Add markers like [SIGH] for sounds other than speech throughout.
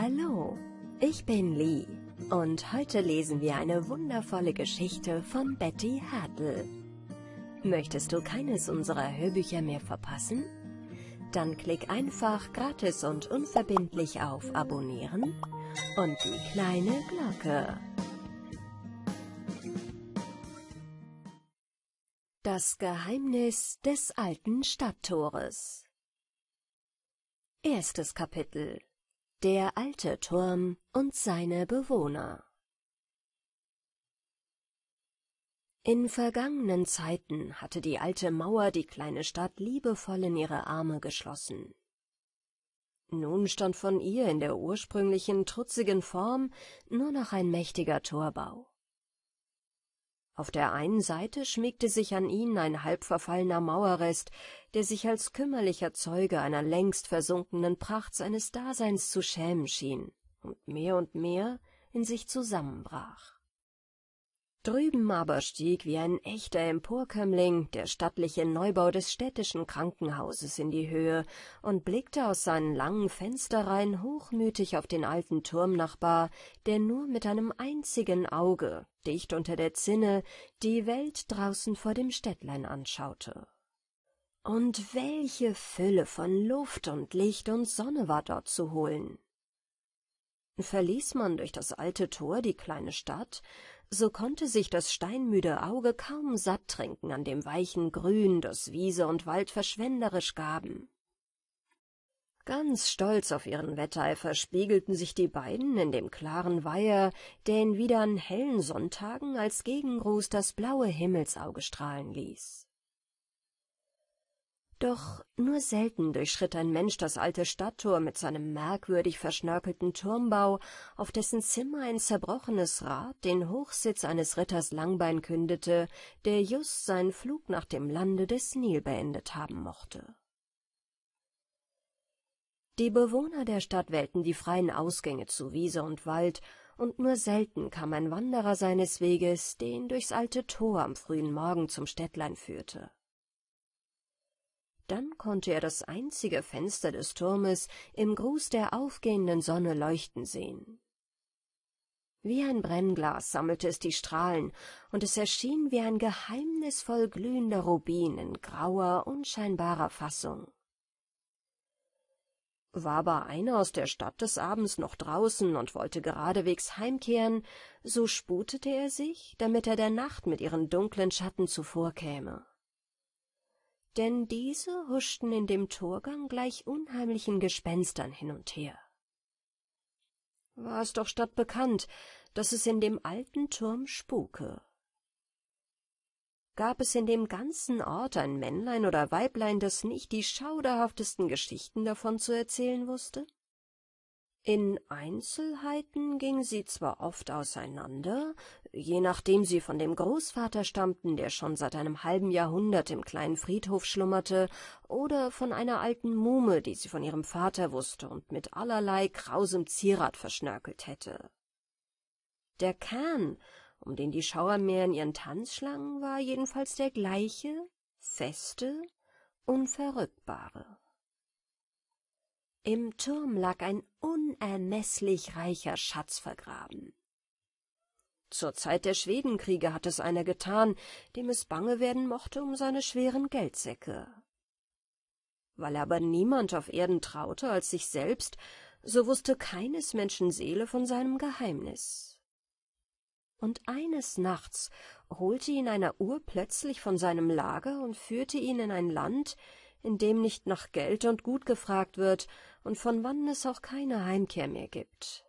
Hallo, ich bin Lee und heute lesen wir eine wundervolle Geschichte von Betty Hartl. Möchtest du keines unserer Hörbücher mehr verpassen? Dann klick einfach gratis und unverbindlich auf Abonnieren und die kleine Glocke. Das Geheimnis des alten Stadttores Erstes Kapitel der alte Turm und seine Bewohner In vergangenen Zeiten hatte die alte Mauer die kleine Stadt liebevoll in ihre Arme geschlossen. Nun stand von ihr in der ursprünglichen trutzigen Form nur noch ein mächtiger Torbau. Auf der einen Seite schmiegte sich an ihn ein halbverfallener Mauerrest, der sich als kümmerlicher Zeuge einer längst versunkenen Pracht seines Daseins zu schämen schien und mehr und mehr in sich zusammenbrach. Drüben aber stieg wie ein echter Emporkömmling der stattliche Neubau des städtischen Krankenhauses in die Höhe und blickte aus seinen langen Fensterreihen hochmütig auf den alten Turmnachbar, der nur mit einem einzigen Auge, dicht unter der Zinne, die Welt draußen vor dem Städtlein anschaute. Und welche Fülle von Luft und Licht und Sonne war dort zu holen! Verließ man durch das alte Tor die kleine Stadt so konnte sich das steinmüde Auge kaum satt trinken an dem weichen Grün, das Wiese und Wald verschwenderisch gaben. Ganz stolz auf ihren Wetteifer spiegelten sich die beiden in dem klaren Weiher, der ihn wieder an hellen Sonntagen als Gegengruß das blaue Himmelsauge strahlen ließ. Doch nur selten durchschritt ein Mensch das alte Stadttor mit seinem merkwürdig verschnörkelten Turmbau, auf dessen Zimmer ein zerbrochenes Rad den Hochsitz eines Ritters Langbein kündete, der just seinen Flug nach dem Lande des Nil beendet haben mochte. Die Bewohner der Stadt wählten die freien Ausgänge zu Wiese und Wald, und nur selten kam ein Wanderer seines Weges, den durchs alte Tor am frühen Morgen zum Städtlein führte. Dann konnte er das einzige Fenster des Turmes im Gruß der aufgehenden Sonne leuchten sehen. Wie ein Brennglas sammelte es die Strahlen, und es erschien wie ein geheimnisvoll glühender Rubin in grauer, unscheinbarer Fassung. War aber einer aus der Stadt des Abends noch draußen und wollte geradewegs heimkehren, so sputete er sich, damit er der Nacht mit ihren dunklen Schatten zuvorkäme denn diese huschten in dem Torgang gleich unheimlichen Gespenstern hin und her. War es doch stadtbekannt, dass es in dem alten Turm spuke. Gab es in dem ganzen Ort ein Männlein oder Weiblein, das nicht die schauderhaftesten Geschichten davon zu erzählen wußte? In Einzelheiten ging sie zwar oft auseinander, je nachdem sie von dem Großvater stammten, der schon seit einem halben Jahrhundert im kleinen Friedhof schlummerte, oder von einer alten Muhme, die sie von ihrem Vater wusste und mit allerlei krausem Zierat verschnörkelt hätte. Der Kern, um den die Schauermeer in ihren Tanz schlangen, war jedenfalls der gleiche, feste, unverrückbare. Im Turm lag ein unermeßlich reicher Schatz vergraben. Zur Zeit der Schwedenkriege hat es einer getan, dem es bange werden mochte um seine schweren Geldsäcke. Weil aber niemand auf Erden traute als sich selbst, so wußte keines Menschen Seele von seinem Geheimnis. Und eines Nachts holte ihn einer Uhr plötzlich von seinem Lager und führte ihn in ein Land, in dem nicht nach Geld und Gut gefragt wird, und von wann es auch keine Heimkehr mehr gibt.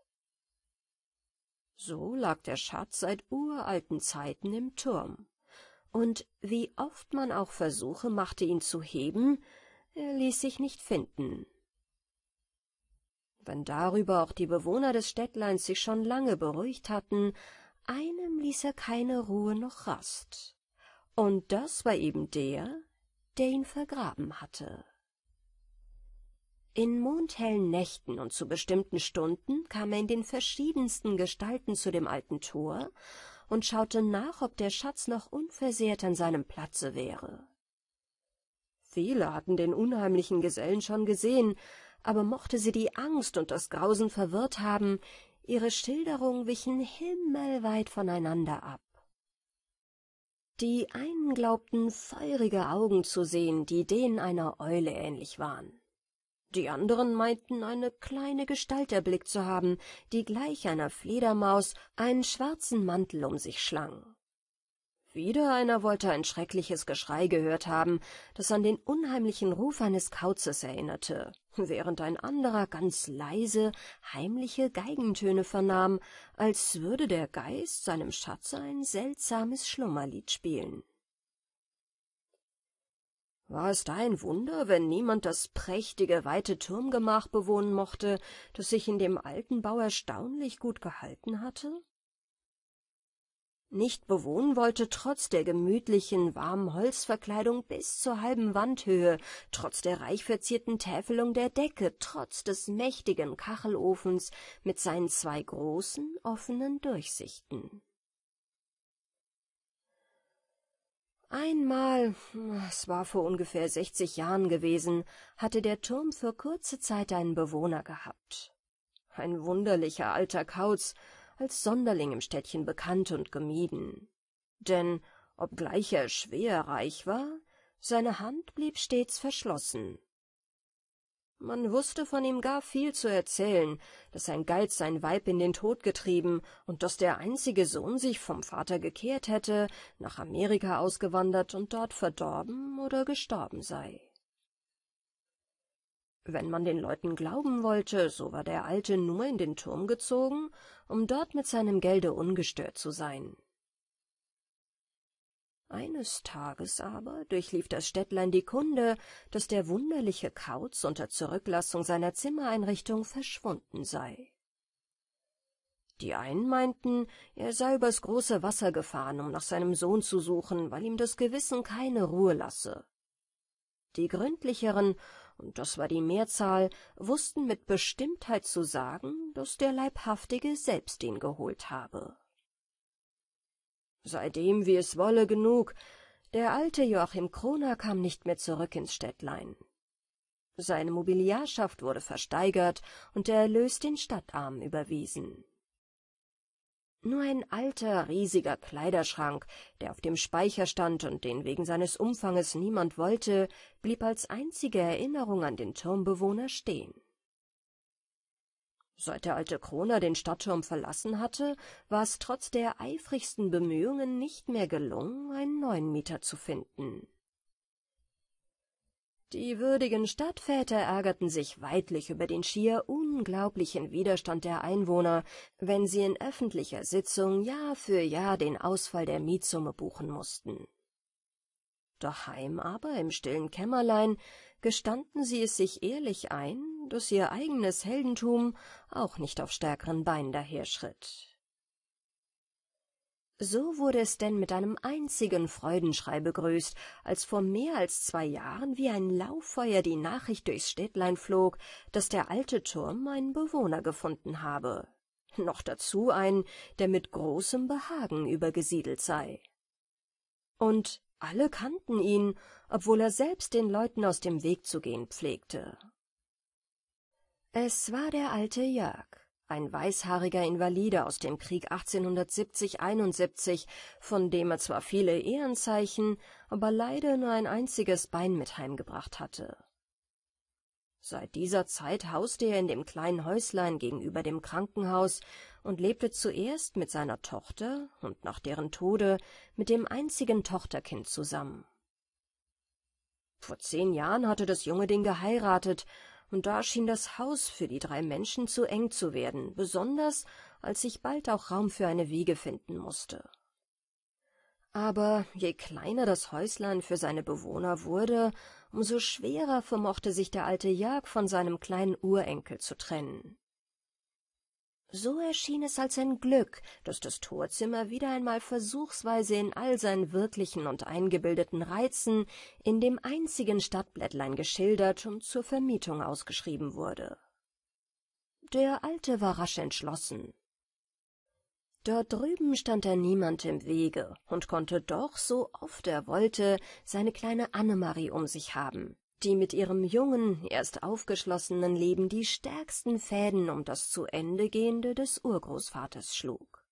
So lag der Schatz seit uralten Zeiten im Turm, und wie oft man auch Versuche machte, ihn zu heben, er ließ sich nicht finden. Wenn darüber auch die Bewohner des Städtleins sich schon lange beruhigt hatten, einem ließ er keine Ruhe noch Rast. Und das war eben der, der ihn vergraben hatte. In mondhellen Nächten und zu bestimmten Stunden kam er in den verschiedensten Gestalten zu dem alten Tor und schaute nach, ob der Schatz noch unversehrt an seinem Platze wäre. Viele hatten den unheimlichen Gesellen schon gesehen, aber mochte sie die Angst und das Grausen verwirrt haben, ihre Schilderungen wichen himmelweit voneinander ab. Die einen glaubten feurige Augen zu sehen, die denen einer Eule ähnlich waren die anderen meinten eine kleine Gestalt erblickt zu haben, die gleich einer Fledermaus einen schwarzen Mantel um sich schlang. Wieder einer wollte ein schreckliches Geschrei gehört haben, das an den unheimlichen Ruf eines Kauzes erinnerte, während ein anderer ganz leise, heimliche Geigentöne vernahm, als würde der Geist seinem Schatze ein seltsames Schlummerlied spielen. War es da ein Wunder, wenn niemand das prächtige, weite Turmgemach bewohnen mochte, das sich in dem alten Bau erstaunlich gut gehalten hatte? Nicht bewohnen wollte trotz der gemütlichen, warmen Holzverkleidung bis zur halben Wandhöhe, trotz der reich verzierten Täfelung der Decke, trotz des mächtigen Kachelofens mit seinen zwei großen, offenen Durchsichten. Einmal, es war vor ungefähr sechzig Jahren gewesen, hatte der Turm für kurze Zeit einen Bewohner gehabt. Ein wunderlicher alter Kauz, als Sonderling im Städtchen bekannt und gemieden. Denn, obgleich er schwer reich war, seine Hand blieb stets verschlossen, man wusste von ihm gar viel zu erzählen, dass sein Geiz sein Weib in den Tod getrieben und dass der einzige Sohn sich vom Vater gekehrt hätte, nach Amerika ausgewandert und dort verdorben oder gestorben sei. Wenn man den Leuten glauben wollte, so war der Alte nur in den Turm gezogen, um dort mit seinem Gelde ungestört zu sein. Eines Tages aber durchlief das Städtlein die Kunde, daß der wunderliche Kauz unter Zurücklassung seiner Zimmereinrichtung verschwunden sei. Die einen meinten, er sei übers große Wasser gefahren, um nach seinem Sohn zu suchen, weil ihm das Gewissen keine Ruhe lasse. Die gründlicheren, und das war die Mehrzahl, wussten mit Bestimmtheit zu sagen, daß der Leibhaftige selbst ihn geholt habe. Sei dem, wie es wolle, genug. Der alte Joachim Kroner kam nicht mehr zurück ins Städtlein. Seine Mobiliarschaft wurde versteigert und der Erlös den Stadtarm überwiesen. Nur ein alter, riesiger Kleiderschrank, der auf dem Speicher stand und den wegen seines Umfanges niemand wollte, blieb als einzige Erinnerung an den Turmbewohner stehen. Seit der alte Kroner den Stadtturm verlassen hatte, war es trotz der eifrigsten Bemühungen nicht mehr gelungen, einen neuen Mieter zu finden. Die würdigen Stadtväter ärgerten sich weidlich über den schier unglaublichen Widerstand der Einwohner, wenn sie in öffentlicher Sitzung Jahr für Jahr den Ausfall der Mietsumme buchen mussten. Daheim aber im stillen Kämmerlein gestanden sie es sich ehrlich ein, bis ihr eigenes Heldentum auch nicht auf stärkeren Beinen daherschritt. So wurde es denn mit einem einzigen Freudenschrei begrüßt, als vor mehr als zwei Jahren wie ein Lauffeuer die Nachricht durchs Städtlein flog, dass der alte Turm einen Bewohner gefunden habe. Noch dazu einen, der mit großem Behagen übergesiedelt sei. Und alle kannten ihn, obwohl er selbst den Leuten aus dem Weg zu gehen pflegte es war der alte Jörg, ein weißhaariger Invalide aus dem Krieg 1870-71, von dem er zwar viele Ehrenzeichen, aber leider nur ein einziges Bein mit heimgebracht hatte. Seit dieser Zeit hauste er in dem kleinen Häuslein gegenüber dem Krankenhaus und lebte zuerst mit seiner Tochter und nach deren Tode mit dem einzigen Tochterkind zusammen. Vor zehn Jahren hatte das junge Ding geheiratet und da schien das Haus für die drei Menschen zu eng zu werden, besonders als sich bald auch Raum für eine Wiege finden musste. Aber je kleiner das Häuslein für seine Bewohner wurde, umso schwerer vermochte sich der alte Jag von seinem kleinen Urenkel zu trennen. So erschien es als ein Glück, dass das Torzimmer wieder einmal versuchsweise in all seinen wirklichen und eingebildeten Reizen in dem einzigen Stadtblättlein geschildert und zur Vermietung ausgeschrieben wurde. Der Alte war rasch entschlossen. Dort drüben stand er niemand im Wege und konnte doch, so oft er wollte, seine kleine Annemarie um sich haben, die mit ihrem jungen, erst aufgeschlossenen Leben die stärksten Fäden um das zu Ende gehende des Urgroßvaters schlug.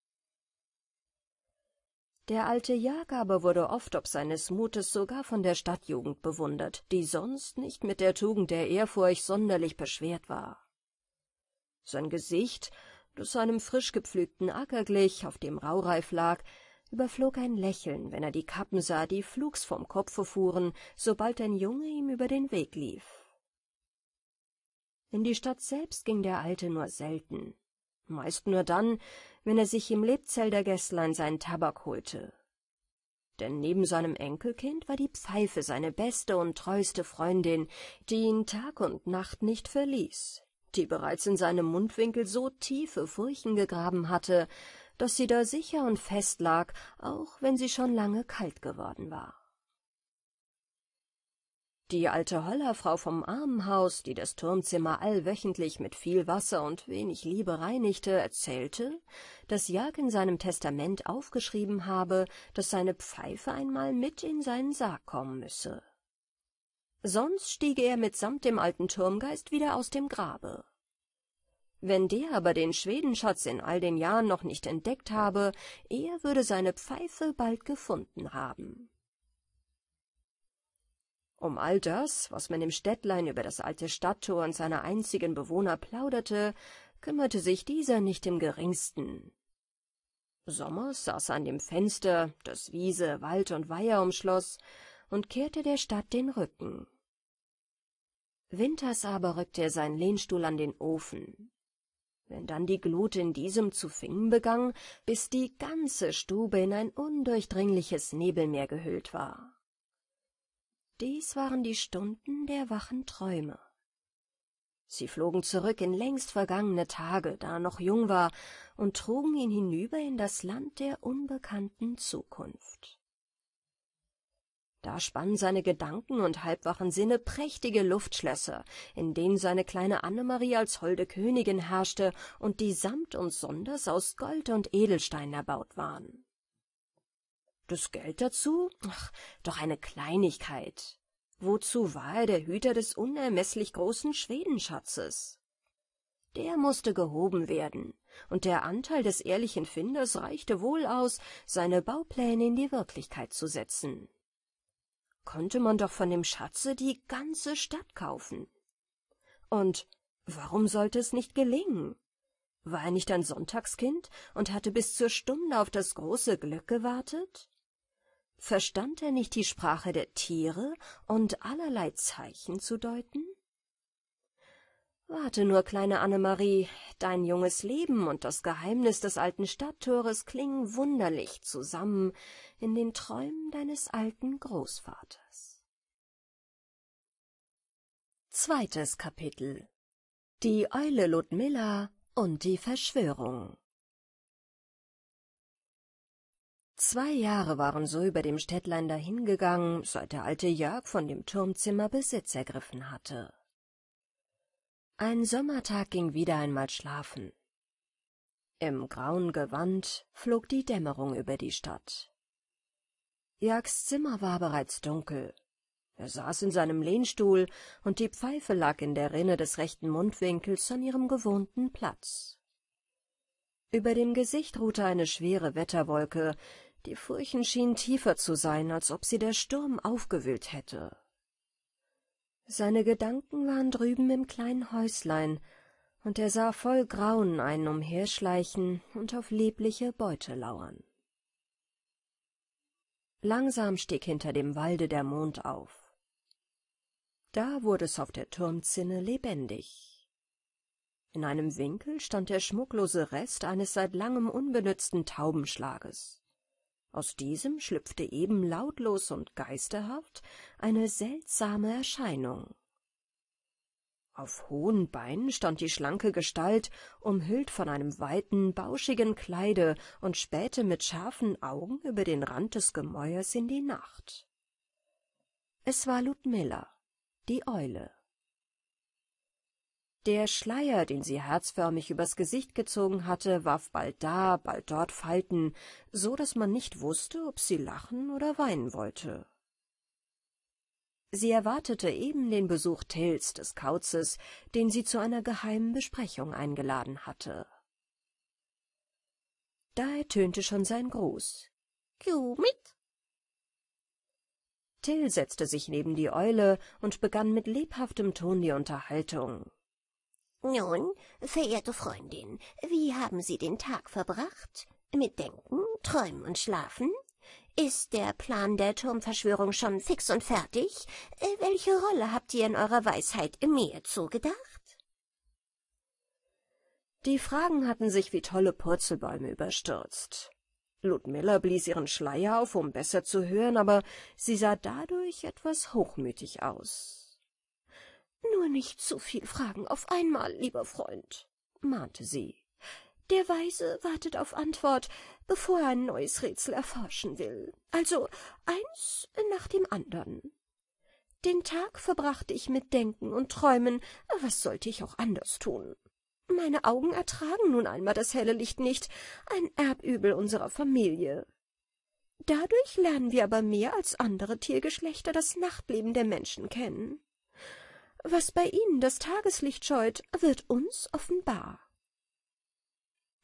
Der alte Jag aber wurde oft ob seines Mutes sogar von der Stadtjugend bewundert, die sonst nicht mit der Tugend der Ehrfurcht sonderlich beschwert war. Sein Gesicht, das einem frisch gepflügten Acker glich, auf dem Raureif lag, überflog ein Lächeln, wenn er die Kappen sah, die flugs vom Kopfe fuhren, sobald ein Junge ihm über den Weg lief. In die Stadt selbst ging der Alte nur selten, meist nur dann, wenn er sich im Lebzelder Gästlein seinen Tabak holte. Denn neben seinem Enkelkind war die Pfeife seine beste und treueste Freundin, die ihn Tag und Nacht nicht verließ, die bereits in seinem Mundwinkel so tiefe Furchen gegraben hatte, daß sie da sicher und fest lag, auch wenn sie schon lange kalt geworden war. Die alte Hollerfrau vom Armenhaus, die das Turmzimmer allwöchentlich mit viel Wasser und wenig Liebe reinigte, erzählte, dass Jag in seinem Testament aufgeschrieben habe, dass seine Pfeife einmal mit in seinen Sarg kommen müsse. Sonst stiege er mitsamt dem alten Turmgeist wieder aus dem Grabe. Wenn der aber den Schwedenschatz in all den Jahren noch nicht entdeckt habe, er würde seine Pfeife bald gefunden haben. Um all das, was man im Städtlein über das alte Stadttor und seine einzigen Bewohner plauderte, kümmerte sich dieser nicht im geringsten. Sommers saß an dem Fenster, das Wiese, Wald und Weiher umschloß, und kehrte der Stadt den Rücken. Winters aber rückte er seinen Lehnstuhl an den Ofen wenn dann die Glut in diesem zu fingen begann, bis die ganze Stube in ein undurchdringliches Nebelmeer gehüllt war. Dies waren die Stunden der wachen Träume. Sie flogen zurück in längst vergangene Tage, da er noch jung war, und trugen ihn hinüber in das Land der unbekannten Zukunft da spannen seine Gedanken und halbwachen Sinne prächtige Luftschlösser, in denen seine kleine Annemarie als holde Königin herrschte und die samt und sonders aus Gold und Edelstein erbaut waren. Das Geld dazu? Ach, doch eine Kleinigkeit. Wozu war er der Hüter des unermeßlich großen Schwedenschatzes? Der mußte gehoben werden, und der Anteil des ehrlichen Finders reichte wohl aus, seine Baupläne in die Wirklichkeit zu setzen konnte man doch von dem Schatze die ganze Stadt kaufen. Und warum sollte es nicht gelingen? War er nicht ein Sonntagskind und hatte bis zur Stunde auf das große Glück gewartet? Verstand er nicht die Sprache der Tiere und allerlei Zeichen zu deuten? Warte nur, kleine Annemarie, dein junges Leben und das Geheimnis des alten Stadttores klingen wunderlich zusammen in den Träumen deines alten Großvaters. Zweites Kapitel Die Eule Ludmilla und die Verschwörung Zwei Jahre waren so über dem Städtlein dahingegangen, seit der alte Jörg von dem Turmzimmer Besitz ergriffen hatte. Ein Sommertag ging wieder einmal schlafen. Im grauen Gewand flog die Dämmerung über die Stadt. Jags Zimmer war bereits dunkel. Er saß in seinem Lehnstuhl, und die Pfeife lag in der Rinne des rechten Mundwinkels an ihrem gewohnten Platz. Über dem Gesicht ruhte eine schwere Wetterwolke, die Furchen schien tiefer zu sein, als ob sie der Sturm aufgewühlt hätte. Seine Gedanken waren drüben im kleinen Häuslein, und er sah voll Grauen einen umherschleichen und auf liebliche Beute lauern. Langsam stieg hinter dem Walde der Mond auf. Da wurde es auf der Turmzinne lebendig. In einem Winkel stand der schmucklose Rest eines seit langem unbenützten Taubenschlages aus diesem schlüpfte eben lautlos und geisterhaft eine seltsame erscheinung auf hohen beinen stand die schlanke gestalt umhüllt von einem weiten bauschigen kleide und spähte mit scharfen augen über den rand des gemäuers in die nacht es war ludmilla die eule der Schleier, den sie herzförmig übers Gesicht gezogen hatte, warf bald da, bald dort Falten, so daß man nicht wußte, ob sie lachen oder weinen wollte. Sie erwartete eben den Besuch Tills des Kauzes, den sie zu einer geheimen Besprechung eingeladen hatte. Da ertönte schon sein Gruß. »Geh mit?« Till setzte sich neben die Eule und begann mit lebhaftem Ton die Unterhaltung. Nun, verehrte Freundin, wie haben Sie den Tag verbracht? Mit Denken, Träumen und Schlafen? Ist der Plan der Turmverschwörung schon fix und fertig? Äh, welche Rolle habt ihr in eurer Weisheit mir zugedacht? Die Fragen hatten sich wie tolle Purzelbäume überstürzt. Ludmilla blies ihren Schleier auf, um besser zu hören, aber sie sah dadurch etwas hochmütig aus. Nur nicht zu viel Fragen auf einmal, lieber Freund, mahnte sie. Der Weise wartet auf Antwort, bevor er ein neues Rätsel erforschen will. Also eins nach dem andern. Den Tag verbrachte ich mit Denken und Träumen, was sollte ich auch anders tun? Meine Augen ertragen nun einmal das helle Licht nicht, ein Erbübel unserer Familie. Dadurch lernen wir aber mehr als andere Tiergeschlechter das Nachtleben der Menschen kennen was bei Ihnen das Tageslicht scheut, wird uns offenbar.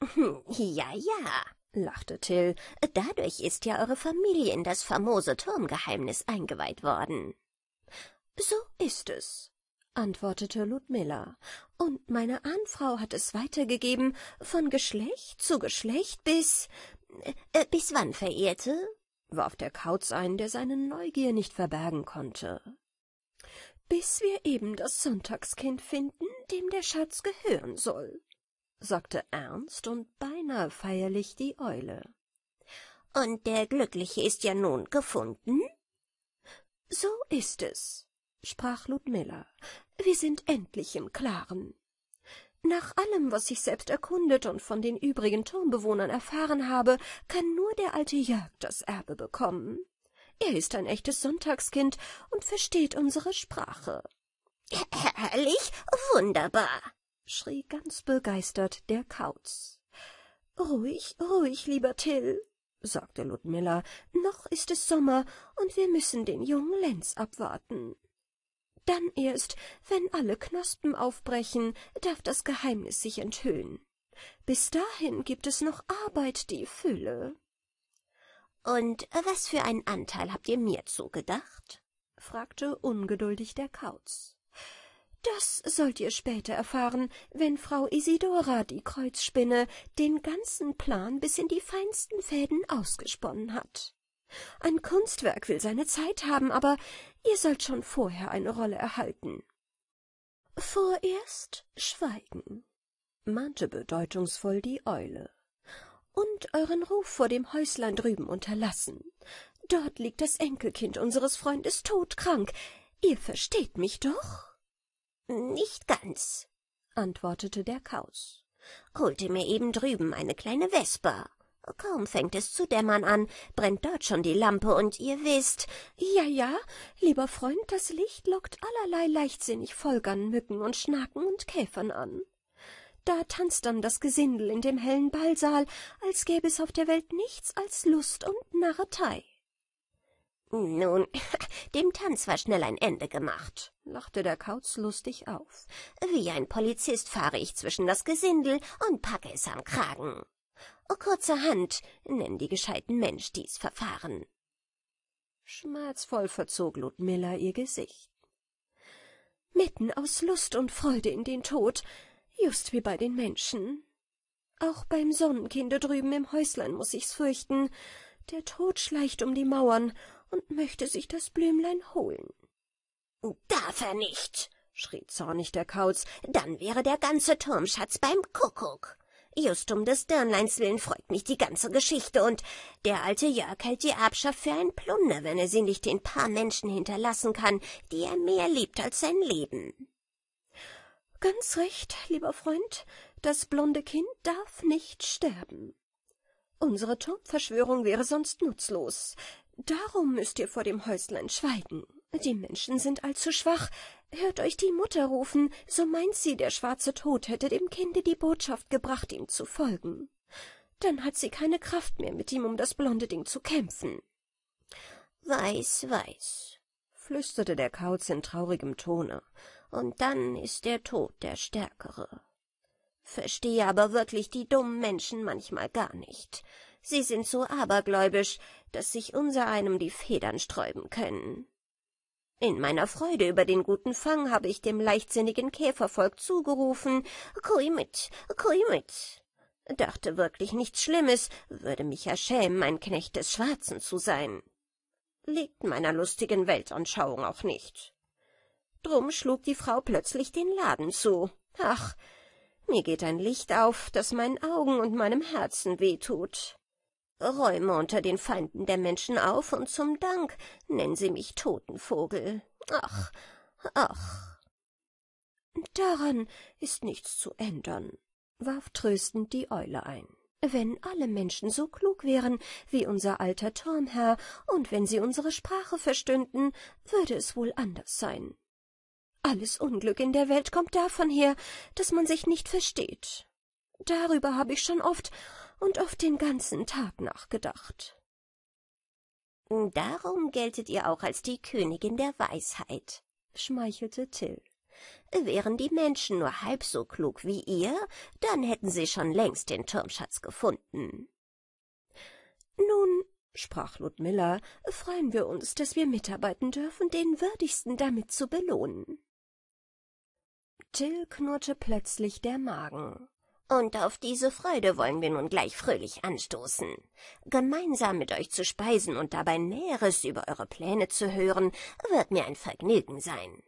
[LAUGHS] Ja, ja, lachte Till, dadurch ist ja eure Familie in das famose Turmgeheimnis eingeweiht worden. So ist es, antwortete Ludmilla, und meine Ahnfrau hat es weitergegeben von Geschlecht zu Geschlecht bis äh, bis wann, Verehrte? warf der Kauz ein, der seine Neugier nicht verbergen konnte bis wir eben das Sonntagskind finden, dem der Schatz gehören soll, sagte ernst und beinahe feierlich die Eule. Und der Glückliche ist ja nun gefunden? So ist es, sprach Ludmilla. Wir sind endlich im Klaren. Nach allem, was ich selbst erkundet und von den übrigen Turmbewohnern erfahren habe, kann nur der alte Jörg das Erbe bekommen. Er ist ein echtes Sonntagskind und versteht unsere Sprache. Herrlich, wunderbar, schrie ganz begeistert der Kauz. Ruhig, ruhig, lieber Till, sagte Ludmilla, noch ist es Sommer und wir müssen den jungen Lenz abwarten. Dann erst, wenn alle Knospen aufbrechen, darf das Geheimnis sich enthüllen. Bis dahin gibt es noch Arbeit die Fülle. Und äh, was für einen Anteil habt ihr mir zugedacht? fragte ungeduldig der Kauz. Das sollt ihr später erfahren, wenn Frau Isidora, die Kreuzspinne, den ganzen Plan bis in die feinsten Fäden ausgesponnen hat. Ein Kunstwerk will seine Zeit haben, aber ihr sollt schon vorher eine Rolle erhalten. Vorerst schweigen, mahnte bedeutungsvoll die Eule und euren Ruf vor dem Häuslein drüben unterlassen. Dort liegt das Enkelkind unseres Freundes todkrank. Ihr versteht mich doch? Nicht ganz, antwortete der Kaus. Holte mir eben drüben eine kleine Wespe. Kaum fängt es zu dämmern an, brennt dort schon die Lampe, und ihr wisst. Ja, ja, lieber Freund, das Licht lockt allerlei leichtsinnig Folgern, Mücken und Schnaken und Käfern an da tanzt dann das Gesindel in dem hellen Ballsaal, als gäbe es auf der Welt nichts als Lust und Narretei. Nun, [LAUGHS] dem Tanz war schnell ein Ende gemacht, lachte der Kauz lustig auf. Wie ein Polizist fahre ich zwischen das Gesindel und packe es am Kragen. O oh, Kurzerhand nennen die gescheiten Mensch dies Verfahren. Schmerzvoll verzog Ludmilla ihr Gesicht. Mitten aus Lust und Freude in den Tod, Just wie bei den Menschen. Auch beim Sonnenkinde drüben im Häuslein muß ich's fürchten. Der Tod schleicht um die Mauern und möchte sich das Blümlein holen. Darf er nicht, schrie zornig der Kauz, dann wäre der ganze Turmschatz beim Kuckuck. Just um des Dirnleins willen freut mich die ganze Geschichte, und der alte Jörg hält die Erbschaft für ein Plunder, wenn er sie nicht den paar Menschen hinterlassen kann, die er mehr liebt als sein Leben. Ganz recht, lieber Freund, das blonde Kind darf nicht sterben. Unsere Turmverschwörung wäre sonst nutzlos. Darum müsst ihr vor dem Häuslein schweigen. Die Menschen sind allzu schwach. Hört euch die Mutter rufen, so meint sie, der schwarze Tod hätte dem Kinde die Botschaft gebracht, ihm zu folgen. Dann hat sie keine Kraft mehr, mit ihm um das blonde Ding zu kämpfen. Weiß, weiß, flüsterte der Kauz in traurigem Tone und dann ist der Tod der Stärkere. Verstehe aber wirklich die dummen Menschen manchmal gar nicht. Sie sind so abergläubisch, dass sich unser einem die Federn sträuben können. In meiner Freude über den guten Fang habe ich dem leichtsinnigen Käfervolk zugerufen, »Kui mit, kui mit!« Dachte wirklich nichts Schlimmes, würde mich ja schämen, ein Knecht des Schwarzen zu sein. Liegt meiner lustigen Weltanschauung auch nicht. Drum schlug die Frau plötzlich den Laden zu. Ach, mir geht ein Licht auf, das meinen Augen und meinem Herzen wehtut. Räume unter den Feinden der Menschen auf und zum Dank nennen sie mich Totenvogel. Ach, ach. Daran ist nichts zu ändern, warf tröstend die Eule ein. Wenn alle Menschen so klug wären wie unser alter Turmherr und wenn sie unsere Sprache verstünden, würde es wohl anders sein. Alles Unglück in der Welt kommt davon her, dass man sich nicht versteht. Darüber habe ich schon oft und oft den ganzen Tag nachgedacht. Darum geltet ihr auch als die Königin der Weisheit, schmeichelte Till. Wären die Menschen nur halb so klug wie ihr, dann hätten sie schon längst den Turmschatz gefunden. Nun, sprach Ludmilla, freuen wir uns, dass wir mitarbeiten dürfen, den Würdigsten damit zu belohnen. Jill knurrte plötzlich der Magen. Und auf diese Freude wollen wir nun gleich fröhlich anstoßen. Gemeinsam mit euch zu speisen und dabei Näheres über eure Pläne zu hören, wird mir ein Vergnügen sein.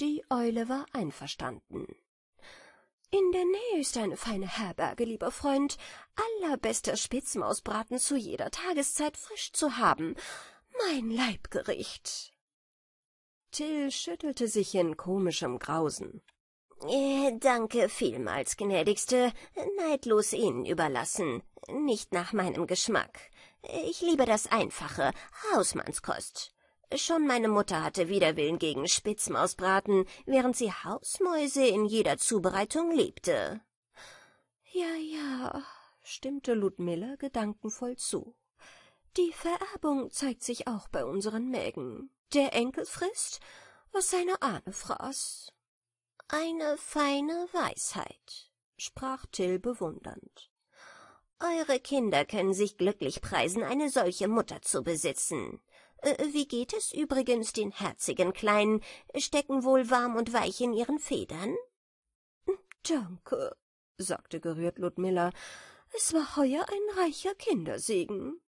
Die Eule war einverstanden. In der Nähe ist eine feine Herberge, lieber Freund, allerbester Spitzmausbraten zu jeder Tageszeit frisch zu haben, mein Leibgericht. Till schüttelte sich in komischem Grausen. Äh, danke vielmals, gnädigste. Neidlos Ihnen überlassen. Nicht nach meinem Geschmack. Ich liebe das Einfache, Hausmannskost. Schon meine Mutter hatte Widerwillen gegen Spitzmausbraten, während sie Hausmäuse in jeder Zubereitung liebte. Ja, ja, stimmte Ludmilla gedankenvoll zu. Die Vererbung zeigt sich auch bei unseren Mägen der Enkel frißt, was seine Ahne fraß. Eine feine Weisheit, sprach Till bewundernd. Eure Kinder können sich glücklich preisen, eine solche Mutter zu besitzen. Äh, wie geht es übrigens den herzigen Kleinen? Stecken wohl warm und weich in ihren Federn? Hm, danke, sagte gerührt Ludmilla. Es war heuer ein reicher Kindersegen.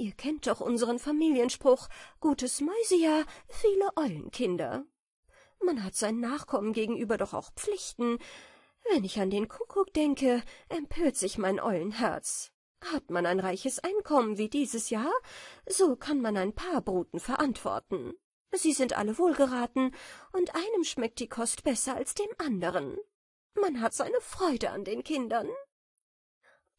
Ihr kennt doch unseren Familienspruch Gutes Mäusejahr, viele Eulenkinder. Man hat seinen Nachkommen gegenüber doch auch Pflichten. Wenn ich an den Kuckuck denke, empört sich mein Eulenherz. Hat man ein reiches Einkommen wie dieses Jahr, so kann man ein paar Bruten verantworten. Sie sind alle wohlgeraten, und einem schmeckt die Kost besser als dem anderen. Man hat seine Freude an den Kindern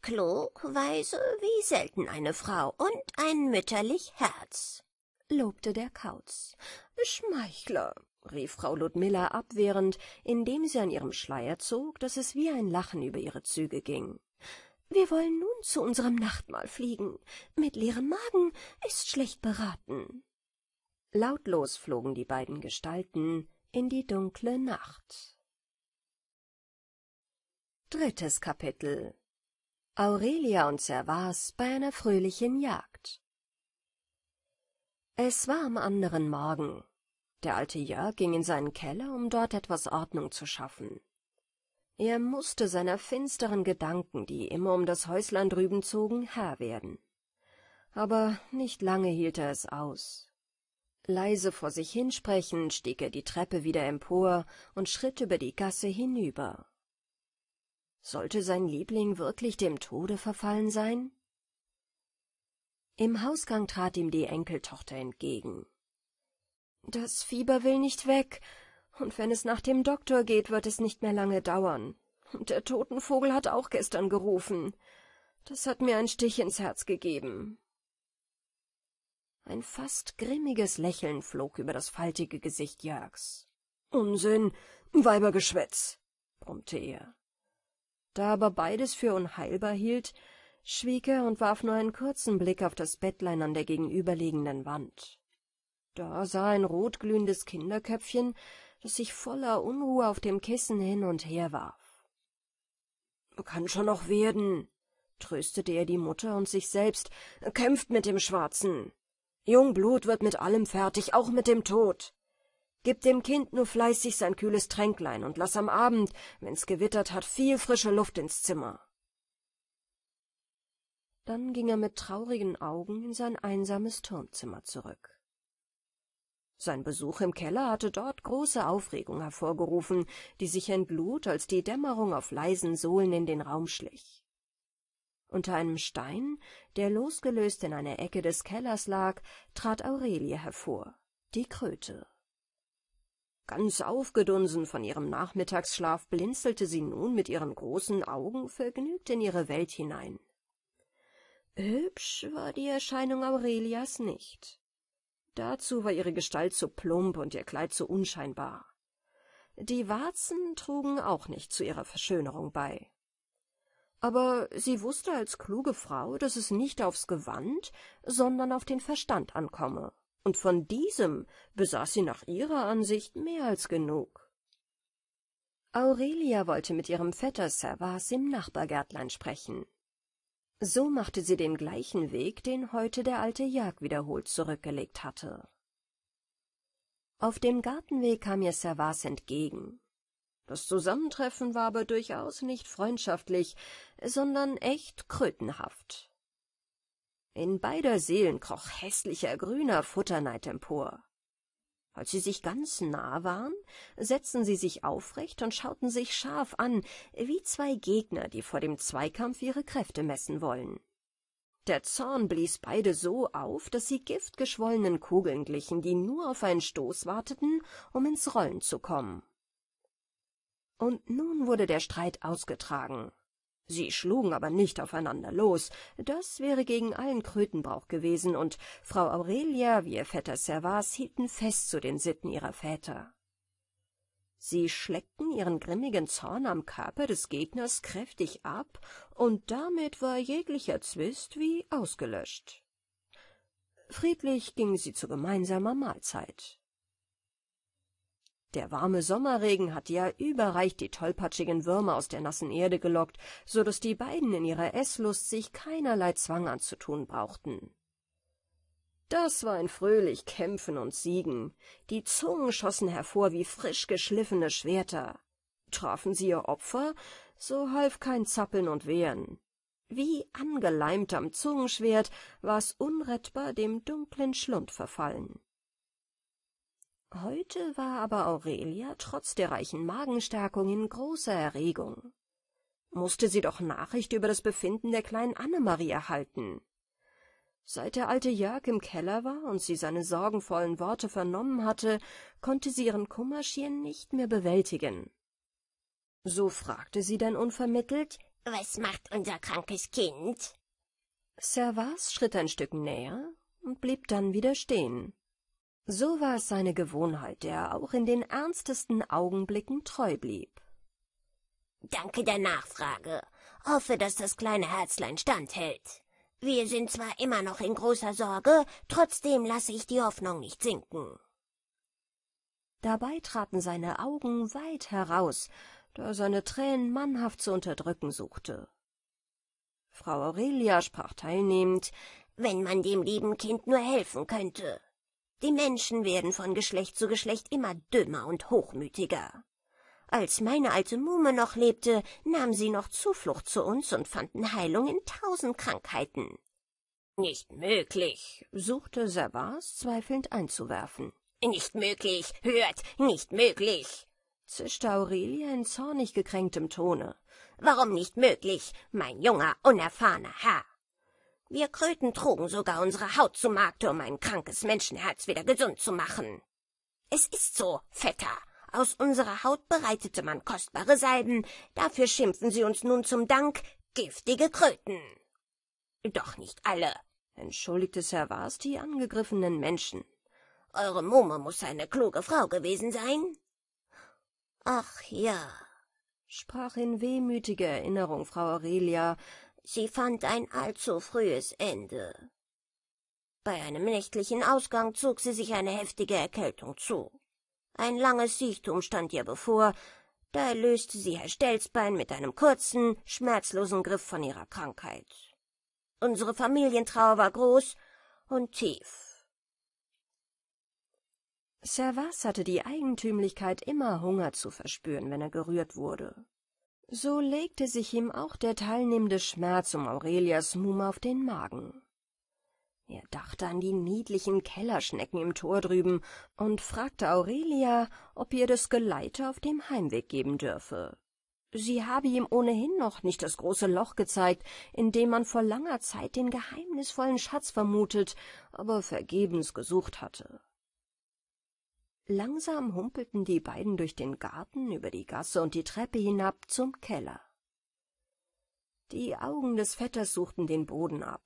klug, weise wie selten eine Frau und ein mütterlich Herz, lobte der Kauz. Schmeichler, rief Frau Ludmilla abwehrend, indem sie an ihrem Schleier zog, daß es wie ein Lachen über ihre Züge ging. Wir wollen nun zu unserem Nachtmahl fliegen. Mit leerem Magen ist schlecht beraten. Lautlos flogen die beiden Gestalten in die dunkle Nacht. Drittes Kapitel Aurelia und Servas bei einer fröhlichen Jagd. Es war am anderen Morgen. Der alte Jörg ging in seinen Keller, um dort etwas Ordnung zu schaffen. Er musste seiner finsteren Gedanken, die immer um das Häuslein drüben zogen, Herr werden. Aber nicht lange hielt er es aus. Leise vor sich hinsprechend stieg er die Treppe wieder empor und schritt über die Gasse hinüber. Sollte sein Liebling wirklich dem Tode verfallen sein? Im Hausgang trat ihm die Enkeltochter entgegen. Das Fieber will nicht weg, und wenn es nach dem Doktor geht, wird es nicht mehr lange dauern. Und der Totenvogel hat auch gestern gerufen. Das hat mir einen Stich ins Herz gegeben. Ein fast grimmiges Lächeln flog über das faltige Gesicht Jörgs. Unsinn, Weibergeschwätz, brummte er. Da aber beides für unheilbar hielt, schwieg er und warf nur einen kurzen Blick auf das Bettlein an der gegenüberliegenden Wand. Da sah ein rotglühendes Kinderköpfchen, das sich voller Unruhe auf dem Kissen hin und her warf. »Kann schon noch werden«, tröstete er die Mutter und sich selbst, »kämpft mit dem Schwarzen. Jungblut wird mit allem fertig, auch mit dem Tod. Gib dem Kind nur fleißig sein kühles Tränklein und lass am Abend, wenn's gewittert hat, viel frische Luft ins Zimmer. Dann ging er mit traurigen Augen in sein einsames Turmzimmer zurück. Sein Besuch im Keller hatte dort große Aufregung hervorgerufen, die sich entlud, als die Dämmerung auf leisen Sohlen in den Raum schlich. Unter einem Stein, der losgelöst in einer Ecke des Kellers lag, trat Aurelie hervor, die Kröte. Ganz aufgedunsen von ihrem Nachmittagsschlaf blinzelte sie nun mit ihren großen Augen vergnügt in ihre Welt hinein. Hübsch war die Erscheinung Aurelias nicht. Dazu war ihre Gestalt zu plump und ihr Kleid zu unscheinbar. Die Warzen trugen auch nicht zu ihrer Verschönerung bei. Aber sie wußte als kluge Frau, daß es nicht aufs Gewand, sondern auf den Verstand ankomme und von diesem besaß sie nach ihrer Ansicht mehr als genug. Aurelia wollte mit ihrem Vetter Servas im Nachbargärtlein sprechen. So machte sie den gleichen Weg, den heute der alte Jag wiederholt zurückgelegt hatte. Auf dem Gartenweg kam ihr Servas entgegen. Das Zusammentreffen war aber durchaus nicht freundschaftlich, sondern echt krötenhaft. In beider Seelen kroch hässlicher grüner Futterneid empor. Als sie sich ganz nah waren, setzten sie sich aufrecht und schauten sich scharf an, wie zwei Gegner, die vor dem Zweikampf ihre Kräfte messen wollen. Der Zorn blies beide so auf, dass sie giftgeschwollenen Kugeln glichen, die nur auf einen Stoß warteten, um ins Rollen zu kommen. Und nun wurde der Streit ausgetragen. Sie schlugen aber nicht aufeinander los, das wäre gegen allen Krötenbrauch gewesen, und Frau Aurelia, wie ihr Vetter Servas, hielten fest zu den Sitten ihrer Väter. Sie schleckten ihren grimmigen Zorn am Körper des Gegners kräftig ab, und damit war jeglicher Zwist wie ausgelöscht. Friedlich gingen sie zu gemeinsamer Mahlzeit. Der warme Sommerregen hatte ja überreich die tollpatschigen Würmer aus der nassen Erde gelockt, so daß die beiden in ihrer Esslust sich keinerlei Zwang anzutun brauchten. Das war ein fröhlich Kämpfen und Siegen. Die Zungen schossen hervor wie frisch geschliffene Schwerter. Trafen sie ihr Opfer, so half kein Zappeln und Wehren. Wie angeleimt am Zungenschwert war's unrettbar dem dunklen Schlund verfallen. Heute war aber Aurelia trotz der reichen Magenstärkung in großer Erregung. Musste sie doch Nachricht über das Befinden der kleinen Annemarie erhalten. Seit der alte Jörg im Keller war und sie seine sorgenvollen Worte vernommen hatte, konnte sie ihren Kummerschirn nicht mehr bewältigen. So fragte sie dann unvermittelt, »Was macht unser krankes Kind?« Servas schritt ein Stück näher und blieb dann wieder stehen. So war es seine Gewohnheit, der auch in den ernstesten Augenblicken treu blieb. Danke der Nachfrage. Hoffe, dass das kleine Herzlein standhält. Wir sind zwar immer noch in großer Sorge, trotzdem lasse ich die Hoffnung nicht sinken. Dabei traten seine Augen weit heraus, da er seine Tränen mannhaft zu unterdrücken suchte. Frau Aurelia sprach teilnehmend, wenn man dem lieben Kind nur helfen könnte. Die Menschen werden von Geschlecht zu Geschlecht immer dümmer und hochmütiger. Als meine alte Mume noch lebte, nahm sie noch Zuflucht zu uns und fanden Heilung in tausend Krankheiten. Nicht möglich, suchte Sabas zweifelnd einzuwerfen. Nicht möglich, hört, nicht möglich, zischte Aurelia in zornig gekränktem Tone. Warum nicht möglich, mein junger, unerfahrener Herr? Wir Kröten trugen sogar unsere Haut zu Markte, um ein krankes Menschenherz wieder gesund zu machen. Es ist so, Vetter. Aus unserer Haut bereitete man kostbare Salben, dafür schimpfen sie uns nun zum Dank giftige Kröten. Doch nicht alle, entschuldigte Sir Vars die angegriffenen Menschen. Eure Mumme muß eine kluge Frau gewesen sein. Ach ja, sprach in wehmütiger Erinnerung Frau Aurelia, Sie fand ein allzu frühes Ende. Bei einem nächtlichen Ausgang zog sie sich eine heftige Erkältung zu. Ein langes Siechtum stand ihr bevor, da erlöste sie Herr Stelzbein mit einem kurzen, schmerzlosen Griff von ihrer Krankheit. Unsere Familientrauer war groß und tief. Servas hatte die Eigentümlichkeit, immer Hunger zu verspüren, wenn er gerührt wurde. So legte sich ihm auch der teilnehmende Schmerz um Aurelias Mumm auf den Magen. Er dachte an die niedlichen Kellerschnecken im Tor drüben und fragte Aurelia, ob ihr das Geleite auf dem Heimweg geben dürfe. Sie habe ihm ohnehin noch nicht das große Loch gezeigt, in dem man vor langer Zeit den geheimnisvollen Schatz vermutet, aber vergebens gesucht hatte. Langsam humpelten die beiden durch den Garten, über die Gasse und die Treppe hinab zum Keller. Die Augen des Vetters suchten den Boden ab.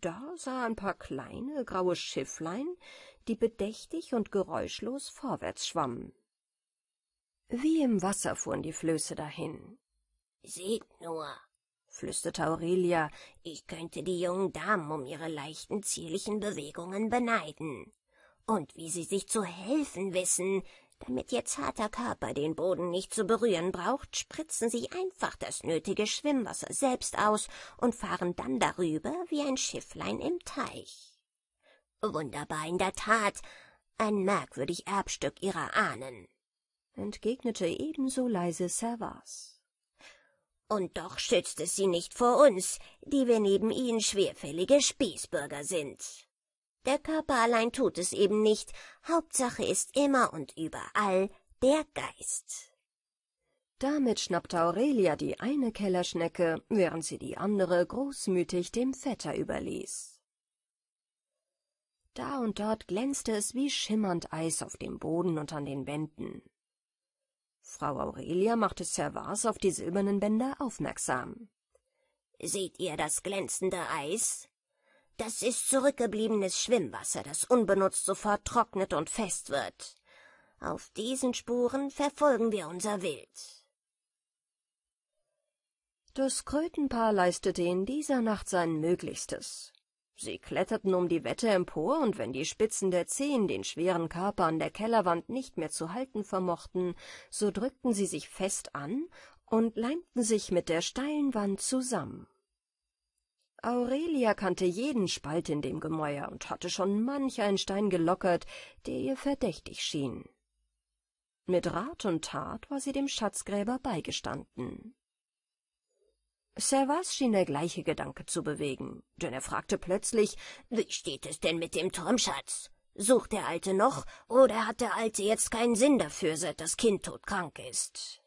Da sah er ein paar kleine, graue Schifflein, die bedächtig und geräuschlos vorwärts schwammen. Wie im Wasser fuhren die Flöße dahin. Seht nur, flüsterte Aurelia, ich könnte die jungen Damen um ihre leichten, zierlichen Bewegungen beneiden und wie sie sich zu helfen wissen. Damit ihr zarter Körper den Boden nicht zu berühren braucht, spritzen sie einfach das nötige Schwimmwasser selbst aus und fahren dann darüber wie ein Schifflein im Teich. Wunderbar in der Tat, ein merkwürdig Erbstück ihrer Ahnen, entgegnete ebenso leise Servas. Und doch schützt es sie nicht vor uns, die wir neben ihnen schwerfällige Spießbürger sind. Der Körper allein tut es eben nicht. Hauptsache ist immer und überall der Geist. Damit schnappte Aurelia die eine Kellerschnecke, während sie die andere großmütig dem Vetter überließ. Da und dort glänzte es wie schimmernd Eis auf dem Boden und an den Wänden. Frau Aurelia machte Servars auf die silbernen Bänder aufmerksam. Seht ihr das glänzende Eis? Das ist zurückgebliebenes Schwimmwasser, das unbenutzt sofort trocknet und fest wird. Auf diesen Spuren verfolgen wir unser Wild. Das Krötenpaar leistete in dieser Nacht sein Möglichstes. Sie kletterten um die Wette empor, und wenn die Spitzen der Zehen den schweren Körper an der Kellerwand nicht mehr zu halten vermochten, so drückten sie sich fest an und leimten sich mit der steilen Wand zusammen. Aurelia kannte jeden Spalt in dem Gemäuer und hatte schon manch einen Stein gelockert, der ihr verdächtig schien. Mit Rat und Tat war sie dem Schatzgräber beigestanden. Servas schien der gleiche Gedanke zu bewegen, denn er fragte plötzlich, »Wie steht es denn mit dem Turmschatz? Sucht der Alte noch, oder hat der Alte jetzt keinen Sinn dafür, seit das Kind todkrank ist?«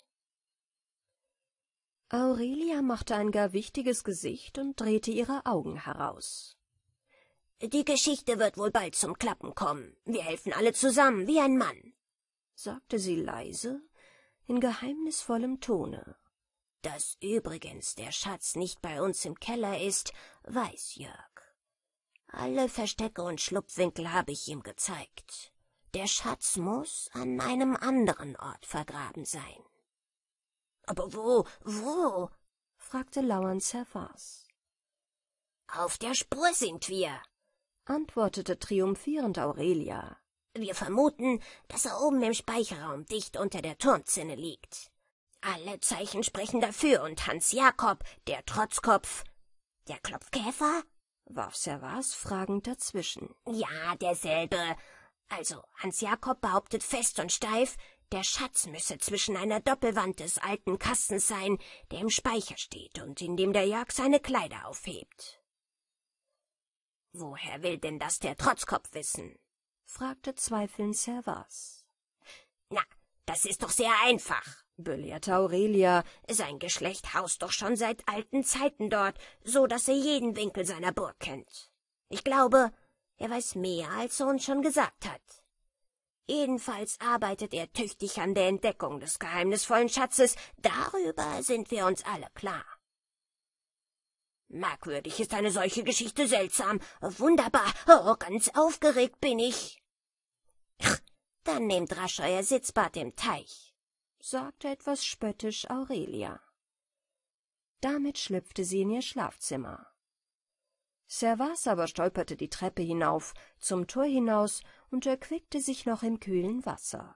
Aurelia machte ein gar wichtiges Gesicht und drehte ihre Augen heraus. Die Geschichte wird wohl bald zum Klappen kommen. Wir helfen alle zusammen, wie ein Mann, sagte sie leise, in geheimnisvollem Tone. Dass übrigens der Schatz nicht bei uns im Keller ist, weiß Jörg. Alle Verstecke und Schlupfwinkel habe ich ihm gezeigt. Der Schatz muß an einem anderen Ort vergraben sein. Aber wo, wo? fragte lauernd Servas. Auf der Spur sind wir, antwortete triumphierend Aurelia. Wir vermuten, dass er oben im Speicherraum dicht unter der Turmzinne liegt. Alle Zeichen sprechen dafür und Hans Jakob, der Trotzkopf, der Klopfkäfer? warf Servas fragend dazwischen. Ja, derselbe. Also, Hans Jakob behauptet fest und steif, der Schatz müsse zwischen einer Doppelwand des alten Kastens sein, der im Speicher steht und in dem der Jörg seine Kleider aufhebt. Woher will denn das der Trotzkopf wissen? fragte zweifelnd Servas. Na, das ist doch sehr einfach, belehrte Aurelia. Sein Geschlecht haust doch schon seit alten Zeiten dort, so dass er jeden Winkel seiner Burg kennt. Ich glaube, er weiß mehr, als er uns schon gesagt hat. Jedenfalls arbeitet er tüchtig an der Entdeckung des geheimnisvollen Schatzes, darüber sind wir uns alle klar. Merkwürdig ist eine solche Geschichte seltsam. Wunderbar. Oh, ganz aufgeregt bin ich. [LAUGHS] Dann nehmt rasch euer Sitzbad im Teich, sagte etwas spöttisch Aurelia. Damit schlüpfte sie in ihr Schlafzimmer. Servas aber stolperte die Treppe hinauf, zum Tor hinaus und erquickte sich noch im kühlen Wasser.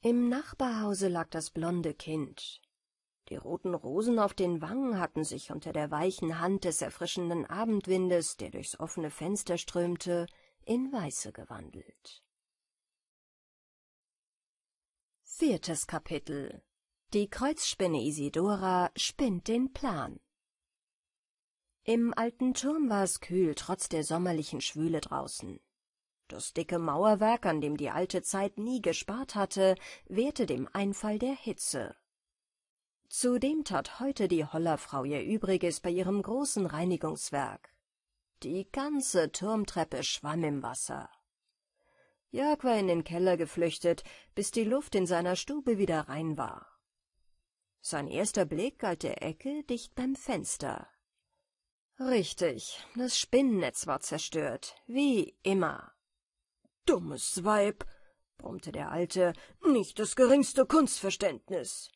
Im Nachbarhause lag das blonde Kind. Die roten Rosen auf den Wangen hatten sich unter der weichen Hand des erfrischenden Abendwindes, der durchs offene Fenster strömte, in Weiße gewandelt. Viertes Kapitel Die Kreuzspinne Isidora spinnt den Plan Im alten Turm war es kühl, trotz der sommerlichen Schwüle draußen. Das dicke Mauerwerk, an dem die alte Zeit nie gespart hatte, wehrte dem Einfall der Hitze. Zudem tat heute die Hollerfrau ihr Übriges bei ihrem großen Reinigungswerk. Die ganze Turmtreppe schwamm im Wasser. Jörg war in den Keller geflüchtet, bis die Luft in seiner Stube wieder rein war. Sein erster Blick galt der Ecke dicht beim Fenster. Richtig, das Spinnennetz war zerstört, wie immer dummes Weib, brummte der Alte, nicht das geringste Kunstverständnis.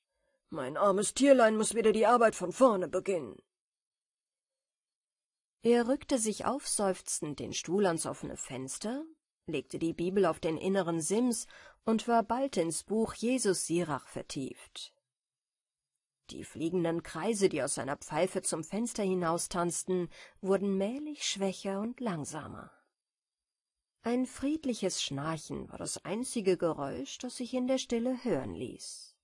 Mein armes Tierlein muß wieder die Arbeit von vorne beginnen. Er rückte sich aufseufzend den Stuhl ans offene Fenster, legte die Bibel auf den inneren Sims und war bald ins Buch Jesus Sirach vertieft. Die fliegenden Kreise, die aus seiner Pfeife zum Fenster hinaustanzten, wurden mählich schwächer und langsamer. Ein friedliches Schnarchen war das einzige Geräusch, das sich in der Stille hören ließ.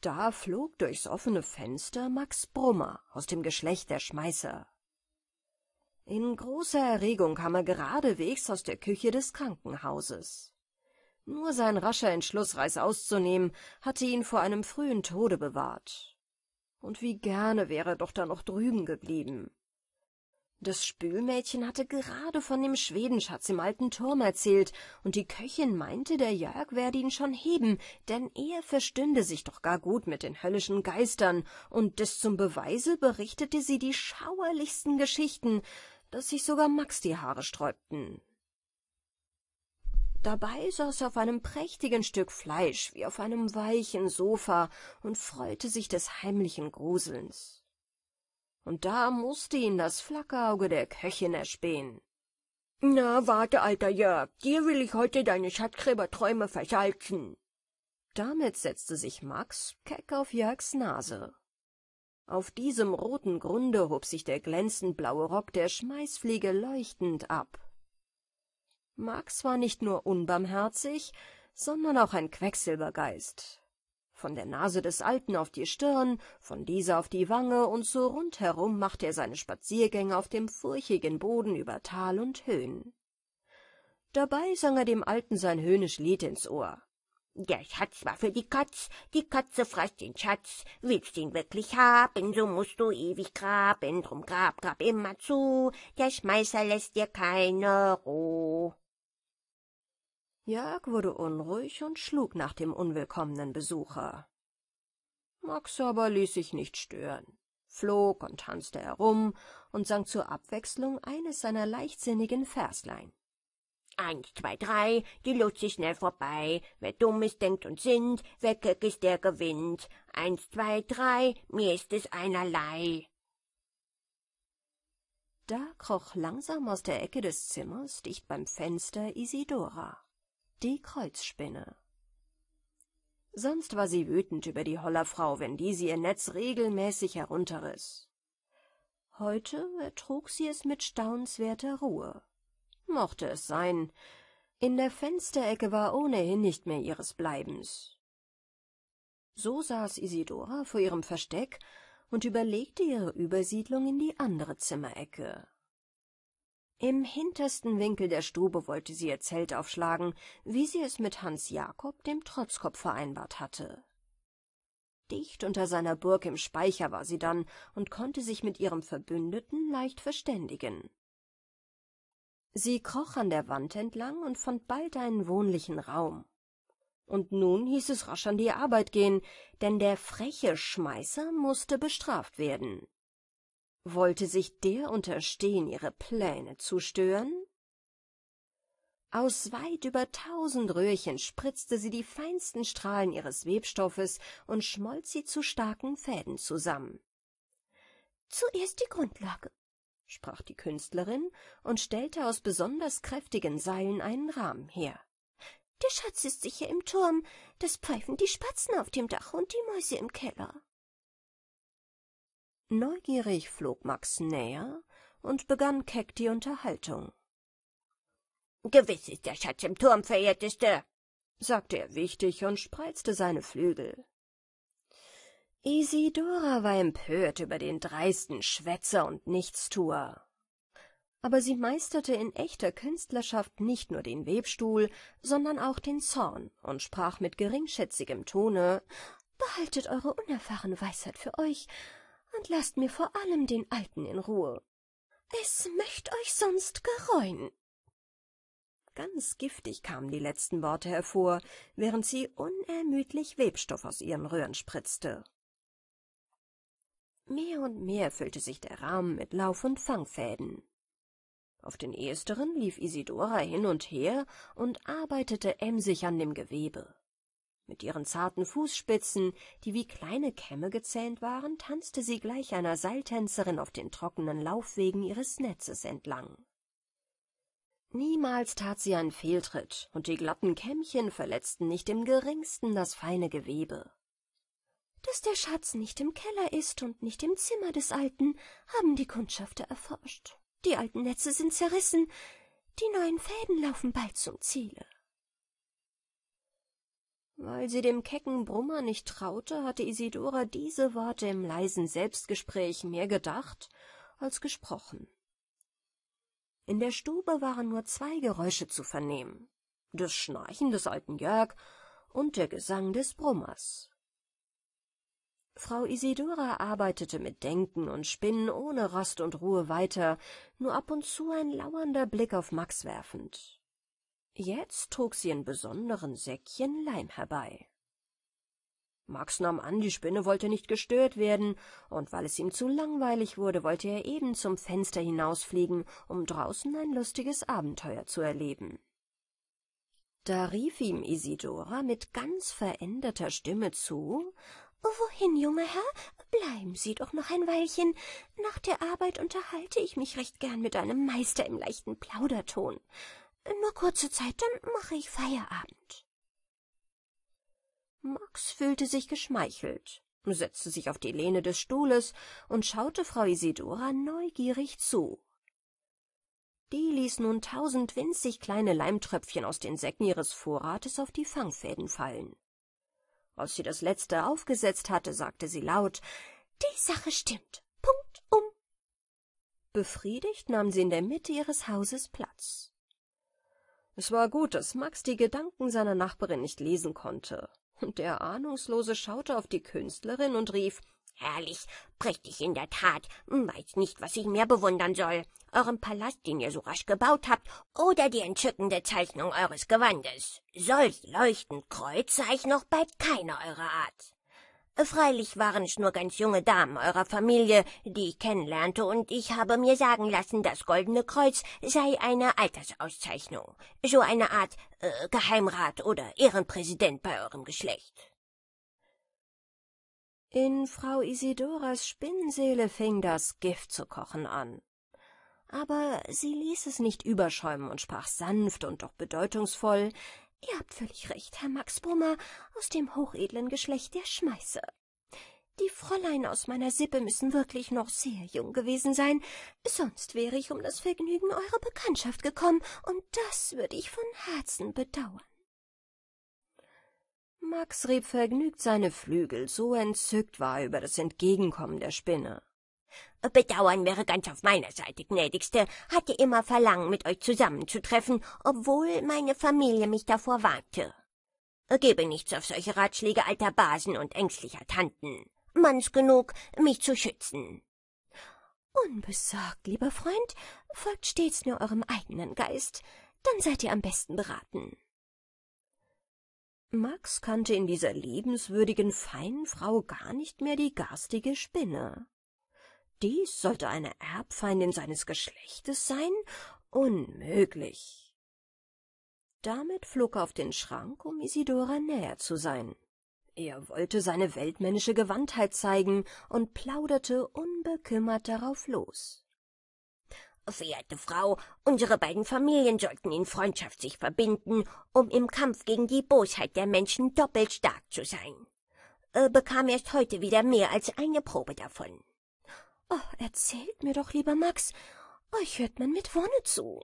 Da flog durchs offene Fenster Max Brummer aus dem Geschlecht der Schmeißer. In großer Erregung kam er geradewegs aus der Küche des Krankenhauses. Nur sein rascher Entschluss, Reis auszunehmen, hatte ihn vor einem frühen Tode bewahrt. Und wie gerne wäre er doch da noch drüben geblieben. Das Spülmädchen hatte gerade von dem Schwedenschatz im alten Turm erzählt, und die Köchin meinte, der Jörg werde ihn schon heben, denn er verstünde sich doch gar gut mit den höllischen Geistern, und des zum Beweise berichtete sie die schauerlichsten Geschichten, dass sich sogar Max die Haare sträubten. Dabei saß er auf einem prächtigen Stück Fleisch wie auf einem weichen Sofa und freute sich des heimlichen Gruselns und da mußte ihn das Flackerauge der Köchin erspähen. Na, warte, alter Jörg, dir will ich heute deine Schatzgräberträume versalzen. Damit setzte sich Max keck auf Jörgs Nase. Auf diesem roten Grunde hob sich der glänzend blaue Rock der Schmeißfliege leuchtend ab. Max war nicht nur unbarmherzig, sondern auch ein Quecksilbergeist, von der Nase des Alten auf die Stirn, von dieser auf die Wange und so rundherum machte er seine Spaziergänge auf dem furchigen Boden über Tal und Höhen. Dabei sang er dem Alten sein höhnisch Lied ins Ohr. Der Schatz war für die Katz, die Katze freßt den Schatz. Willst ihn wirklich haben, so musst du ewig graben, drum grab, grab immer zu, der Schmeißer lässt dir keine Ruhe. Jörg wurde unruhig und schlug nach dem unwillkommenen Besucher. Max aber ließ sich nicht stören, flog und tanzte herum und sang zur Abwechslung eines seiner leichtsinnigen Verslein. Eins, zwei, drei, die ist schnell vorbei. Wer dumm ist, denkt und sinnt, wer keck ist, der gewinnt. Eins, zwei, drei, mir ist es einerlei. Da kroch langsam aus der Ecke des Zimmers, dicht beim Fenster, Isidora. Die Kreuzspinne. Sonst war sie wütend über die Hollerfrau, wenn diese ihr Netz regelmäßig herunterriß. Heute ertrug sie es mit staunenswerter Ruhe. Mochte es sein, in der Fensterecke war ohnehin nicht mehr ihres Bleibens. So saß Isidora vor ihrem Versteck und überlegte ihre Übersiedlung in die andere Zimmerecke. Im hintersten Winkel der Stube wollte sie ihr Zelt aufschlagen, wie sie es mit Hans Jakob, dem Trotzkopf, vereinbart hatte. Dicht unter seiner Burg im Speicher war sie dann und konnte sich mit ihrem Verbündeten leicht verständigen. Sie kroch an der Wand entlang und fand bald einen wohnlichen Raum. Und nun hieß es rasch an die Arbeit gehen, denn der freche Schmeißer mußte bestraft werden. Wollte sich der unterstehen, ihre Pläne zu stören? Aus weit über tausend Röhrchen spritzte sie die feinsten Strahlen ihres Webstoffes und schmolz sie zu starken Fäden zusammen. Zuerst die Grundlage, sprach die Künstlerin und stellte aus besonders kräftigen Seilen einen Rahmen her. Der Schatz ist sicher im Turm, das pfeifen die Spatzen auf dem Dach und die Mäuse im Keller. Neugierig flog Max näher und begann keck die Unterhaltung. Gewiss ist der Schatz im Turm, verehrteste, sagte er wichtig und spreizte seine Flügel. Isidora war empört über den dreisten Schwätzer und Nichtstuer. Aber sie meisterte in echter Künstlerschaft nicht nur den Webstuhl, sondern auch den Zorn und sprach mit geringschätzigem Tone Behaltet eure unerfahrene Weisheit für euch, und laßt mir vor allem den Alten in Ruhe. Es möcht euch sonst gereuen. Ganz giftig kamen die letzten Worte hervor, während sie unermüdlich Webstoff aus ihren Röhren spritzte. Mehr und mehr füllte sich der Rahmen mit Lauf- und Fangfäden. Auf den ersteren lief Isidora hin und her und arbeitete emsig an dem Gewebe. Mit ihren zarten Fußspitzen, die wie kleine Kämme gezähnt waren, tanzte sie gleich einer Seiltänzerin auf den trockenen Laufwegen ihres Netzes entlang. Niemals tat sie einen Fehltritt, und die glatten Kämmchen verletzten nicht im geringsten das feine Gewebe. Dass der Schatz nicht im Keller ist und nicht im Zimmer des Alten, haben die Kundschafter erforscht. Die alten Netze sind zerrissen, die neuen Fäden laufen bald zum Ziele. Weil sie dem kecken Brummer nicht traute, hatte Isidora diese Worte im leisen Selbstgespräch mehr gedacht als gesprochen. In der Stube waren nur zwei Geräusche zu vernehmen, das Schnarchen des alten Jörg und der Gesang des Brummers. Frau Isidora arbeitete mit Denken und Spinnen ohne Rast und Ruhe weiter, nur ab und zu ein lauernder Blick auf Max werfend. Jetzt trug sie in besonderen Säckchen Leim herbei. Max nahm an, die Spinne wollte nicht gestört werden, und weil es ihm zu langweilig wurde, wollte er eben zum Fenster hinausfliegen, um draußen ein lustiges Abenteuer zu erleben. Da rief ihm Isidora mit ganz veränderter Stimme zu Wohin, junger Herr? Bleiben Sie doch noch ein Weilchen. Nach der Arbeit unterhalte ich mich recht gern mit einem Meister im leichten Plauderton. Nur kurze Zeit, dann mache ich Feierabend. Max fühlte sich geschmeichelt, setzte sich auf die Lehne des Stuhles und schaute Frau Isidora neugierig zu. Die ließ nun tausend winzig kleine Leimtröpfchen aus den Säcken ihres Vorrates auf die Fangfäden fallen. Als sie das letzte aufgesetzt hatte, sagte sie laut, die Sache stimmt, Punkt um. Befriedigt nahm sie in der Mitte ihres Hauses Platz. Es war gut, dass Max die Gedanken seiner Nachbarin nicht lesen konnte. Und der Ahnungslose schaute auf die Künstlerin und rief Herrlich, prächtig in der Tat. Weiß nicht, was ich mehr bewundern soll. Euren Palast, den ihr so rasch gebaut habt, oder die entzückende Zeichnung eures Gewandes. Solch leuchtend Kreuz sah ich noch bei keiner eurer Art. Freilich waren es nur ganz junge Damen eurer Familie, die ich kennenlernte, und ich habe mir sagen lassen, das Goldene Kreuz sei eine Altersauszeichnung, so eine Art äh, Geheimrat oder Ehrenpräsident bei eurem Geschlecht. In Frau Isidoras Spinnseele fing das Gift zu kochen an. Aber sie ließ es nicht überschäumen und sprach sanft und doch bedeutungsvoll, Ihr habt völlig recht, Herr Max Brummer, aus dem hochedlen Geschlecht der Schmeißer. Die Fräulein aus meiner Sippe müssen wirklich noch sehr jung gewesen sein, sonst wäre ich um das Vergnügen eurer Bekanntschaft gekommen, und das würde ich von Herzen bedauern. Max rieb vergnügt seine Flügel, so entzückt war er über das Entgegenkommen der Spinne. Bedauern wäre ganz auf meiner Seite, gnädigste. Hatte immer Verlangen, mit euch zusammenzutreffen, obwohl meine Familie mich davor warnte. Gebe nichts auf solche Ratschläge alter Basen und ängstlicher Tanten. Manns genug, mich zu schützen. Unbesorgt, lieber Freund, folgt stets nur eurem eigenen Geist, dann seid ihr am besten beraten. Max kannte in dieser liebenswürdigen, feinen Frau gar nicht mehr die garstige Spinne. Dies sollte eine Erbfeindin seines Geschlechtes sein? Unmöglich. Damit flog er auf den Schrank, um Isidora näher zu sein. Er wollte seine weltmännische Gewandtheit zeigen und plauderte unbekümmert darauf los. Verehrte Frau, unsere beiden Familien sollten in Freundschaft sich verbinden, um im Kampf gegen die Bosheit der Menschen doppelt stark zu sein. Er bekam erst heute wieder mehr als eine Probe davon. Oh, erzählt mir doch, lieber Max, euch oh, hört man mit Wonne zu.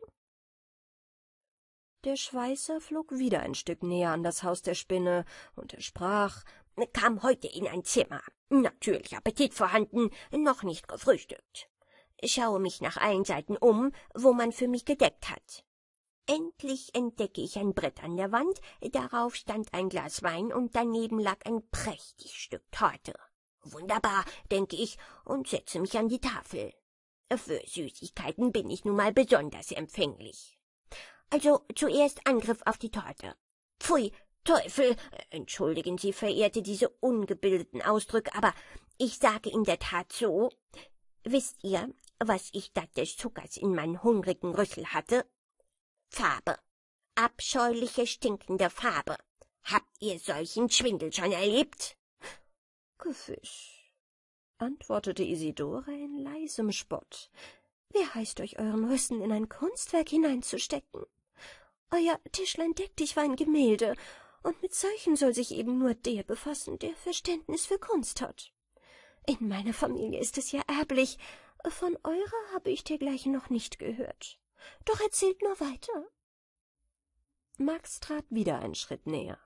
Der Schweißer flog wieder ein Stück näher an das Haus der Spinne, und er sprach, kam heute in ein Zimmer, natürlich Appetit vorhanden, noch nicht gefrühstückt. Schaue mich nach allen Seiten um, wo man für mich gedeckt hat. Endlich entdecke ich ein Brett an der Wand, darauf stand ein Glas Wein und daneben lag ein prächtig Stück Torte. Wunderbar, denke ich und setze mich an die Tafel. Für Süßigkeiten bin ich nun mal besonders empfänglich. Also zuerst Angriff auf die Torte. Pfui, Teufel, entschuldigen Sie, verehrte, diese ungebildeten Ausdrücke, aber ich sage in der Tat so. Wisst ihr, was ich da des Zuckers in meinen hungrigen Rüssel hatte? Farbe. Abscheuliche, stinkende Farbe. Habt ihr solchen Schwindel schon erlebt? Hackefisch, antwortete Isidore in leisem Spott. Wer heißt euch euren Rüsten in ein Kunstwerk hineinzustecken? Euer Tischlein deck dich wie ein Gemälde, und mit solchen soll sich eben nur der befassen, der Verständnis für Kunst hat. In meiner Familie ist es ja erblich, von eurer habe ich dergleichen noch nicht gehört. Doch erzählt nur weiter. Max trat wieder einen Schritt näher.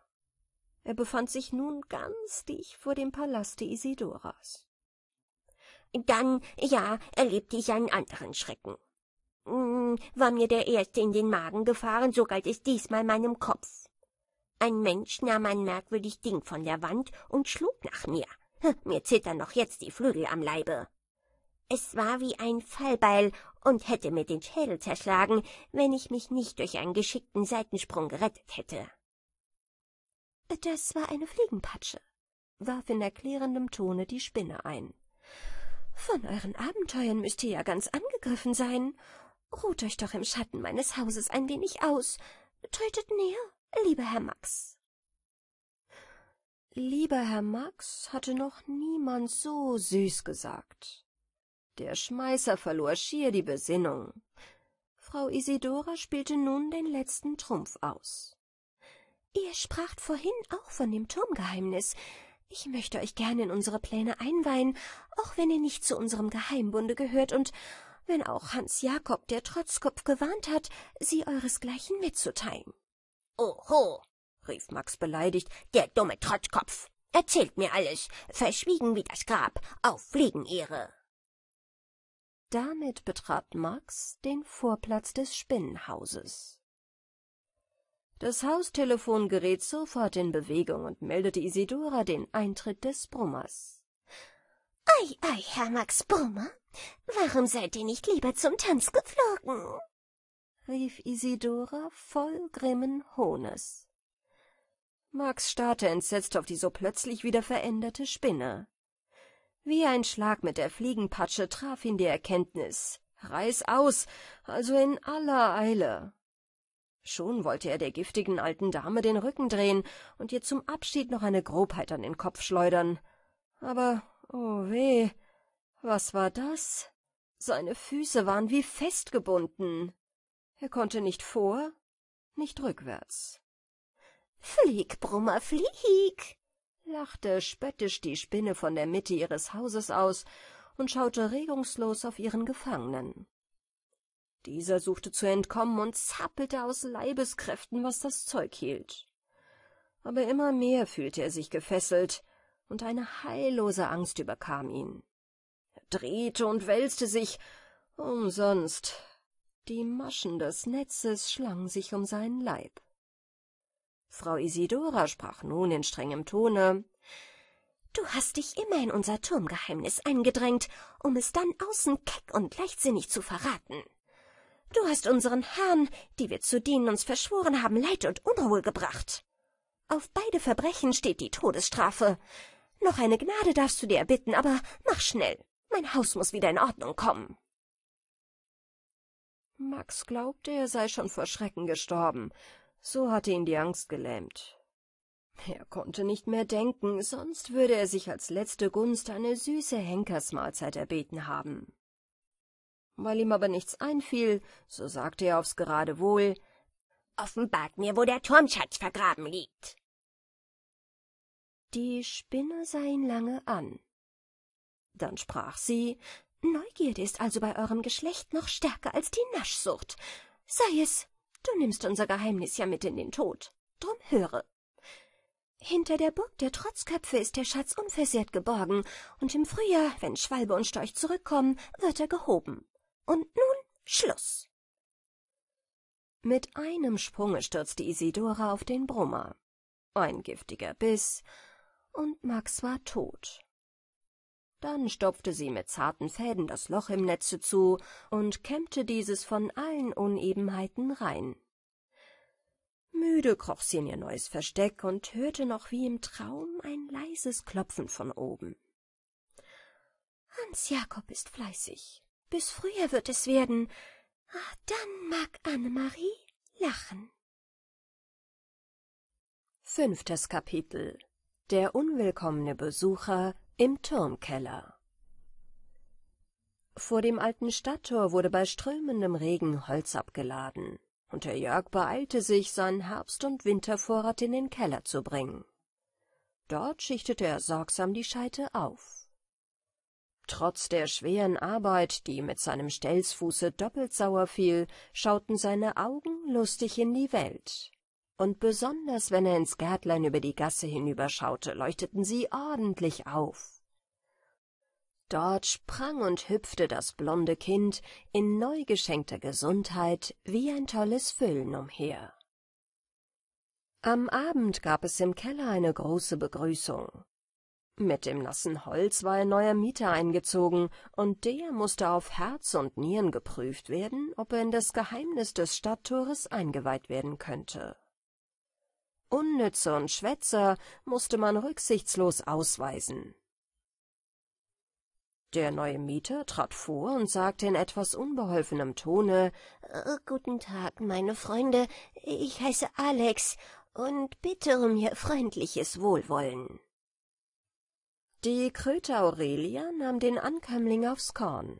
Er befand sich nun ganz dicht vor dem Palaste Isidoras. Dann, ja, erlebte ich einen anderen Schrecken. Hm, war mir der erste in den Magen gefahren, so galt es diesmal meinem Kopf. Ein Mensch nahm ein merkwürdig Ding von der Wand und schlug nach mir. Hm, mir zittern noch jetzt die Flügel am Leibe. Es war wie ein Fallbeil und hätte mir den Schädel zerschlagen, wenn ich mich nicht durch einen geschickten Seitensprung gerettet hätte. Das war eine Fliegenpatsche, warf in erklärendem Tone die Spinne ein. Von euren Abenteuern müsst ihr ja ganz angegriffen sein. Ruht euch doch im Schatten meines Hauses ein wenig aus. Tretet näher, lieber Herr Max. Lieber Herr Max hatte noch niemand so süß gesagt. Der Schmeißer verlor schier die Besinnung. Frau Isidora spielte nun den letzten Trumpf aus. Ihr spracht vorhin auch von dem Turmgeheimnis. Ich möchte euch gerne in unsere Pläne einweihen, auch wenn ihr nicht zu unserem Geheimbunde gehört und wenn auch Hans Jakob, der Trotzkopf, gewarnt hat, sie euresgleichen mitzuteilen. Oho, rief Max beleidigt, der dumme Trotzkopf. Erzählt mir alles, verschwiegen wie das Grab, auf Fliegenehre. Damit betrat Max den Vorplatz des Spinnenhauses. Das Haustelefon gerät sofort in Bewegung und meldete Isidora den Eintritt des Brummers. »Ei, ei, Herr Max Brummer, warum seid ihr nicht lieber zum Tanz geflogen?« rief Isidora voll grimmen Hohnes. Max starrte entsetzt auf die so plötzlich wieder veränderte Spinne. Wie ein Schlag mit der Fliegenpatsche traf ihn die Erkenntnis. Reiß aus, also in aller Eile. Schon wollte er der giftigen alten Dame den Rücken drehen und ihr zum Abschied noch eine Grobheit an den Kopf schleudern. Aber, oh weh, was war das? Seine Füße waren wie festgebunden. Er konnte nicht vor, nicht rückwärts. Flieg, Brummer, flieg! lachte spöttisch die Spinne von der Mitte ihres Hauses aus und schaute regungslos auf ihren Gefangenen. Dieser suchte zu entkommen und zappelte aus Leibeskräften, was das Zeug hielt. Aber immer mehr fühlte er sich gefesselt, und eine heillose Angst überkam ihn. Er drehte und wälzte sich, umsonst. Die Maschen des Netzes schlangen sich um seinen Leib. Frau Isidora sprach nun in strengem Tone, Du hast dich immer in unser Turmgeheimnis eingedrängt, um es dann außen keck und leichtsinnig zu verraten. Du hast unseren Herrn, die wir zu dienen uns verschworen haben, Leid und Unruhe gebracht. Auf beide Verbrechen steht die Todesstrafe. Noch eine Gnade darfst du dir erbitten, aber mach schnell. Mein Haus muss wieder in Ordnung kommen. Max glaubte, er sei schon vor Schrecken gestorben. So hatte ihn die Angst gelähmt. Er konnte nicht mehr denken, sonst würde er sich als letzte Gunst eine süße Henkersmahlzeit erbeten haben. Weil ihm aber nichts einfiel, so sagte er aufs Geradewohl Offenbart mir, wo der Turmschatz vergraben liegt. Die Spinne sah ihn lange an. Dann sprach sie Neugierde ist also bei eurem Geschlecht noch stärker als die Naschsucht. Sei es, du nimmst unser Geheimnis ja mit in den Tod. Drum höre. Hinter der Burg der Trotzköpfe ist der Schatz unversehrt geborgen, und im Frühjahr, wenn Schwalbe und Storch zurückkommen, wird er gehoben. Und nun Schluss. Mit einem Sprunge stürzte Isidora auf den Brummer. Ein giftiger Biss, und Max war tot. Dann stopfte sie mit zarten Fäden das Loch im Netze zu und kämmte dieses von allen Unebenheiten rein. Müde kroch sie in ihr neues Versteck und hörte noch wie im Traum ein leises Klopfen von oben. Hans Jakob ist fleißig, bis früher wird es werden. Ah, dann mag Annemarie lachen. Fünftes Kapitel Der unwillkommene Besucher im Turmkeller Vor dem alten Stadttor wurde bei strömendem Regen Holz abgeladen, und Herr Jörg beeilte sich, seinen Herbst- und Wintervorrat in den Keller zu bringen. Dort schichtete er sorgsam die Scheite auf. Trotz der schweren Arbeit, die mit seinem Stelzfuße doppelt sauer fiel, schauten seine Augen lustig in die Welt. Und besonders, wenn er ins Gärtlein über die Gasse hinüberschaute, leuchteten sie ordentlich auf. Dort sprang und hüpfte das blonde Kind in neugeschenkter Gesundheit wie ein tolles Füllen umher. Am Abend gab es im Keller eine große Begrüßung. Mit dem nassen Holz war ein neuer Mieter eingezogen, und der musste auf Herz und Nieren geprüft werden, ob er in das Geheimnis des Stadttores eingeweiht werden könnte. Unnütze und Schwätzer musste man rücksichtslos ausweisen. Der neue Mieter trat vor und sagte in etwas unbeholfenem Tone oh, Guten Tag, meine Freunde, ich heiße Alex, und bitte um Ihr freundliches Wohlwollen. Die Kröte Aurelia nahm den Ankömmling aufs Korn.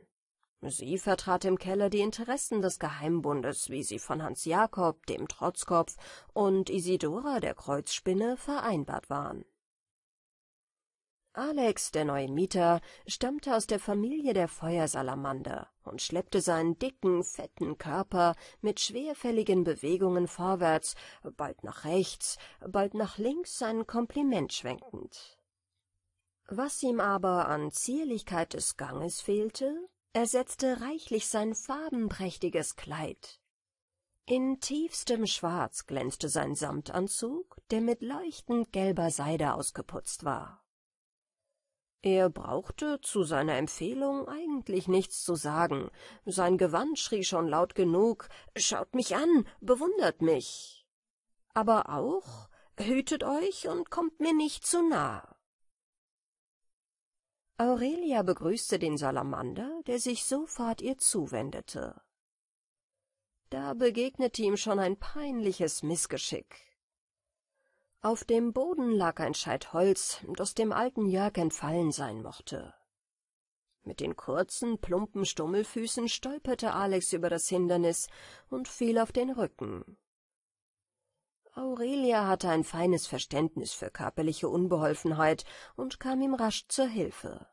Sie vertrat im Keller die Interessen des Geheimbundes, wie sie von Hans Jakob, dem Trotzkopf, und Isidora, der Kreuzspinne, vereinbart waren. Alex, der neue Mieter, stammte aus der Familie der Feuersalamander und schleppte seinen dicken, fetten Körper mit schwerfälligen Bewegungen vorwärts, bald nach rechts, bald nach links, sein Kompliment schwenkend. Was ihm aber an Zierlichkeit des Ganges fehlte, ersetzte reichlich sein farbenprächtiges Kleid. In tiefstem Schwarz glänzte sein Samtanzug, der mit leuchtend gelber Seide ausgeputzt war. Er brauchte zu seiner Empfehlung eigentlich nichts zu sagen. Sein Gewand schrie schon laut genug, schaut mich an, bewundert mich. Aber auch, hütet euch und kommt mir nicht zu nah. Aurelia begrüßte den Salamander, der sich sofort ihr zuwendete. Da begegnete ihm schon ein peinliches Missgeschick. Auf dem Boden lag ein Scheit Holz, das dem alten Jörg entfallen sein mochte. Mit den kurzen, plumpen Stummelfüßen stolperte Alex über das Hindernis und fiel auf den Rücken. Aurelia hatte ein feines Verständnis für körperliche Unbeholfenheit und kam ihm rasch zur Hilfe.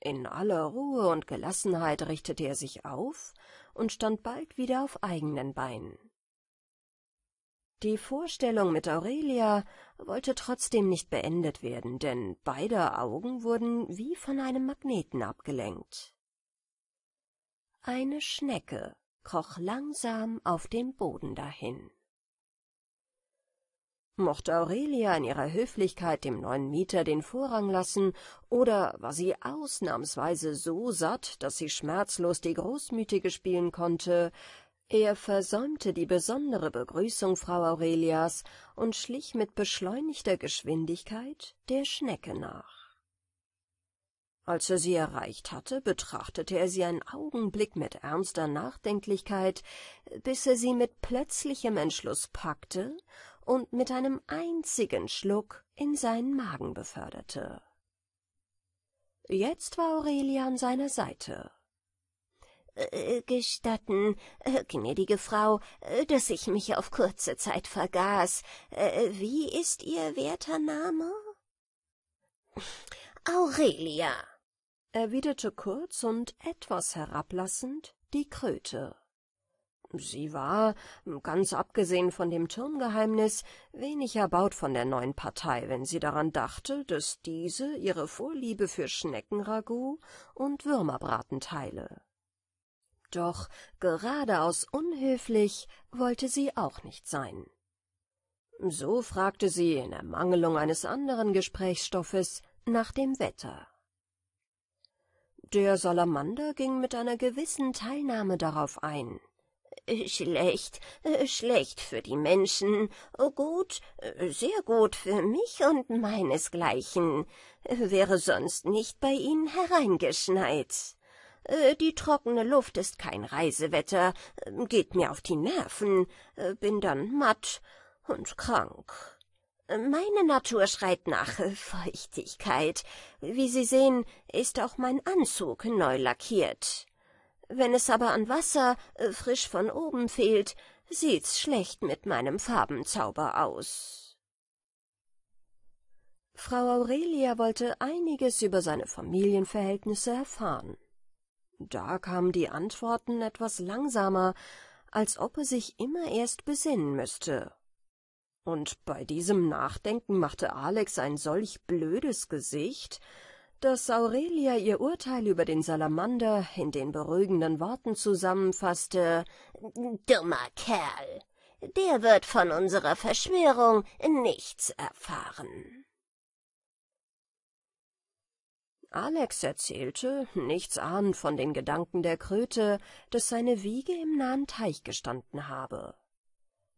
In aller Ruhe und Gelassenheit richtete er sich auf und stand bald wieder auf eigenen Beinen. Die Vorstellung mit Aurelia wollte trotzdem nicht beendet werden, denn beider Augen wurden wie von einem Magneten abgelenkt. Eine Schnecke kroch langsam auf dem Boden dahin. Mochte Aurelia in ihrer Höflichkeit dem neuen Mieter den Vorrang lassen, oder war sie ausnahmsweise so satt, dass sie schmerzlos die Großmütige spielen konnte? Er versäumte die besondere Begrüßung Frau Aurelias und schlich mit beschleunigter Geschwindigkeit der Schnecke nach. Als er sie erreicht hatte, betrachtete er sie einen Augenblick mit ernster Nachdenklichkeit, bis er sie mit plötzlichem Entschluss packte und mit einem einzigen Schluck in seinen Magen beförderte. Jetzt war Aurelia an seiner Seite. Äh, äh, gestatten, äh, gnädige Frau, äh, dass ich mich auf kurze Zeit vergaß. Wie ist Ihr werter Name? Aurelia, erwiderte kurz und etwas herablassend die Kröte. Sie war, ganz abgesehen von dem Turmgeheimnis, wenig erbaut von der neuen Partei, wenn sie daran dachte, dass diese ihre Vorliebe für Schneckenragout und Würmerbraten teile. Doch geradeaus unhöflich wollte sie auch nicht sein. So fragte sie in Ermangelung eines anderen Gesprächsstoffes nach dem Wetter. Der Salamander ging mit einer gewissen Teilnahme darauf ein. Schlecht, äh, schlecht für die Menschen, äh, gut, äh, sehr gut für mich und meinesgleichen, wäre sonst nicht bei ihnen hereingeschneit. Die trockene Luft ist kein Reisewetter, geht mir auf die Nerven, bin dann matt und krank. Meine Natur schreit nach Feuchtigkeit. Wie Sie sehen, ist auch mein Anzug neu lackiert. Wenn es aber an Wasser äh, frisch von oben fehlt, sieht's schlecht mit meinem Farbenzauber aus. Frau Aurelia wollte einiges über seine Familienverhältnisse erfahren. Da kamen die Antworten etwas langsamer, als ob er sich immer erst besinnen müsste. Und bei diesem Nachdenken machte Alex ein solch blödes Gesicht, dass Aurelia ihr Urteil über den Salamander in den beruhigenden Worten zusammenfasste Dummer Kerl, der wird von unserer Verschwörung nichts erfahren. Alex erzählte, nichts ahnend von den Gedanken der Kröte, dass seine Wiege im nahen Teich gestanden habe.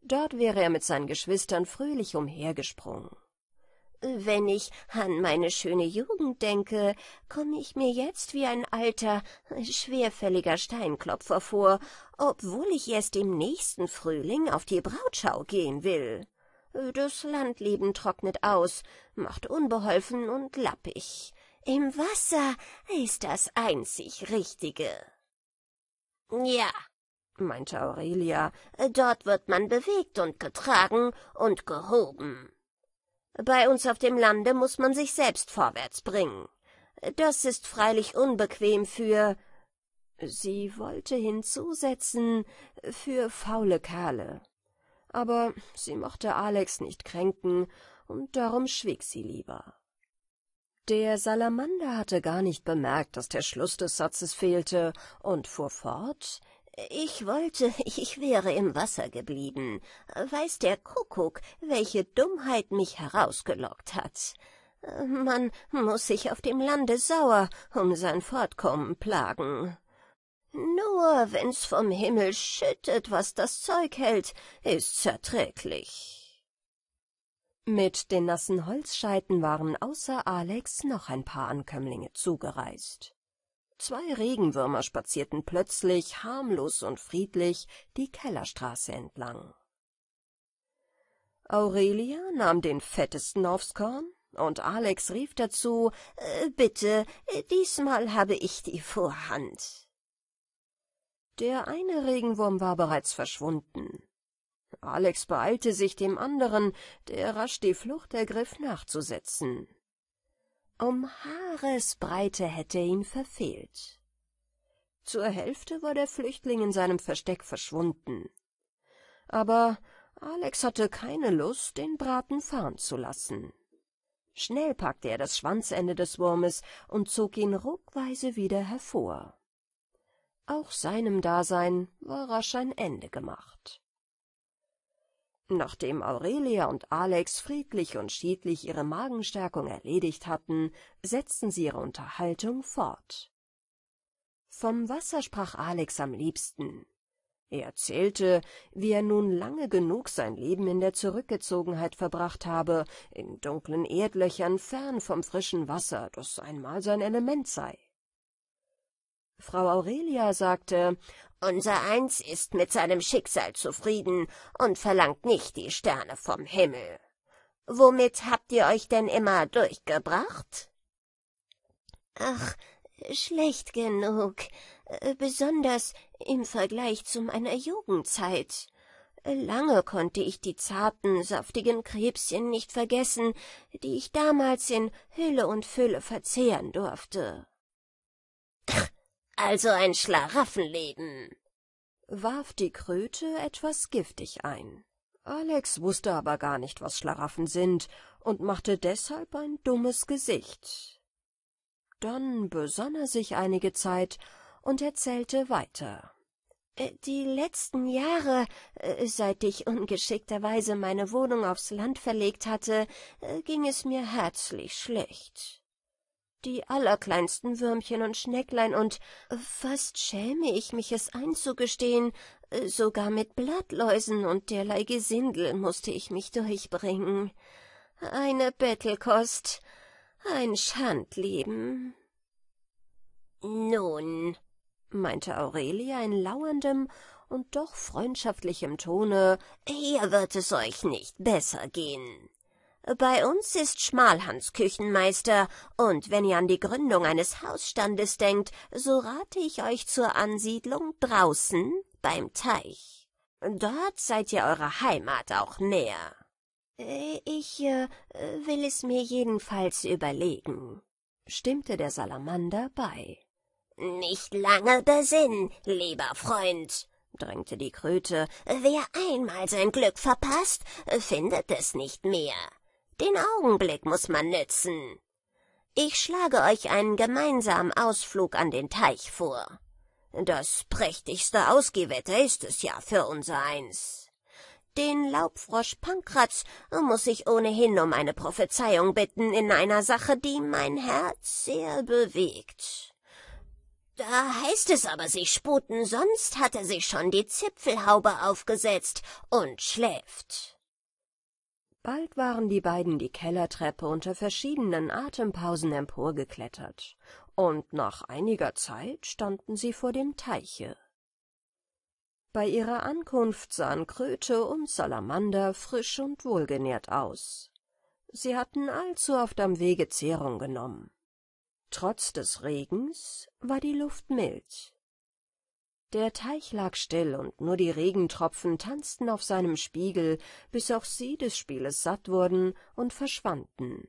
Dort wäre er mit seinen Geschwistern fröhlich umhergesprungen. Wenn ich an meine schöne Jugend denke, komme ich mir jetzt wie ein alter, schwerfälliger Steinklopfer vor, obwohl ich erst im nächsten Frühling auf die Brautschau gehen will. Das Landleben trocknet aus, macht unbeholfen und lappig. Im Wasser ist das einzig Richtige. Ja, meinte Aurelia, dort wird man bewegt und getragen und gehoben. Bei uns auf dem Lande muss man sich selbst vorwärts bringen. Das ist freilich unbequem für. Sie wollte hinzusetzen für faule Kerle. Aber sie mochte Alex nicht kränken, und darum schwieg sie lieber. Der Salamander hatte gar nicht bemerkt, dass der Schluss des Satzes fehlte, und fuhr fort ich wollte, [LAUGHS] ich wäre im Wasser geblieben. Weiß der Kuckuck, welche Dummheit mich herausgelockt hat. Man muß sich auf dem Lande sauer um sein Fortkommen plagen. Nur wenn's vom Himmel schüttet, was das Zeug hält, ist's erträglich. Mit den nassen Holzscheiten waren außer Alex noch ein paar Ankömmlinge zugereist. Zwei Regenwürmer spazierten plötzlich, harmlos und friedlich, die Kellerstraße entlang. Aurelia nahm den fettesten aufs Korn, und Alex rief dazu äh, Bitte, äh, diesmal habe ich die Vorhand. Der eine Regenwurm war bereits verschwunden. Alex beeilte sich, dem anderen, der rasch die Flucht ergriff, nachzusetzen. Um Haaresbreite hätte ihn verfehlt. Zur Hälfte war der Flüchtling in seinem Versteck verschwunden. Aber Alex hatte keine Lust, den Braten fahren zu lassen. Schnell packte er das Schwanzende des Wurmes und zog ihn ruckweise wieder hervor. Auch seinem Dasein war rasch ein Ende gemacht. Nachdem Aurelia und Alex friedlich und schiedlich ihre Magenstärkung erledigt hatten, setzten sie ihre Unterhaltung fort. Vom Wasser sprach Alex am liebsten. Er erzählte, wie er nun lange genug sein Leben in der Zurückgezogenheit verbracht habe, in dunklen Erdlöchern fern vom frischen Wasser, das einmal sein Element sei. Frau Aurelia sagte, unser Eins ist mit seinem Schicksal zufrieden und verlangt nicht die Sterne vom Himmel. Womit habt ihr euch denn immer durchgebracht? Ach, schlecht genug, besonders im Vergleich zu meiner Jugendzeit. Lange konnte ich die zarten, saftigen Krebschen nicht vergessen, die ich damals in Hülle und Fülle verzehren durfte. Also ein Schlaraffenleben, warf die Kröte etwas giftig ein. Alex wußte aber gar nicht, was Schlaraffen sind, und machte deshalb ein dummes Gesicht. Dann besann er sich einige Zeit und erzählte weiter. Äh, die letzten Jahre, äh, seit ich ungeschickterweise meine Wohnung aufs Land verlegt hatte, äh, ging es mir herzlich schlecht die allerkleinsten Würmchen und Schnecklein und äh, fast schäme ich mich es einzugestehen, äh, sogar mit Blattläusen und derlei Gesindel mußte ich mich durchbringen. Eine Bettelkost, ein Schandleben. Nun, meinte Aurelia in lauerndem und doch freundschaftlichem Tone, hier wird es euch nicht besser gehen. Bei uns ist Schmalhans Küchenmeister, und wenn ihr an die Gründung eines Hausstandes denkt, so rate ich euch zur Ansiedlung draußen beim Teich. Dort seid ihr eurer Heimat auch näher. Äh, ich äh, will es mir jedenfalls überlegen, stimmte der Salamander bei. Nicht lange Besinn, lieber Freund, drängte die Kröte, wer einmal sein Glück verpasst, findet es nicht mehr. Den Augenblick muß man nützen. Ich schlage euch einen gemeinsamen Ausflug an den Teich vor. Das prächtigste Ausgehwetter ist es ja für unser Eins. Den Laubfrosch Pankratz muß ich ohnehin um eine Prophezeiung bitten in einer Sache, die mein Herz sehr bewegt. Da heißt es aber, sie sputen, sonst hat er sich schon die Zipfelhaube aufgesetzt und schläft. Bald waren die beiden die Kellertreppe unter verschiedenen Atempausen emporgeklettert, und nach einiger Zeit standen sie vor dem Teiche. Bei ihrer Ankunft sahen Kröte und Salamander frisch und wohlgenährt aus. Sie hatten allzu oft am Wege Zehrung genommen. Trotz des Regens war die Luft mild. Der Teich lag still, und nur die Regentropfen tanzten auf seinem Spiegel, bis auch sie des Spieles satt wurden und verschwanden.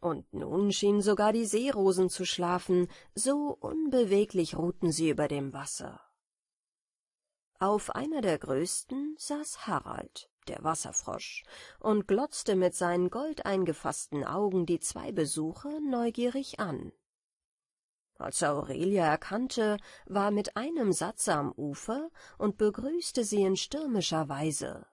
Und nun schienen sogar die Seerosen zu schlafen, so unbeweglich ruhten sie über dem Wasser. Auf einer der größten saß Harald, der Wasserfrosch, und glotzte mit seinen goldeingefassten Augen die zwei Besucher neugierig an. Als er Aurelia erkannte, war mit einem Satz am Ufer und begrüßte sie in stürmischer Weise.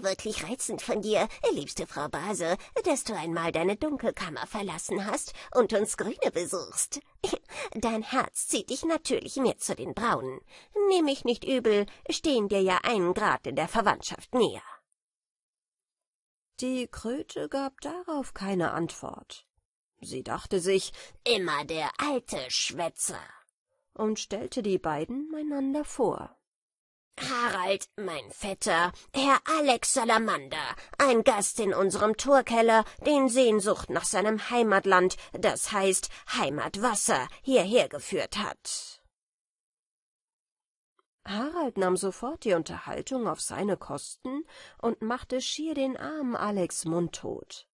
Wirklich reizend von dir, liebste Frau Base, dass du einmal deine Dunkelkammer verlassen hast und uns Grüne besuchst. [LAUGHS] Dein Herz zieht dich natürlich mehr zu den Braunen. Nimm mich nicht übel, stehen dir ja einen Grad in der Verwandtschaft näher. Die Kröte gab darauf keine Antwort. Sie dachte sich immer der alte Schwätzer und stellte die beiden einander vor. Harald, mein Vetter, Herr Alex Salamander, ein Gast in unserem Torkeller, den Sehnsucht nach seinem Heimatland, das heißt Heimatwasser, hierher geführt hat. Harald nahm sofort die Unterhaltung auf seine Kosten und machte schier den armen Alex mundtot.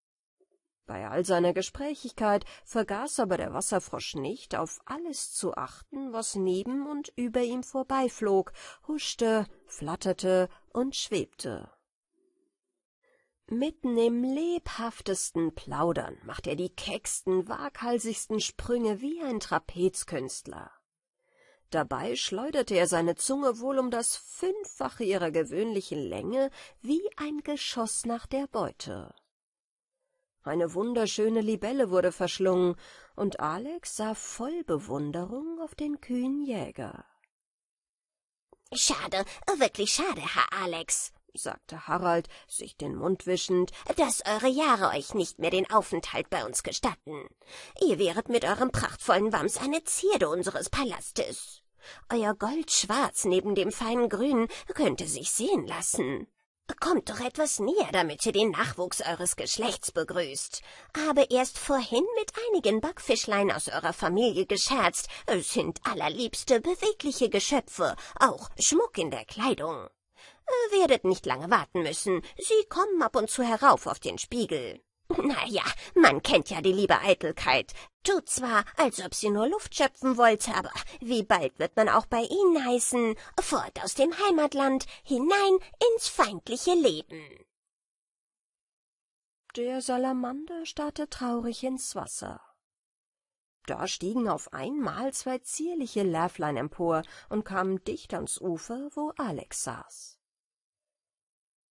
Bei all seiner Gesprächigkeit vergaß aber der Wasserfrosch nicht, auf alles zu achten, was neben und über ihm vorbeiflog, huschte, flatterte und schwebte. Mitten im lebhaftesten Plaudern machte er die kecksten, waghalsigsten Sprünge wie ein Trapezkünstler. Dabei schleuderte er seine Zunge wohl um das Fünffache ihrer gewöhnlichen Länge wie ein Geschoss nach der Beute. Eine wunderschöne Libelle wurde verschlungen, und Alex sah voll Bewunderung auf den kühnen Jäger. Schade, wirklich schade, Herr Alex, sagte Harald, sich den Mund wischend, dass eure Jahre euch nicht mehr den Aufenthalt bei uns gestatten. Ihr wäret mit eurem prachtvollen Wams eine Zierde unseres Palastes. Euer Goldschwarz neben dem feinen Grün könnte sich sehen lassen. Kommt doch etwas näher, damit ihr den Nachwuchs eures Geschlechts begrüßt. Habe erst vorhin mit einigen Backfischlein aus eurer Familie gescherzt. Es sind allerliebste, bewegliche Geschöpfe, auch Schmuck in der Kleidung. Äh, werdet nicht lange warten müssen. Sie kommen ab und zu herauf auf den Spiegel. Na ja, man kennt ja die liebe Eitelkeit. Tut zwar, als ob sie nur Luft schöpfen wollte, aber wie bald wird man auch bei Ihnen heißen, fort aus dem Heimatland, hinein ins feindliche Leben. Der Salamander starrte traurig ins Wasser. Da stiegen auf einmal zwei zierliche Läflein empor und kamen dicht ans Ufer, wo Alex saß.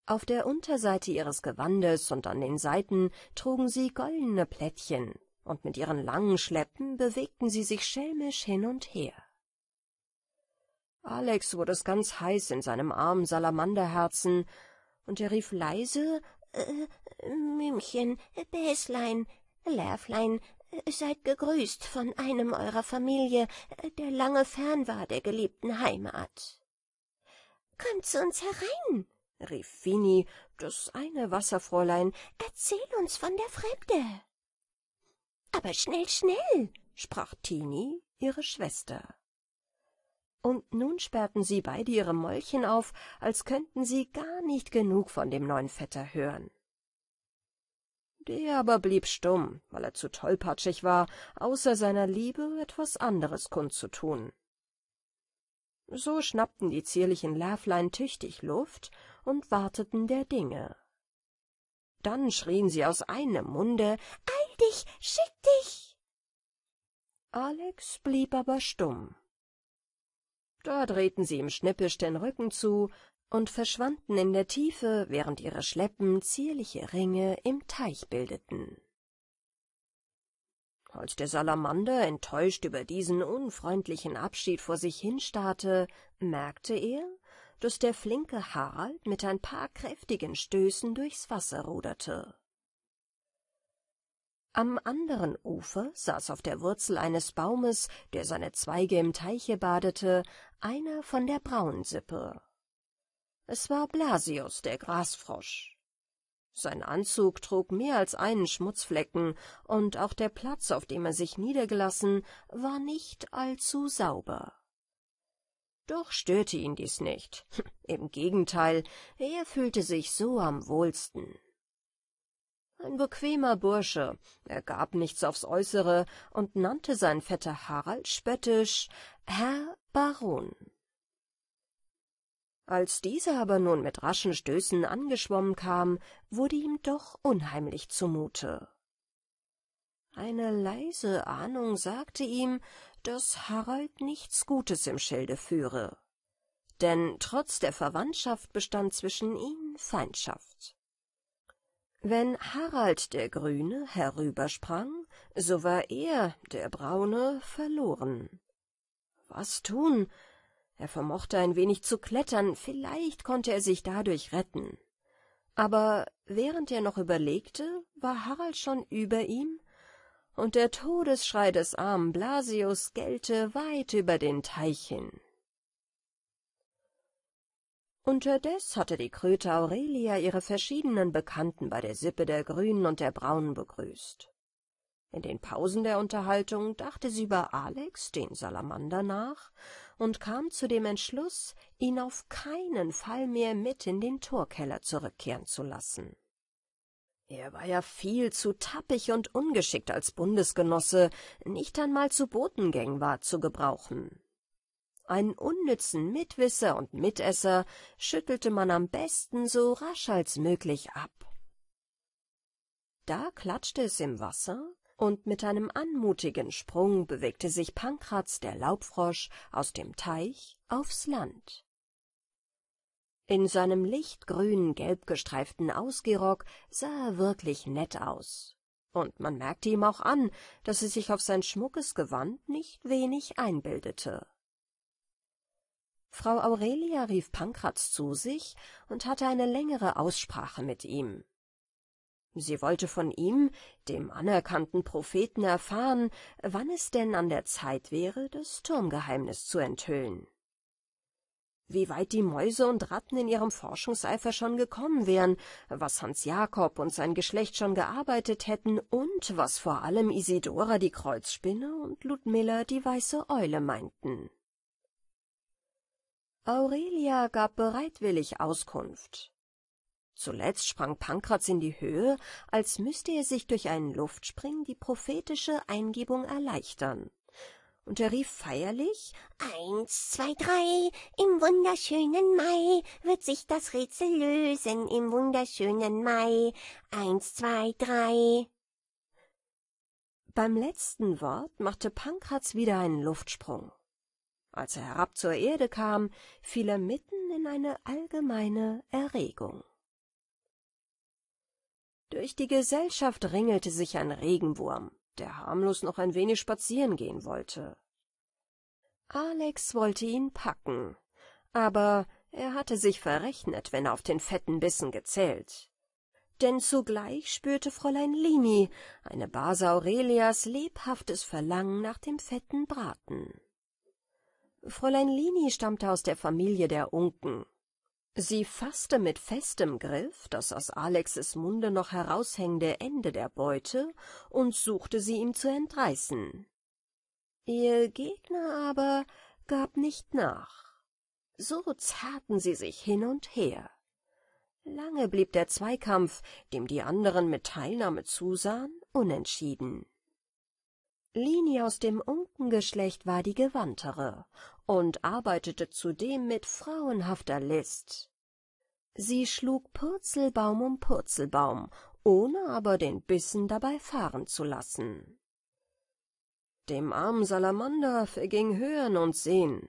Auf der Unterseite ihres Gewandes und an den Seiten trugen sie goldene Plättchen, und mit ihren langen Schleppen bewegten sie sich schelmisch hin und her. Alex wurde es ganz heiß in seinem armen Salamanderherzen, und er rief leise, äh, Mümchen, Bäslein, Lärflein, seid gegrüßt von einem eurer Familie, der lange fern war der geliebten Heimat. Kommt zu uns herein, rief Fini, das eine Wasserfräulein, erzähl uns von der Fremde. Aber schnell, schnell, sprach Tini, ihre Schwester. Und nun sperrten sie beide ihre Mäulchen auf, als könnten sie gar nicht genug von dem neuen Vetter hören. Der aber blieb stumm, weil er zu tollpatschig war, außer seiner Liebe etwas anderes kundzutun. So schnappten die zierlichen Lärflein tüchtig Luft und warteten der Dinge. Dann schrien sie aus einem Munde Eil dich, schick dich. Alex blieb aber stumm. Da drehten sie ihm schnippisch den Rücken zu und verschwanden in der Tiefe, während ihre Schleppen zierliche Ringe im Teich bildeten. Als der Salamander enttäuscht über diesen unfreundlichen Abschied vor sich hinstarrte, merkte er, dass der flinke Harald mit ein paar kräftigen Stößen durchs Wasser ruderte. Am anderen Ufer saß auf der Wurzel eines Baumes, der seine Zweige im Teiche badete, einer von der Braunsippe. Es war Blasius, der Grasfrosch. Sein Anzug trug mehr als einen Schmutzflecken, und auch der Platz, auf dem er sich niedergelassen, war nicht allzu sauber. Doch störte ihn dies nicht. [LAUGHS] Im Gegenteil, er fühlte sich so am wohlsten. Ein bequemer Bursche, er gab nichts aufs Äußere und nannte sein Vetter Harald spöttisch Herr Baron. Als dieser aber nun mit raschen Stößen angeschwommen kam, wurde ihm doch unheimlich zumute. Eine leise Ahnung sagte ihm, daß Harald nichts Gutes im Schilde führe, denn trotz der Verwandtschaft bestand zwischen ihnen Feindschaft. Wenn Harald der Grüne herübersprang, so war er, der Braune, verloren. Was tun? Er vermochte ein wenig zu klettern, vielleicht konnte er sich dadurch retten. Aber während er noch überlegte, war Harald schon über ihm und der Todesschrei des armen Blasius gellte weit über den Teich hin. Unterdes hatte die Kröte Aurelia ihre verschiedenen Bekannten bei der Sippe der Grünen und der Braunen begrüßt. In den Pausen der Unterhaltung dachte sie über Alex, den Salamander, nach und kam zu dem Entschluss, ihn auf keinen Fall mehr mit in den Torkeller zurückkehren zu lassen. Er war ja viel zu tappig und ungeschickt als Bundesgenosse, nicht einmal zu Botengängen war zu gebrauchen. Einen unnützen Mitwisser und Mitesser schüttelte man am besten so rasch als möglich ab. Da klatschte es im Wasser, und mit einem anmutigen Sprung bewegte sich Pankraz der Laubfrosch aus dem Teich aufs Land. In seinem lichtgrün gelbgestreiften Ausgehrock sah er wirklich nett aus. Und man merkte ihm auch an, dass er sich auf sein schmuckes Gewand nicht wenig einbildete. Frau Aurelia rief Pankraz zu sich und hatte eine längere Aussprache mit ihm. Sie wollte von ihm, dem anerkannten Propheten, erfahren, wann es denn an der Zeit wäre, das Turmgeheimnis zu enthüllen wie weit die Mäuse und Ratten in ihrem Forschungseifer schon gekommen wären, was Hans Jakob und sein Geschlecht schon gearbeitet hätten und was vor allem Isidora die Kreuzspinne und Ludmilla die weiße Eule meinten. Aurelia gab bereitwillig Auskunft. Zuletzt sprang Pankraz in die Höhe, als müsste er sich durch einen Luftspring die prophetische Eingebung erleichtern und er rief feierlich Eins, zwei, drei, im wunderschönen Mai wird sich das Rätsel lösen, im wunderschönen Mai. Eins, zwei, drei. Beim letzten Wort machte Pankraz wieder einen Luftsprung. Als er herab zur Erde kam, fiel er mitten in eine allgemeine Erregung. Durch die Gesellschaft ringelte sich ein Regenwurm der harmlos noch ein wenig spazieren gehen wollte. Alex wollte ihn packen, aber er hatte sich verrechnet, wenn er auf den fetten Bissen gezählt. Denn zugleich spürte Fräulein Lini, eine Base Aurelias, lebhaftes Verlangen nach dem fetten Braten. Fräulein Lini stammte aus der Familie der Unken, Sie faßte mit festem Griff das aus Alexes Munde noch heraushängende Ende der Beute und suchte sie ihm zu entreißen. Ihr Gegner aber gab nicht nach. So zerrten sie sich hin und her. Lange blieb der Zweikampf, dem die anderen mit Teilnahme zusahen, unentschieden. Lini aus dem Unkengeschlecht war die Gewandtere und arbeitete zudem mit frauenhafter List. Sie schlug Purzelbaum um Purzelbaum, ohne aber den Bissen dabei fahren zu lassen. Dem armen Salamander verging Hören und Sehen.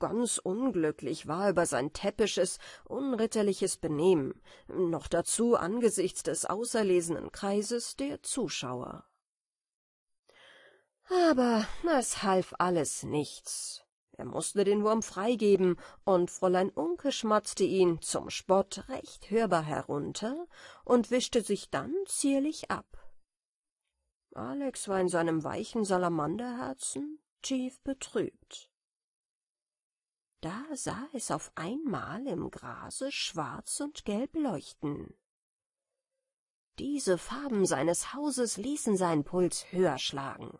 Ganz unglücklich war über sein täppisches, unritterliches Benehmen, noch dazu angesichts des auserlesenen Kreises der Zuschauer. Aber es half alles nichts. Er mußte den Wurm freigeben, und Fräulein Unke schmatzte ihn zum Spott recht hörbar herunter und wischte sich dann zierlich ab. Alex war in seinem weichen Salamanderherzen tief betrübt. Da sah es auf einmal im Grase schwarz und gelb leuchten. Diese Farben seines Hauses ließen seinen Puls höher schlagen.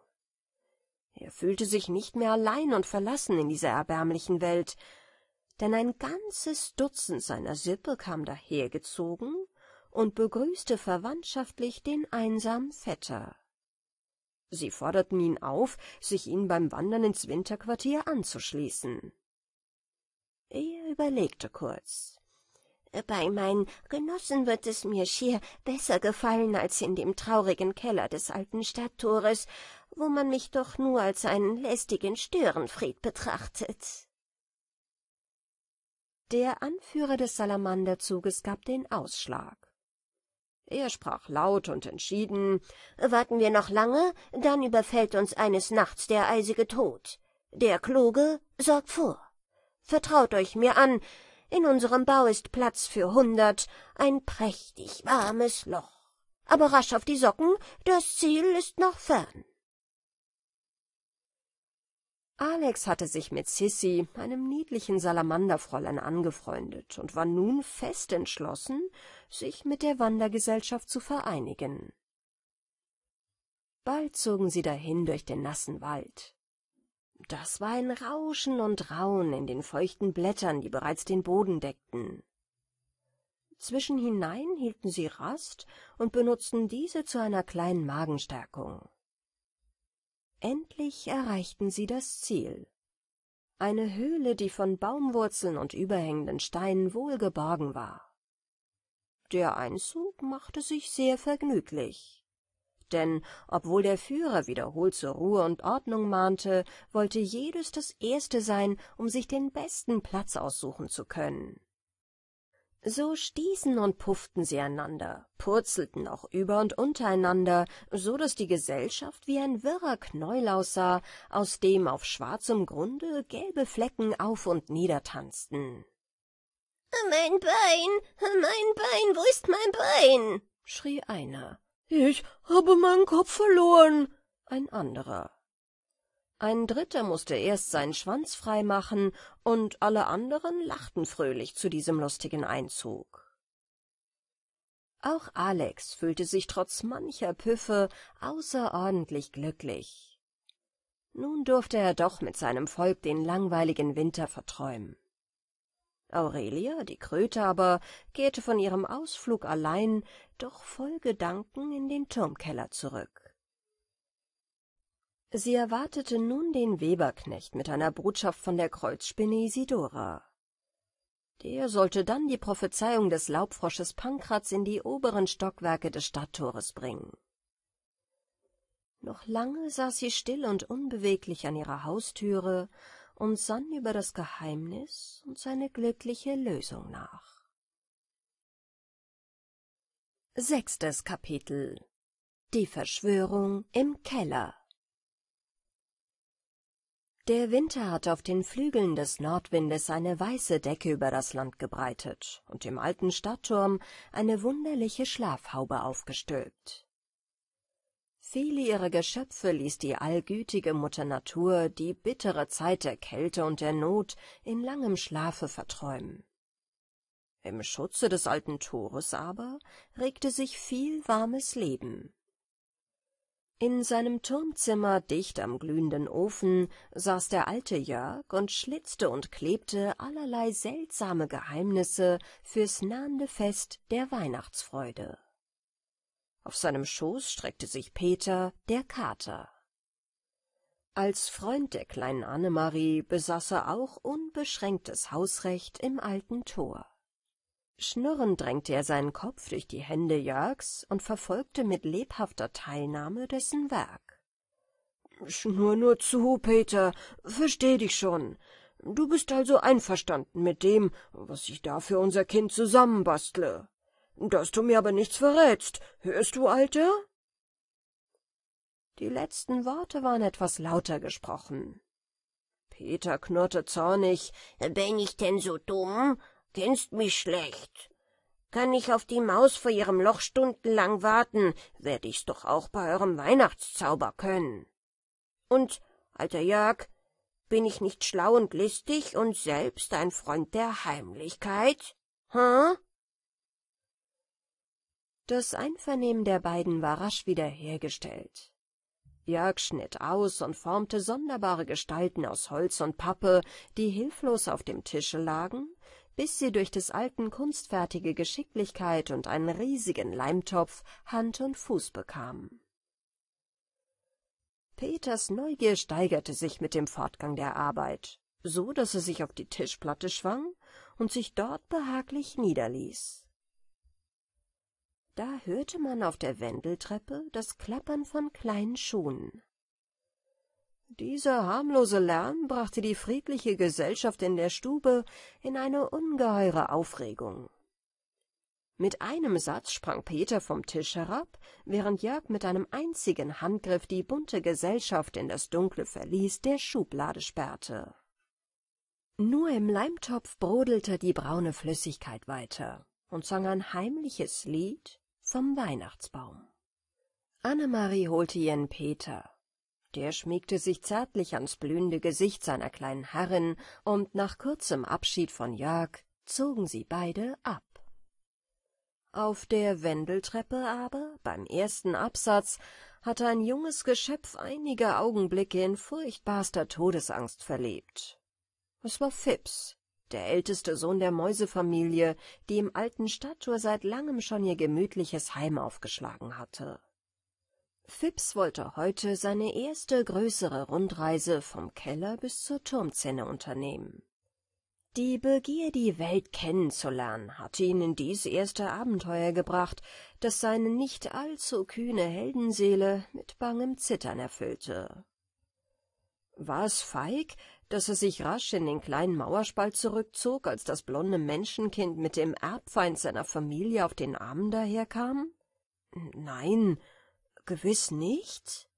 Er fühlte sich nicht mehr allein und verlassen in dieser erbärmlichen Welt, denn ein ganzes Dutzend seiner Sippe kam dahergezogen und begrüßte verwandtschaftlich den einsamen Vetter. Sie forderten ihn auf, sich ihnen beim Wandern ins Winterquartier anzuschließen. Er überlegte kurz. Bei meinen Genossen wird es mir schier besser gefallen als in dem traurigen Keller des alten Stadttores, wo man mich doch nur als einen lästigen Störenfried betrachtet. Der Anführer des Salamanderzuges gab den Ausschlag. Er sprach laut und entschieden Warten wir noch lange, dann überfällt uns eines Nachts der eisige Tod. Der Kluge sorgt vor. Vertraut euch mir an, in unserem Bau ist Platz für hundert, ein prächtig warmes Loch. Aber rasch auf die Socken, das Ziel ist noch fern. Alex hatte sich mit Sissy, einem niedlichen Salamanderfräulein, angefreundet und war nun fest entschlossen, sich mit der Wandergesellschaft zu vereinigen. Bald zogen sie dahin durch den nassen Wald. Das war ein Rauschen und Rauen in den feuchten Blättern, die bereits den Boden deckten. Zwischenhinein hielten sie Rast und benutzten diese zu einer kleinen Magenstärkung. Endlich erreichten sie das Ziel. Eine Höhle, die von Baumwurzeln und überhängenden Steinen wohlgeborgen war. Der Einzug machte sich sehr vergnüglich. Denn obwohl der Führer wiederholt zur Ruhe und Ordnung mahnte, wollte jedes das Erste sein, um sich den besten Platz aussuchen zu können so stießen und pufften sie einander, purzelten auch über und untereinander, so daß die Gesellschaft wie ein wirrer Knäuel aussah, aus dem auf schwarzem Grunde gelbe Flecken auf und nieder tanzten. »Mein Bein, mein Bein, wo ist mein Bein?« schrie einer. »Ich habe meinen Kopf verloren«, ein anderer. Ein Dritter mußte erst seinen Schwanz frei machen, und alle anderen lachten fröhlich zu diesem lustigen Einzug. Auch Alex fühlte sich trotz mancher Püffe außerordentlich glücklich. Nun durfte er doch mit seinem Volk den langweiligen Winter verträumen. Aurelia, die Kröte aber, kehrte von ihrem Ausflug allein, doch voll Gedanken in den Turmkeller zurück. Sie erwartete nun den Weberknecht mit einer Botschaft von der Kreuzspinne Isidora. Der sollte dann die Prophezeiung des Laubfrosches Pankraz in die oberen Stockwerke des Stadttores bringen. Noch lange saß sie still und unbeweglich an ihrer Haustüre und sann über das Geheimnis und seine glückliche Lösung nach. Sechstes Kapitel Die Verschwörung im Keller der Winter hat auf den Flügeln des Nordwindes eine weiße Decke über das Land gebreitet und dem alten Stadtturm eine wunderliche Schlafhaube aufgestülpt. Viele ihrer Geschöpfe ließ die allgütige Mutter Natur die bittere Zeit der Kälte und der Not in langem Schlafe verträumen. Im Schutze des alten Tores aber regte sich viel warmes Leben. In seinem Turmzimmer dicht am glühenden Ofen saß der alte Jörg und schlitzte und klebte allerlei seltsame Geheimnisse fürs nahende Fest der Weihnachtsfreude. Auf seinem Schoß streckte sich Peter, der Kater. Als Freund der kleinen Annemarie besaß er auch unbeschränktes Hausrecht im alten Tor. Schnurrend drängte er seinen Kopf durch die Hände Jörgs und verfolgte mit lebhafter Teilnahme dessen Werk. »Schnur nur zu, Peter, versteh dich schon. Du bist also einverstanden mit dem, was ich da für unser Kind zusammenbastle. Dass du mir aber nichts verrätst, hörst du, Alter?« Die letzten Worte waren etwas lauter gesprochen. Peter knurrte zornig, »Bin ich denn so dumm? kennst mich schlecht. Kann ich auf die Maus vor ihrem Loch stundenlang warten, werd ich's doch auch bei eurem Weihnachtszauber können. Und, alter Jörg, bin ich nicht schlau und listig und selbst ein Freund der Heimlichkeit? Hm? Das Einvernehmen der beiden war rasch wiederhergestellt. Jörg schnitt aus und formte sonderbare Gestalten aus Holz und Pappe, die hilflos auf dem Tische lagen, bis sie durch des Alten kunstfertige Geschicklichkeit und einen riesigen Leimtopf Hand und Fuß bekamen. Peters Neugier steigerte sich mit dem Fortgang der Arbeit, so daß er sich auf die Tischplatte schwang und sich dort behaglich niederließ. Da hörte man auf der Wendeltreppe das Klappern von kleinen Schuhen. Dieser harmlose Lärm brachte die friedliche Gesellschaft in der Stube in eine ungeheure Aufregung. Mit einem Satz sprang Peter vom Tisch herab, während Jörg mit einem einzigen Handgriff die bunte Gesellschaft in das dunkle Verlies der Schublade sperrte. Nur im Leimtopf brodelte die braune Flüssigkeit weiter und sang ein heimliches Lied vom Weihnachtsbaum. Annemarie holte ihren Peter, er schmiegte sich zärtlich ans blühende Gesicht seiner kleinen Herrin, und nach kurzem Abschied von Jörg zogen sie beide ab. Auf der Wendeltreppe aber, beim ersten Absatz, hatte ein junges Geschöpf einige Augenblicke in furchtbarster Todesangst verlebt. Es war Phipps, der älteste Sohn der Mäusefamilie, die im alten Stadttor seit langem schon ihr gemütliches Heim aufgeschlagen hatte. Phipps wollte heute seine erste größere Rundreise vom Keller bis zur Turmzenne unternehmen. Die Begier, die Welt kennenzulernen, hatte ihn in dies erste Abenteuer gebracht, das seine nicht allzu kühne Heldenseele mit bangem Zittern erfüllte. War es feig, dass er sich rasch in den kleinen Mauerspalt zurückzog, als das blonde Menschenkind mit dem Erbfeind seiner Familie auf den Armen daherkam? Nein, gewiß nicht,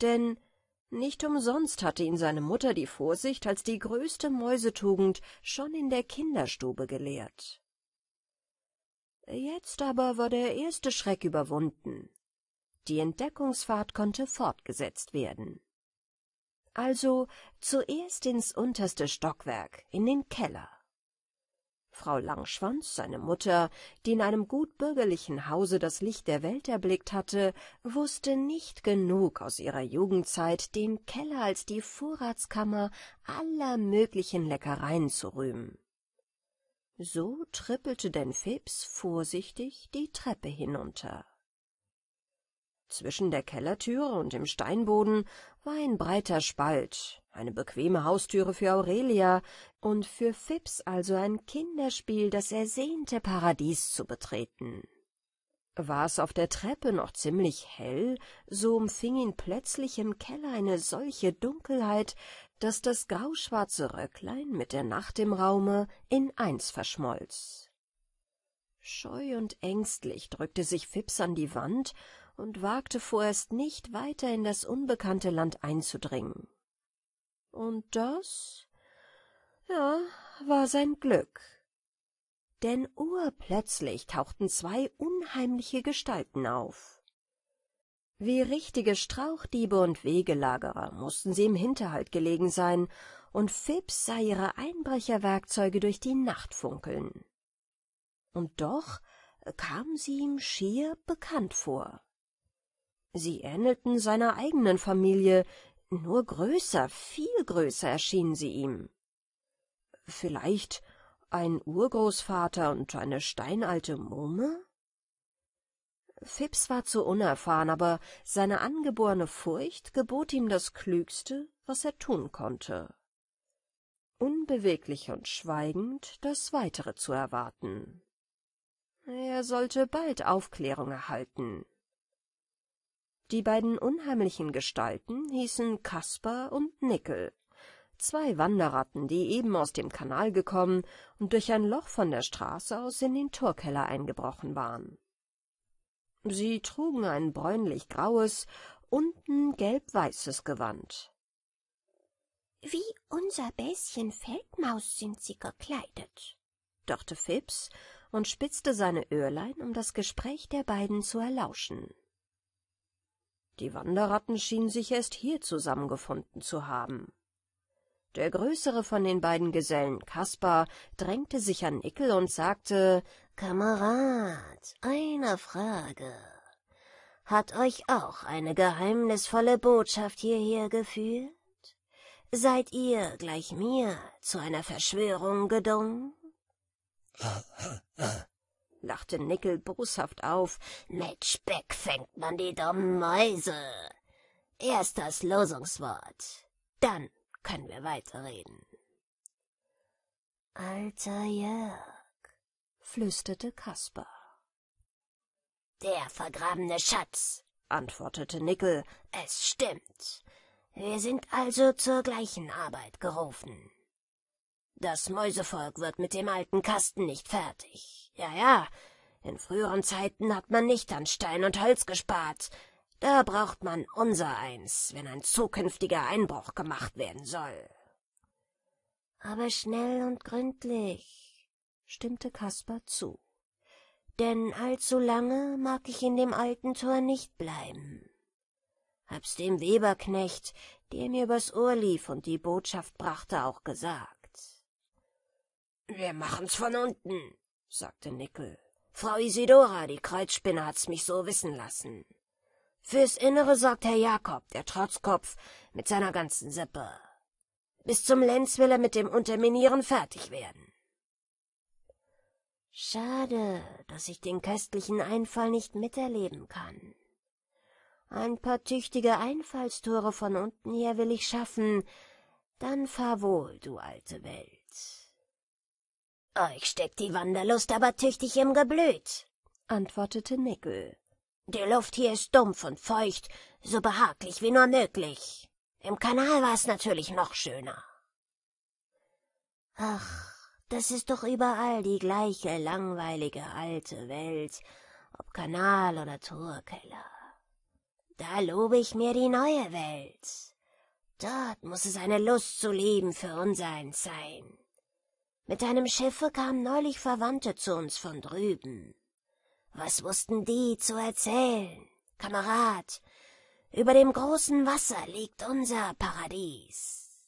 denn nicht umsonst hatte ihn seine Mutter die Vorsicht als die größte Mäusetugend schon in der Kinderstube gelehrt. Jetzt aber war der erste Schreck überwunden. Die Entdeckungsfahrt konnte fortgesetzt werden. Also zuerst ins unterste Stockwerk, in den Keller. Frau Langschwanz, seine Mutter, die in einem gutbürgerlichen Hause das Licht der Welt erblickt hatte, wusste nicht genug aus ihrer Jugendzeit, den Keller als die Vorratskammer aller möglichen Leckereien zu rühmen. So trippelte denn Phipps vorsichtig die Treppe hinunter. Zwischen der Kellertüre und dem Steinboden war ein breiter Spalt, eine bequeme Haustüre für Aurelia und für Fips also ein Kinderspiel, das ersehnte Paradies zu betreten. War es auf der Treppe noch ziemlich hell, so umfing ihn plötzlich im Keller eine solche Dunkelheit, daß das grauschwarze Röcklein mit der Nacht im Raume in eins verschmolz. Scheu und ängstlich drückte sich Fips an die Wand und wagte vorerst nicht weiter in das unbekannte Land einzudringen. Und das, ja, war sein Glück. Denn urplötzlich tauchten zwei unheimliche Gestalten auf. Wie richtige Strauchdiebe und Wegelagerer mussten sie im Hinterhalt gelegen sein, und Phipps sah ihre Einbrecherwerkzeuge durch die Nacht funkeln. Und doch kamen sie ihm schier bekannt vor. Sie ähnelten seiner eigenen Familie, nur größer, viel größer erschienen sie ihm. Vielleicht ein Urgroßvater und eine steinalte Mumme? Phipps war zu unerfahren, aber seine angeborene Furcht gebot ihm das Klügste, was er tun konnte. Unbeweglich und schweigend das Weitere zu erwarten. Er sollte bald Aufklärung erhalten. Die beiden unheimlichen Gestalten hießen Kasper und Nickel, zwei Wanderratten, die eben aus dem Kanal gekommen und durch ein Loch von der Straße aus in den Torkeller eingebrochen waren. Sie trugen ein bräunlich-graues, unten gelb-weißes Gewand. Wie unser Bäschen Feldmaus sind sie gekleidet, dachte Phipps und spitzte seine Öhrlein, um das Gespräch der beiden zu erlauschen. Die Wanderratten schienen sich erst hier zusammengefunden zu haben. Der größere von den beiden Gesellen, Kaspar, drängte sich an Ickel und sagte, »Kamerad, eine Frage. Hat euch auch eine geheimnisvolle Botschaft hierher geführt? Seid ihr, gleich mir, zu einer Verschwörung gedungen?« [LAUGHS] lachte Nickel boshaft auf. Mit Speck fängt man die dummen Mäuse. Erst das Losungswort, dann können wir weiterreden. Alter Jörg, flüsterte Kaspar. Der vergrabene Schatz, antwortete Nickel. Es stimmt. Wir sind also zur gleichen Arbeit gerufen. Das Mäusevolk wird mit dem alten Kasten nicht fertig. Ja, ja, in früheren Zeiten hat man nicht an Stein und Holz gespart. Da braucht man unser eins, wenn ein zukünftiger Einbruch gemacht werden soll. Aber schnell und gründlich, stimmte Kaspar zu. Denn allzu lange mag ich in dem alten Tor nicht bleiben. Hab's dem Weberknecht, der mir übers Ohr lief und die Botschaft brachte, auch gesagt. Wir machen's von unten, sagte Nickel. Frau Isidora, die Kreuzspinne, hat's mich so wissen lassen. Fürs Innere sorgt Herr Jakob, der Trotzkopf, mit seiner ganzen Sippe. Bis zum Lenz will er mit dem Unterminieren fertig werden. Schade, dass ich den köstlichen Einfall nicht miterleben kann. Ein paar tüchtige Einfallstore von unten her will ich schaffen. Dann fahr wohl, du alte Welt. Euch oh, steckt die Wanderlust aber tüchtig im Geblüt, antwortete Nickel. Die Luft hier ist dumpf und feucht, so behaglich wie nur möglich. Im Kanal war es natürlich noch schöner. Ach, das ist doch überall die gleiche langweilige alte Welt, ob Kanal oder Torkeller. Da lobe ich mir die neue Welt. Dort muss es eine Lust zu leben für unsereins sein. Mit einem Schiffe kamen neulich Verwandte zu uns von drüben. Was wussten die zu erzählen? Kamerad, über dem großen Wasser liegt unser Paradies.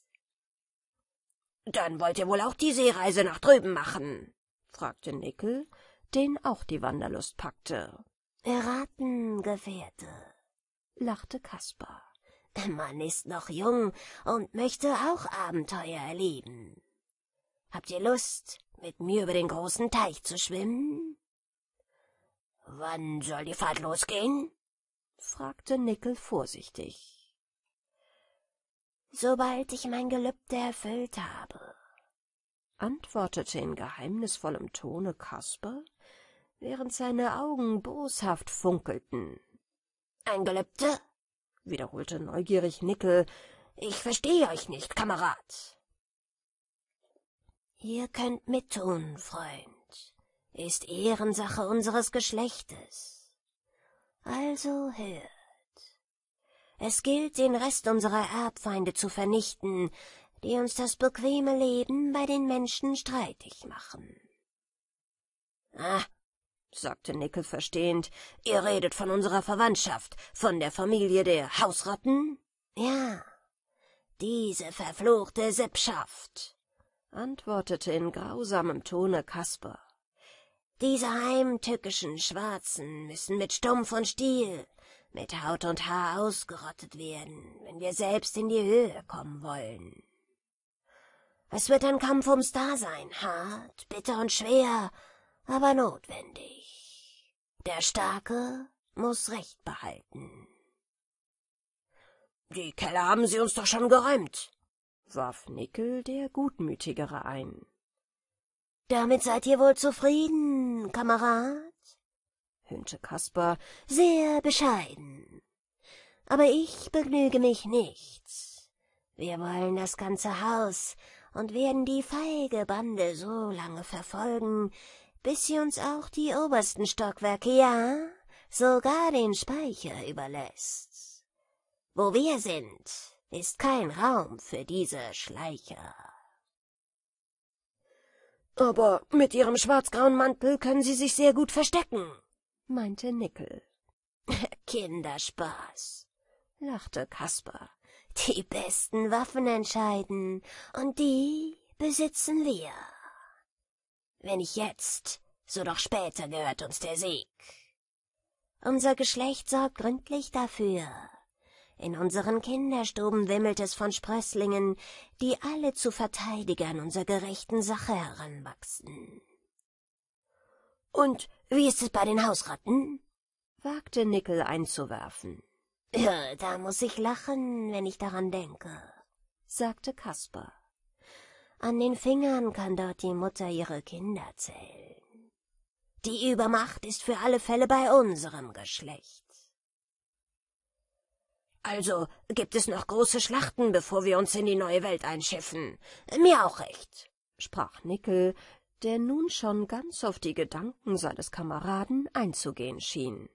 Dann wollt ihr wohl auch die Seereise nach drüben machen? fragte Nickel, den auch die Wanderlust packte. Erraten, Gefährte, lachte Kaspar. Man ist noch jung und möchte auch Abenteuer erleben. Habt ihr Lust, mit mir über den großen Teich zu schwimmen? Wann soll die Fahrt losgehen? fragte Nickel vorsichtig. Sobald ich mein Gelübde erfüllt habe, antwortete in geheimnisvollem Tone Kasper, während seine Augen boshaft funkelten. Ein Gelübde? wiederholte neugierig Nickel. Ich verstehe euch nicht, Kamerad. Ihr könnt mittun, Freund, ist Ehrensache unseres Geschlechtes. Also hört. Es gilt, den Rest unserer Erbfeinde zu vernichten, die uns das bequeme Leben bei den Menschen streitig machen. Ah, sagte Nickel verstehend, ihr redet von unserer Verwandtschaft, von der Familie der Hausratten? Ja, diese verfluchte Sippschaft antwortete in grausamem Tone Kasper. Diese heimtückischen Schwarzen müssen mit Stumpf und Stiel, mit Haut und Haar ausgerottet werden, wenn wir selbst in die Höhe kommen wollen. Es wird ein Kampf ums Dasein, hart, bitter und schwer, aber notwendig. Der Starke muss Recht behalten. Die Keller haben sie uns doch schon geräumt, warf Nickel der Gutmütigere ein. Damit seid ihr wohl zufrieden, Kamerad? höhnte Kaspar, sehr bescheiden. Aber ich begnüge mich nicht. Wir wollen das ganze Haus und werden die feige Bande so lange verfolgen, bis sie uns auch die obersten Stockwerke, ja, sogar den Speicher überlässt. Wo wir sind, ist kein Raum für diese Schleicher. Aber mit Ihrem schwarzgrauen Mantel können Sie sich sehr gut verstecken, meinte Nickel. [LAUGHS] Kinderspaß, lachte Kasper. Die besten Waffen entscheiden, und die besitzen wir. Wenn nicht jetzt, so doch später gehört uns der Sieg. Unser Geschlecht sorgt gründlich dafür, in unseren Kinderstuben wimmelt es von Sprösslingen, die alle zu Verteidigern unserer gerechten Sache heranwachsen. Und wie ist es bei den Hausratten? wagte Nickel einzuwerfen. Ja, da muß ich lachen, wenn ich daran denke, sagte Kasper. An den Fingern kann dort die Mutter ihre Kinder zählen. Die Übermacht ist für alle Fälle bei unserem Geschlecht. Also gibt es noch große Schlachten, bevor wir uns in die neue Welt einschiffen. Mir auch recht, sprach Nickel, der nun schon ganz auf die Gedanken seines Kameraden einzugehen schien.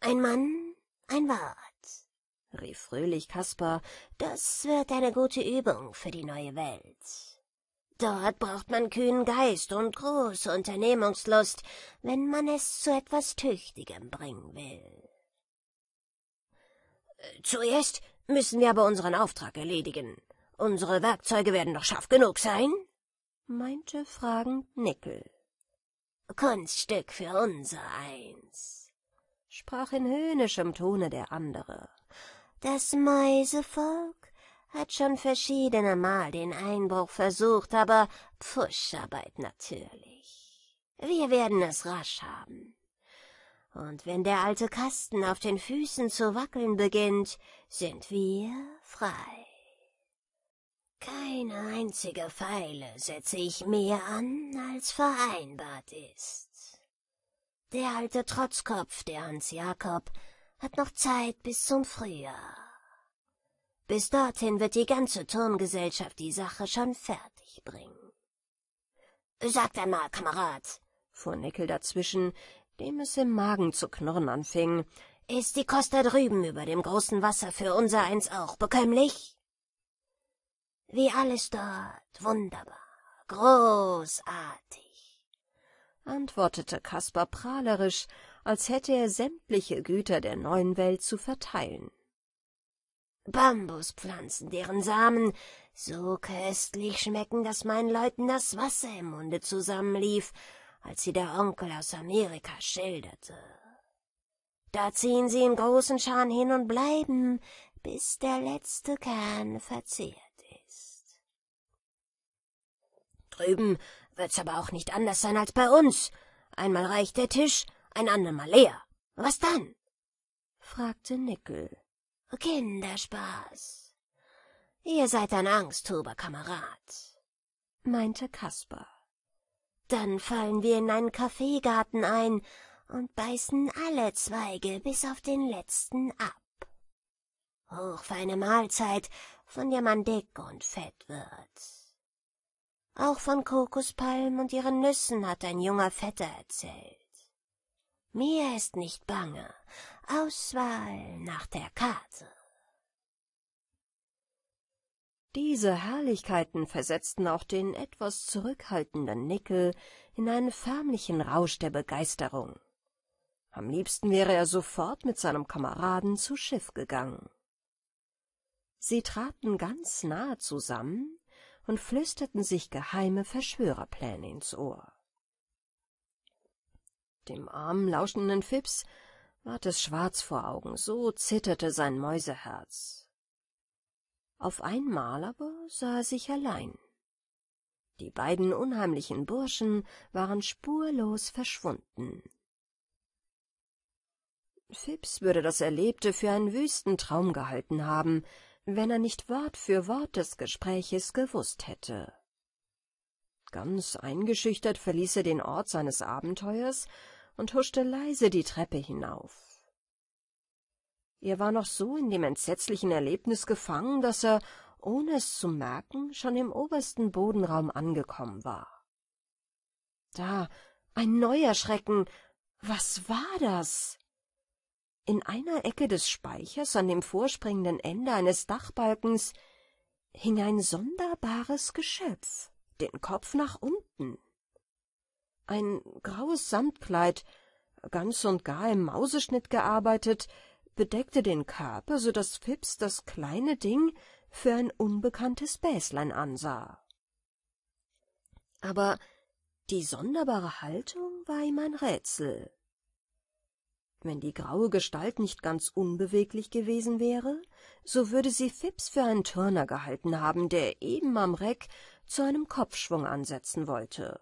Ein Mann, ein Wort, rief fröhlich Kaspar, das wird eine gute Übung für die neue Welt. Dort braucht man kühnen Geist und große Unternehmungslust, wenn man es zu etwas Tüchtigem bringen will. Zuerst müssen wir aber unseren Auftrag erledigen. Unsere Werkzeuge werden doch scharf genug sein? meinte fragend Nickel. Kunststück für unser eins, sprach in höhnischem Tone der andere. Das Mäusevolk hat schon verschiedene Mal den Einbruch versucht, aber Pfuscharbeit natürlich. Wir werden es rasch haben. Und wenn der alte Kasten auf den Füßen zu wackeln beginnt, sind wir frei. Keine einzige Feile setze ich mehr an, als vereinbart ist. Der alte Trotzkopf, der Hans Jakob, hat noch Zeit bis zum Frühjahr. Bis dorthin wird die ganze Turmgesellschaft die Sache schon fertig bringen. Sagt einmal, Kamerad, fuhr Nickel dazwischen, dem es im Magen zu knurren anfing. »Ist die Kost da drüben über dem großen Wasser für unser eins auch bekömmlich?« »Wie alles dort, wunderbar, großartig«, antwortete Kaspar prahlerisch, als hätte er sämtliche Güter der neuen Welt zu verteilen. Bambuspflanzen, deren Samen so köstlich schmecken, daß meinen Leuten das Wasser im Munde zusammenlief, als sie der Onkel aus Amerika schilderte. Da ziehen sie in großen Scharen hin und bleiben, bis der letzte Kern verzehrt ist. Drüben wird's aber auch nicht anders sein als bei uns. Einmal reicht der Tisch, ein andermal leer. Was dann? fragte Nickel. Kinderspaß. Ihr seid ein Angsthuber, Kamerad, meinte Kaspar. Dann fallen wir in einen Kaffeegarten ein und beißen alle Zweige bis auf den letzten ab. Hochfeine Mahlzeit, von der man dick und fett wird. Auch von Kokospalmen und ihren Nüssen hat ein junger Vetter erzählt. Mir ist nicht bange, Auswahl nach der Karte. Diese Herrlichkeiten versetzten auch den etwas zurückhaltenden Nickel in einen förmlichen Rausch der Begeisterung. Am liebsten wäre er sofort mit seinem Kameraden zu Schiff gegangen. Sie traten ganz nahe zusammen und flüsterten sich geheime Verschwörerpläne ins Ohr. Dem armen, lauschenden Fips ward es schwarz vor Augen, so zitterte sein Mäuseherz. Auf einmal aber sah er sich allein. Die beiden unheimlichen Burschen waren spurlos verschwunden. Phipps würde das Erlebte für einen wüsten Traum gehalten haben, wenn er nicht Wort für Wort des Gespräches gewusst hätte. Ganz eingeschüchtert verließ er den Ort seines Abenteuers und huschte leise die Treppe hinauf. Er war noch so in dem entsetzlichen Erlebnis gefangen, dass er, ohne es zu merken, schon im obersten Bodenraum angekommen war. Da, ein neuer Schrecken. Was war das? In einer Ecke des Speichers, an dem vorspringenden Ende eines Dachbalkens, hing ein sonderbares Geschöpf, den Kopf nach unten. Ein graues Samtkleid, ganz und gar im Mauseschnitt gearbeitet, bedeckte den Körper, so daß Fips das kleine Ding für ein unbekanntes Bäslein ansah. Aber die sonderbare Haltung war ihm ein Rätsel. Wenn die graue Gestalt nicht ganz unbeweglich gewesen wäre, so würde sie Fips für einen Turner gehalten haben, der eben am Reck zu einem Kopfschwung ansetzen wollte.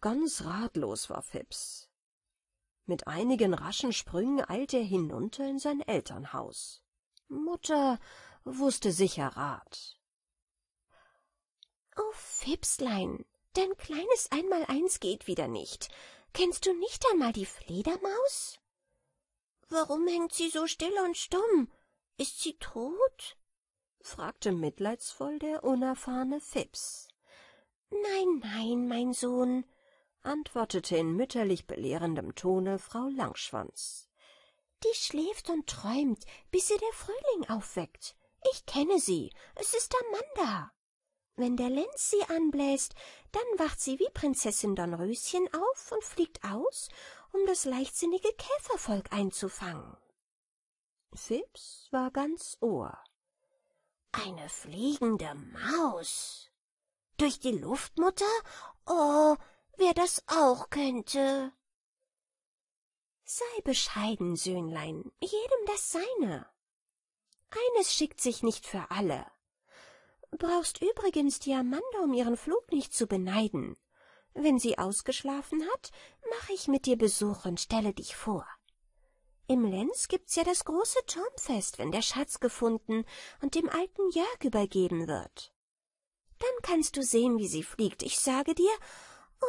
Ganz ratlos war Fips. Mit einigen raschen Sprüngen eilt er hinunter in sein Elternhaus. Mutter wußte sicher Rat. Oh, Fipslein, dein kleines Einmaleins geht wieder nicht. Kennst du nicht einmal die Fledermaus? Warum hängt sie so still und stumm? Ist sie tot? fragte mitleidsvoll der unerfahrene Fips. Nein, nein, mein Sohn, antwortete in mütterlich belehrendem Tone Frau Langschwanz. Die schläft und träumt, bis sie der Frühling aufweckt. Ich kenne sie, es ist Amanda. Wenn der Lenz sie anbläst, dann wacht sie wie Prinzessin Dornröschen auf und fliegt aus, um das leichtsinnige Käfervolk einzufangen. Phipps war ganz Ohr. Eine fliegende Maus. Durch die Luft, Mutter? Oh, wer das auch könnte. Sei bescheiden, Söhnlein, jedem das seine. Eines schickt sich nicht für alle. Brauchst übrigens die Amanda um ihren Flug nicht zu beneiden. Wenn sie ausgeschlafen hat, mache ich mit dir Besuch und stelle dich vor. Im Lenz gibt's ja das große Turmfest, wenn der Schatz gefunden und dem alten Jörg übergeben wird. Dann kannst du sehen, wie sie fliegt. Ich sage dir,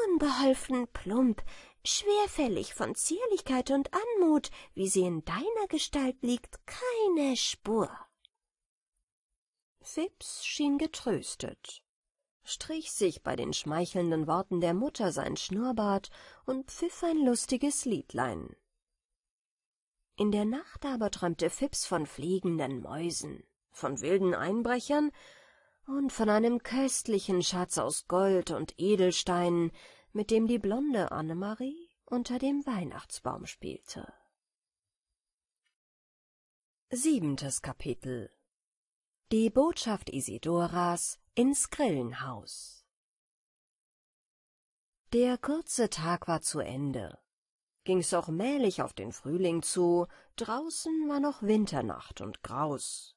unbeholfen plump, schwerfällig von Zierlichkeit und Anmut, wie sie in deiner Gestalt liegt, keine Spur. Phipps schien getröstet, strich sich bei den schmeichelnden Worten der Mutter sein Schnurrbart und pfiff ein lustiges Liedlein. In der Nacht aber träumte Phipps von fliegenden Mäusen, von wilden Einbrechern und von einem köstlichen Schatz aus Gold und Edelsteinen, mit dem die blonde Annemarie unter dem Weihnachtsbaum spielte. Siebentes Kapitel Die Botschaft Isidoras ins Grillenhaus Der kurze Tag war zu Ende. Ging's auch mählich auf den Frühling zu, draußen war noch Winternacht und Graus.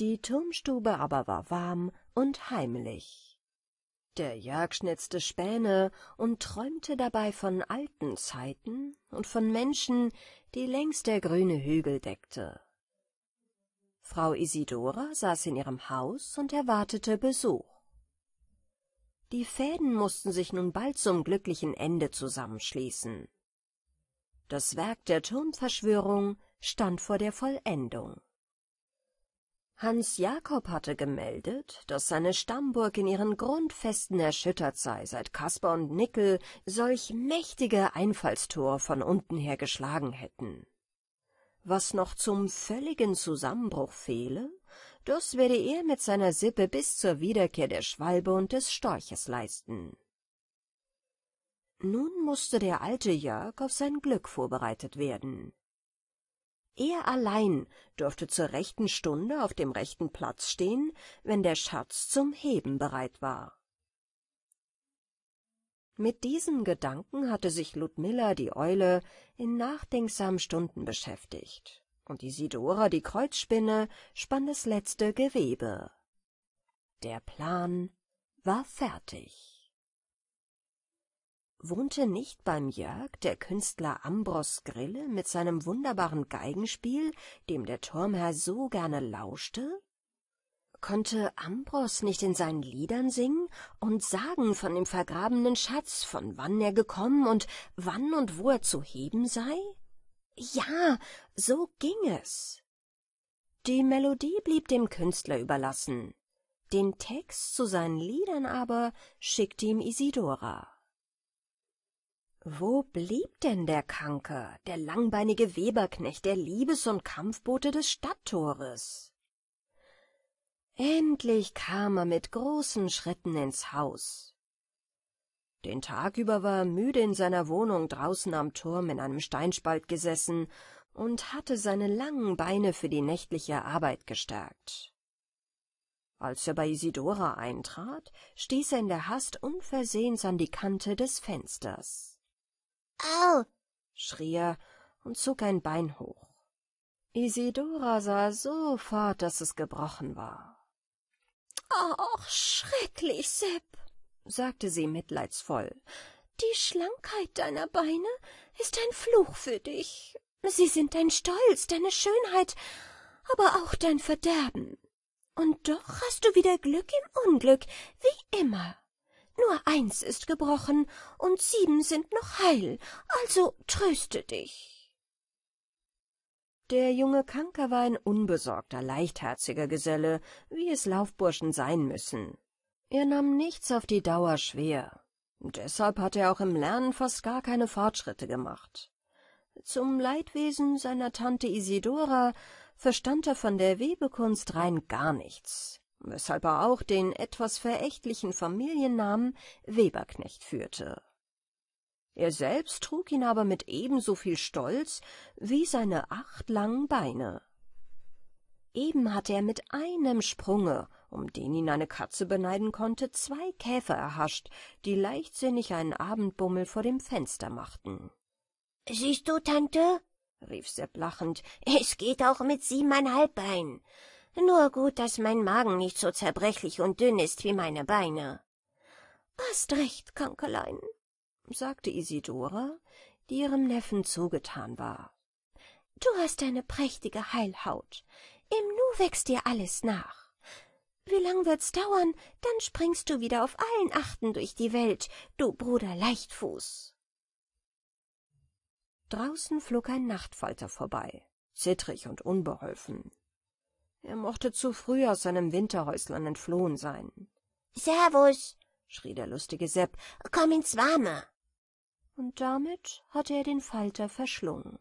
Die Turmstube aber war warm und heimlich. Der Jörg schnitzte Späne und träumte dabei von alten Zeiten und von Menschen, die längst der grüne Hügel deckte. Frau Isidora saß in ihrem Haus und erwartete Besuch. Die Fäden mussten sich nun bald zum glücklichen Ende zusammenschließen. Das Werk der Turmverschwörung stand vor der Vollendung. Hans Jakob hatte gemeldet, dass seine Stammburg in ihren Grundfesten erschüttert sei, seit Kasper und Nickel solch mächtige Einfallstor von unten her geschlagen hätten. Was noch zum völligen Zusammenbruch fehle, das werde er mit seiner Sippe bis zur Wiederkehr der Schwalbe und des Storches leisten. Nun mußte der alte Jörg auf sein Glück vorbereitet werden. Er allein durfte zur rechten Stunde auf dem rechten Platz stehen, wenn der Schatz zum Heben bereit war. Mit diesen Gedanken hatte sich Ludmilla die Eule in nachdenksamen Stunden beschäftigt, und Isidora die Kreuzspinne spann das letzte Gewebe. Der Plan war fertig. Wohnte nicht beim Jörg der Künstler Ambros Grille mit seinem wunderbaren Geigenspiel, dem der Turmherr so gerne lauschte? Konnte Ambros nicht in seinen Liedern singen und sagen von dem vergrabenen Schatz, von wann er gekommen und wann und wo er zu heben sei? Ja, so ging es. Die Melodie blieb dem Künstler überlassen, den Text zu seinen Liedern aber schickte ihm Isidora. Wo blieb denn der Kanker, der langbeinige Weberknecht, der Liebes- und Kampfbote des Stadttores? Endlich kam er mit großen Schritten ins Haus. Den Tag über war er müde in seiner Wohnung draußen am Turm in einem Steinspalt gesessen und hatte seine langen Beine für die nächtliche Arbeit gestärkt. Als er bei Isidora eintrat, stieß er in der Hast unversehens an die Kante des Fensters. Au! schrie er und zog ein Bein hoch. Isidora sah sofort, dass es gebrochen war. Ach, schrecklich, Sepp, sagte sie mitleidsvoll. Die Schlankheit deiner Beine ist ein Fluch für dich. Sie sind dein Stolz, deine Schönheit, aber auch dein Verderben. Und doch hast du wieder Glück im Unglück, wie immer. Nur eins ist gebrochen, und sieben sind noch heil, also tröste dich. Der junge Kanker war ein unbesorgter, leichtherziger Geselle, wie es Laufburschen sein müssen. Er nahm nichts auf die Dauer schwer. Deshalb hatte er auch im Lernen fast gar keine Fortschritte gemacht. Zum Leidwesen seiner Tante Isidora verstand er von der Webekunst rein gar nichts weshalb er auch den etwas verächtlichen Familiennamen Weberknecht führte. Er selbst trug ihn aber mit ebenso viel Stolz wie seine acht langen Beine. Eben hatte er mit einem Sprunge, um den ihn eine Katze beneiden konnte, zwei Käfer erhascht, die leichtsinnig einen Abendbummel vor dem Fenster machten. »Siehst du, Tante?« rief Sepp lachend, »es geht auch mit siebeneinhalb Beinen. Nur gut, dass mein Magen nicht so zerbrechlich und dünn ist wie meine Beine. Hast recht, Kankelein, sagte Isidora, die ihrem Neffen zugetan war. Du hast eine prächtige Heilhaut. Im Nu wächst dir alles nach. Wie lang wird's dauern, dann springst du wieder auf allen Achten durch die Welt, du Bruder Leichtfuß. Draußen flog ein Nachtfalter vorbei, zittrig und unbeholfen. Er mochte zu früh aus seinem Winterhäuslein entflohen sein. Servus, schrie der lustige Sepp, komm ins Warme. Und damit hatte er den Falter verschlungen.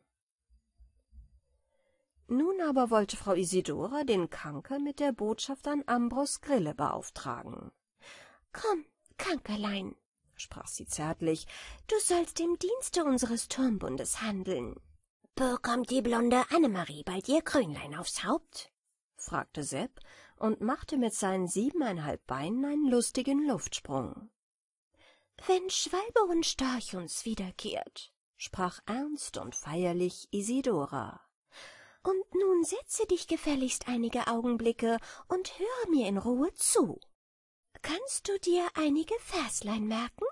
Nun aber wollte Frau Isidora den Kanker mit der Botschaft an Ambros Grille beauftragen. Komm, Kankerlein, sprach sie zärtlich, du sollst im Dienste unseres Turmbundes handeln. Bekommt die blonde Annemarie bald ihr Krönlein aufs Haupt? fragte Sepp und machte mit seinen siebeneinhalb Beinen einen lustigen Luftsprung. Wenn Schwalbe und Storch uns wiederkehrt, sprach ernst und feierlich Isidora. Und nun setze dich gefälligst einige Augenblicke und hör mir in Ruhe zu. Kannst du dir einige Verslein merken?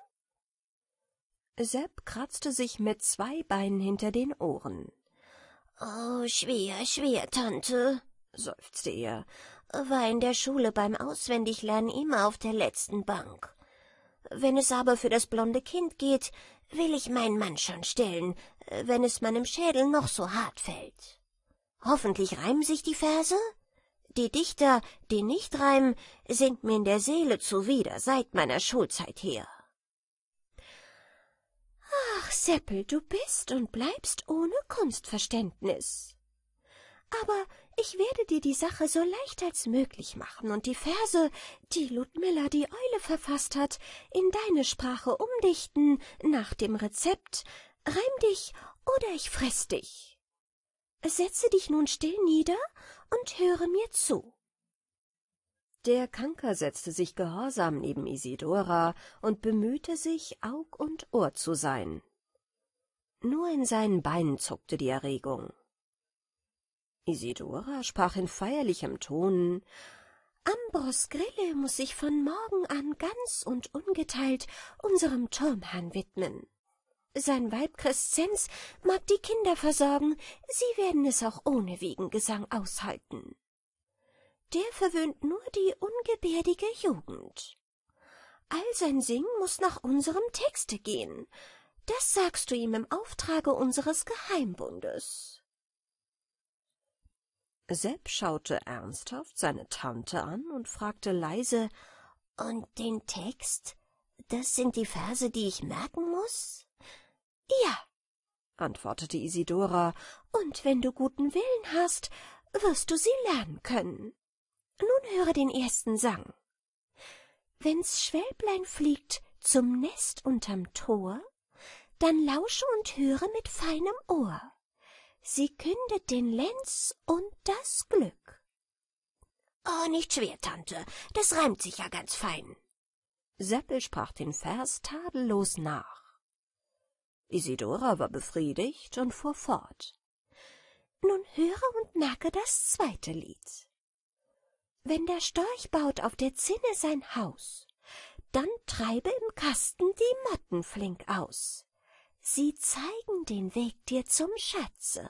Sepp kratzte sich mit zwei Beinen hinter den Ohren. Oh, schwer, schwer, Tante, seufzte er, war in der Schule beim Auswendiglernen immer auf der letzten Bank. Wenn es aber für das blonde Kind geht, will ich meinen Mann schon stellen, wenn es meinem Schädel noch so hart fällt. Hoffentlich reimen sich die Verse? Die Dichter, die nicht reimen, sind mir in der Seele zuwider seit meiner Schulzeit her. Ach, Seppel, du bist und bleibst ohne Kunstverständnis. Aber ich werde dir die Sache so leicht als möglich machen und die Verse, die Ludmilla die Eule verfaßt hat, in deine Sprache umdichten, nach dem Rezept Reim dich oder ich fress dich. Setze dich nun still nieder und höre mir zu. Der Kanker setzte sich gehorsam neben Isidora und bemühte sich, Aug und Ohr zu sein. Nur in seinen Beinen zuckte die Erregung. Isidora sprach in feierlichem Ton Ambros Grille muß sich von morgen an ganz und ungeteilt unserem Turmherrn widmen. Sein Weib Crescenz mag die Kinder versorgen, sie werden es auch ohne Wiegengesang aushalten. Der verwöhnt nur die ungebärdige Jugend. All sein Sing muß nach unserem Texte gehen. Das sagst du ihm im Auftrage unseres Geheimbundes. Sepp schaute ernsthaft seine Tante an und fragte leise Und den Text? Das sind die Verse, die ich merken muß? Ja, antwortete Isidora, und wenn du guten Willen hast, wirst du sie lernen können. Nun höre den ersten Sang. Wenn's Schwälblein fliegt zum Nest unterm Tor, dann lausche und höre mit feinem Ohr. Sie kündet den Lenz und das Glück. Oh, nicht schwer, Tante, das reimt sich ja ganz fein. Seppel sprach den Vers tadellos nach. Isidora war befriedigt und fuhr fort. Nun höre und merke das zweite Lied. Wenn der Storch baut auf der Zinne sein Haus, dann treibe im Kasten die Motten flink aus. Sie zeigen den Weg dir zum Schatze.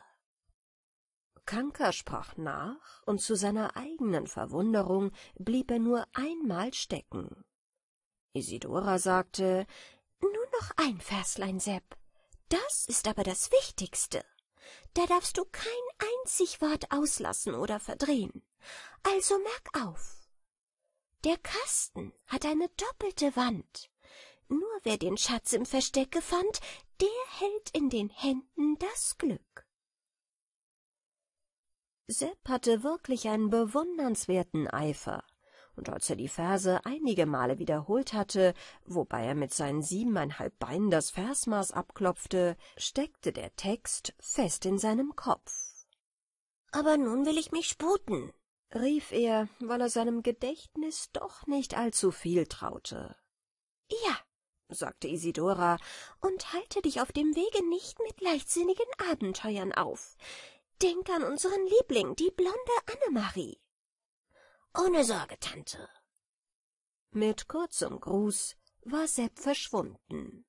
Kanka sprach nach, und zu seiner eigenen Verwunderung blieb er nur einmal stecken. Isidora sagte, »Nur noch ein Verslein, Sepp. Das ist aber das Wichtigste. Da darfst du kein einzig Wort auslassen oder verdrehen. Also merk auf. Der Kasten hat eine doppelte Wand. Nur wer den Schatz im Verstecke fand, der hält in den Händen das Glück. Sepp hatte wirklich einen bewundernswerten Eifer, und als er die Verse einige Male wiederholt hatte, wobei er mit seinen siebeneinhalb Beinen das Versmaß abklopfte, steckte der Text fest in seinem Kopf. Aber nun will ich mich sputen, rief er, weil er seinem Gedächtnis doch nicht allzu viel traute. Ja, sagte Isidora, und halte dich auf dem Wege nicht mit leichtsinnigen Abenteuern auf. Denk an unseren Liebling, die blonde Annemarie. Ohne Sorge, Tante. Mit kurzem Gruß war Sepp verschwunden.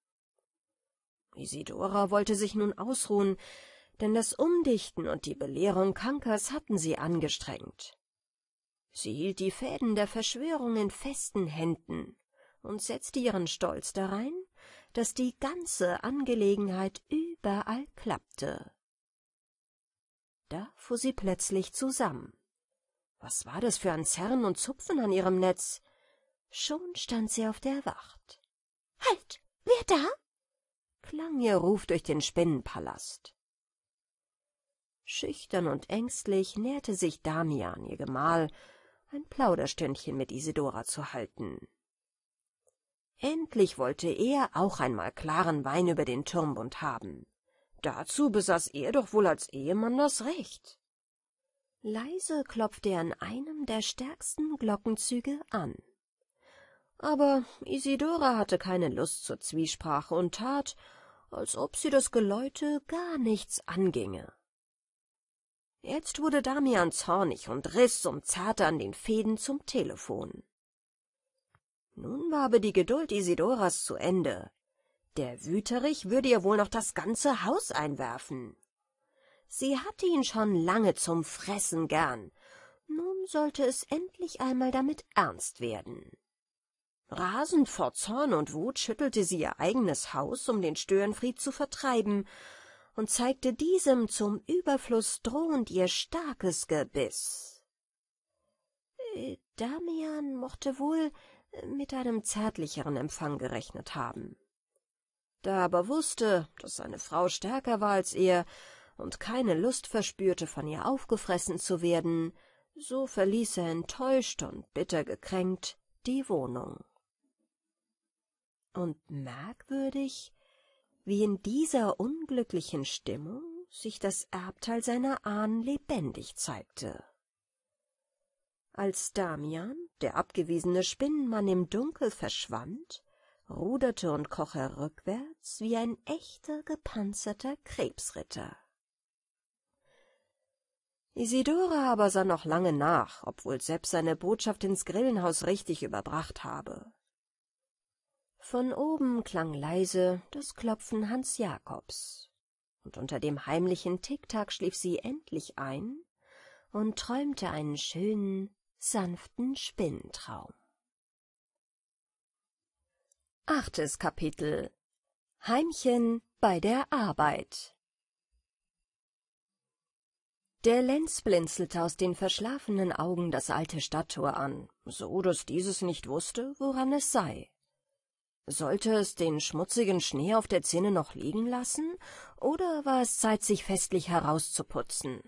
Isidora wollte sich nun ausruhen, denn das Umdichten und die Belehrung Kankers hatten sie angestrengt. Sie hielt die Fäden der Verschwörung in festen Händen und setzte ihren Stolz darein, daß die ganze Angelegenheit überall klappte. Da fuhr sie plötzlich zusammen. Was war das für ein Zerren und Zupfen an ihrem Netz? Schon stand sie auf der Wacht. Halt, wer da? klang ihr Ruf durch den Spinnenpalast. Schüchtern und ängstlich näherte sich Damian, ihr Gemahl, ein Plauderstündchen mit Isidora zu halten. Endlich wollte er auch einmal klaren Wein über den Turmbund haben. Dazu besaß er doch wohl als Ehemann das Recht. Leise klopfte er an einem der stärksten Glockenzüge an. Aber Isidora hatte keine Lust zur Zwiesprache und tat, als ob sie das Geläute gar nichts anginge. Jetzt wurde Damian zornig und riss und zerrte an den Fäden zum Telefon. Nun habe die Geduld Isidoras zu Ende. Der Wüterich würde ihr wohl noch das ganze Haus einwerfen. Sie hatte ihn schon lange zum Fressen gern. Nun sollte es endlich einmal damit ernst werden. Rasend vor Zorn und Wut schüttelte sie ihr eigenes Haus, um den Störenfried zu vertreiben, und zeigte diesem zum Überfluss drohend ihr starkes Gebiss. Äh, Damian mochte wohl mit einem zärtlicheren Empfang gerechnet haben. Da er aber wusste, dass seine Frau stärker war als er und keine Lust verspürte, von ihr aufgefressen zu werden, so verließ er enttäuscht und bitter gekränkt die Wohnung. Und merkwürdig, wie in dieser unglücklichen Stimmung sich das Erbteil seiner Ahnen lebendig zeigte. Als Damian, der abgewiesene Spinnenmann, im Dunkel verschwand, ruderte und kroch er rückwärts wie ein echter gepanzerter Krebsritter. Isidore aber sah noch lange nach, obwohl Sepp seine Botschaft ins Grillenhaus richtig überbracht habe. Von oben klang leise das Klopfen Hans Jakobs, und unter dem heimlichen Ticktack schlief sie endlich ein und träumte einen schönen, sanften Spinnentraum. Achtes Kapitel Heimchen bei der Arbeit Der Lenz blinzelte aus den verschlafenen Augen das alte Stadttor an, so dass dieses nicht wußte, woran es sei. Sollte es den schmutzigen Schnee auf der Zinne noch liegen lassen, oder war es Zeit, sich festlich herauszuputzen?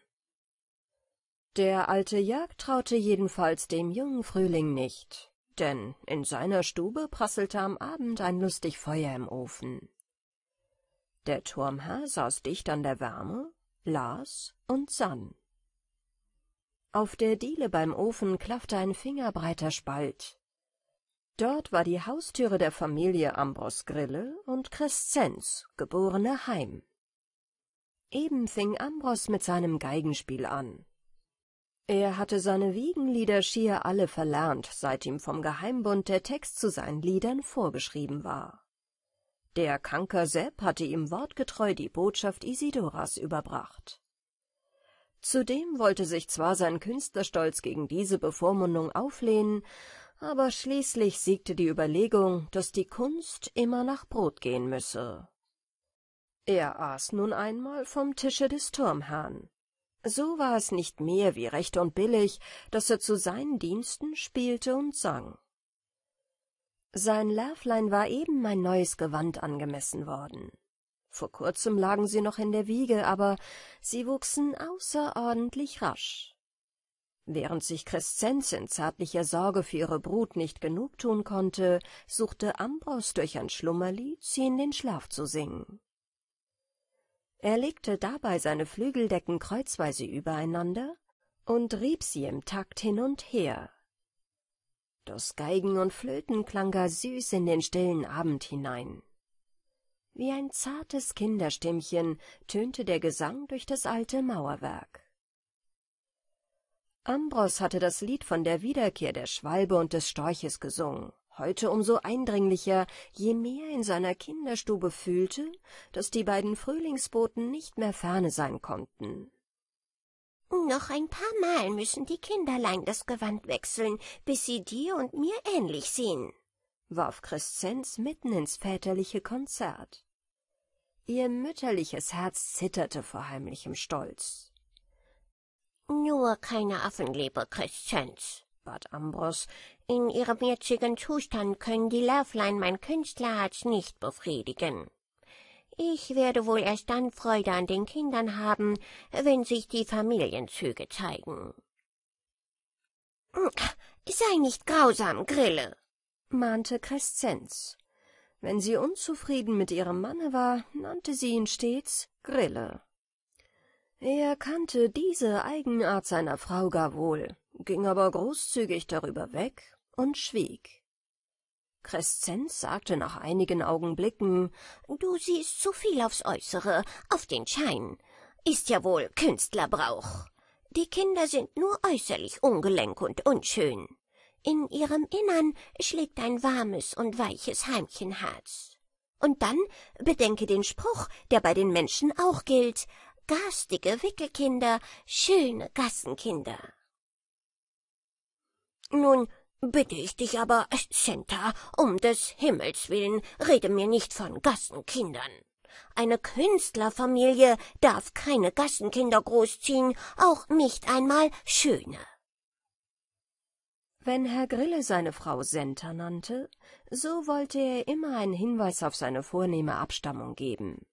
Der alte Jagd traute jedenfalls dem jungen Frühling nicht, denn in seiner Stube prasselte am Abend ein lustig Feuer im Ofen. Der Turmherr saß dicht an der Wärme, las und sann. Auf der Diele beim Ofen klaffte ein fingerbreiter Spalt. Dort war die Haustüre der Familie Ambros Grille und Crescenz, geborene Heim. Eben fing Ambros mit seinem Geigenspiel an. Er hatte seine Wiegenlieder schier alle verlernt, seit ihm vom Geheimbund der Text zu seinen Liedern vorgeschrieben war. Der Kanker Sepp hatte ihm wortgetreu die Botschaft Isidoras überbracht. Zudem wollte sich zwar sein Künstlerstolz gegen diese Bevormundung auflehnen, aber schließlich siegte die Überlegung, dass die Kunst immer nach Brot gehen müsse. Er aß nun einmal vom Tische des Turmherrn. So war es nicht mehr wie recht und billig, daß er zu seinen Diensten spielte und sang. Sein Lärflein war eben mein neues Gewand angemessen worden. Vor kurzem lagen sie noch in der Wiege, aber sie wuchsen außerordentlich rasch. Während sich Crescenz in zärtlicher Sorge für ihre Brut nicht genug tun konnte, suchte Ambros durch ein Schlummerlied, sie in den Schlaf zu singen. Er legte dabei seine Flügeldecken kreuzweise übereinander und rieb sie im Takt hin und her. Das Geigen- und Flöten klang gar süß in den stillen Abend hinein. Wie ein zartes Kinderstimmchen tönte der Gesang durch das alte Mauerwerk. Ambros hatte das Lied von der Wiederkehr der Schwalbe und des Storches gesungen heute umso eindringlicher, je mehr in seiner Kinderstube fühlte, dass die beiden Frühlingsboten nicht mehr ferne sein konnten. Noch ein paar Mal müssen die Kinderlein das Gewand wechseln, bis sie dir und mir ähnlich sehen, warf Christenz mitten ins väterliche Konzert. Ihr mütterliches Herz zitterte vor heimlichem Stolz. Nur keine Affenleber, Christenz, bat Ambros, in ihrem jetzigen Zustand können die Läuflein mein Künstlerherz nicht befriedigen. Ich werde wohl erst dann Freude an den Kindern haben, wenn sich die Familienzüge zeigen. Hm, sei nicht grausam, Grille, mahnte Crescenz. Wenn sie unzufrieden mit ihrem Manne war, nannte sie ihn stets Grille. Er kannte diese Eigenart seiner Frau gar wohl, ging aber großzügig darüber weg und schwieg. Crescenz sagte nach einigen Augenblicken, »Du siehst zu viel aufs Äußere, auf den Schein. Ist ja wohl Künstlerbrauch. Die Kinder sind nur äußerlich ungelenk und unschön. In ihrem Innern schlägt ein warmes und weiches Heimchenherz. Und dann bedenke den Spruch, der bei den Menschen auch gilt, garstige Wickelkinder, schöne Gassenkinder.« nun Bitte ich dich aber, Senta, um des Himmels willen, rede mir nicht von Gassenkindern. Eine Künstlerfamilie darf keine Gassenkinder großziehen, auch nicht einmal schöne. Wenn Herr Grille seine Frau Senta nannte, so wollte er immer einen Hinweis auf seine vornehme Abstammung geben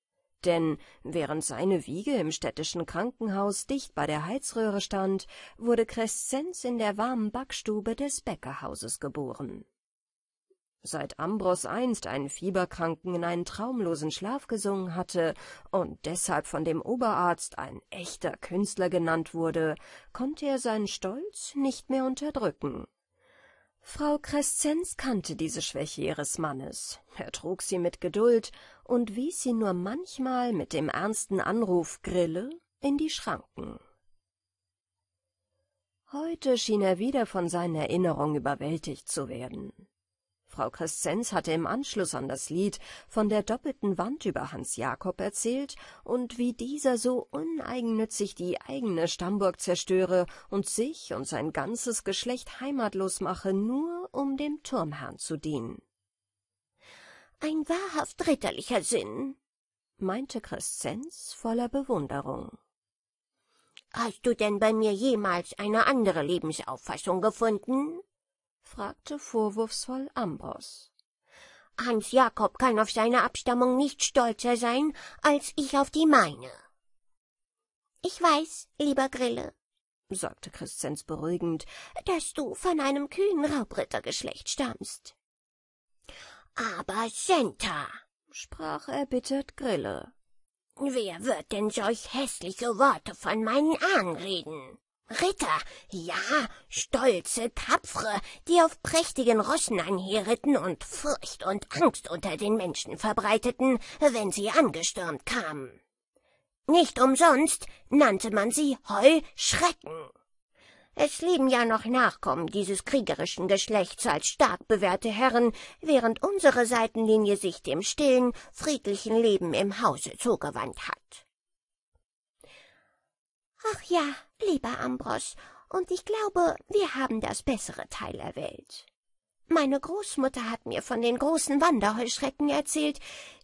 denn während seine Wiege im städtischen Krankenhaus dicht bei der Heizröhre stand, wurde Crescenz in der warmen Backstube des Bäckerhauses geboren. Seit Ambros einst einen Fieberkranken in einen traumlosen Schlaf gesungen hatte und deshalb von dem Oberarzt ein echter Künstler genannt wurde, konnte er seinen Stolz nicht mehr unterdrücken. Frau Crescenz kannte diese Schwäche ihres Mannes, er trug sie mit Geduld und wies sie nur manchmal mit dem ernsten Anruf Grille in die Schranken. Heute schien er wieder von seinen Erinnerungen überwältigt zu werden. Frau Crescenz hatte im Anschluss an das Lied von der doppelten Wand über Hans Jakob erzählt und wie dieser so uneigennützig die eigene Stammburg zerstöre und sich und sein ganzes Geschlecht heimatlos mache, nur um dem Turmherrn zu dienen. Ein wahrhaft ritterlicher Sinn, meinte Crescenz voller Bewunderung. Hast du denn bei mir jemals eine andere Lebensauffassung gefunden? fragte vorwurfsvoll Ambros. Hans Jakob kann auf seine Abstammung nicht stolzer sein, als ich auf die meine. Ich weiß, lieber Grille, sagte Christenz beruhigend, dass du von einem kühnen Raubrittergeschlecht stammst. Aber Senta, sprach erbittert Grille, wer wird denn solch hässliche Worte von meinen Ahnen reden? Ritter, ja, stolze, tapfre, die auf prächtigen Rossen einherritten und Furcht und Angst unter den Menschen verbreiteten, wenn sie angestürmt kamen. Nicht umsonst nannte man sie Heu Schrecken. Es leben ja noch Nachkommen dieses kriegerischen Geschlechts als stark bewährte Herren, während unsere Seitenlinie sich dem stillen, friedlichen Leben im Hause zugewandt hat. Ach ja, lieber Ambros, und ich glaube, wir haben das bessere Teil erwählt. Meine Großmutter hat mir von den großen Wanderheuschrecken erzählt,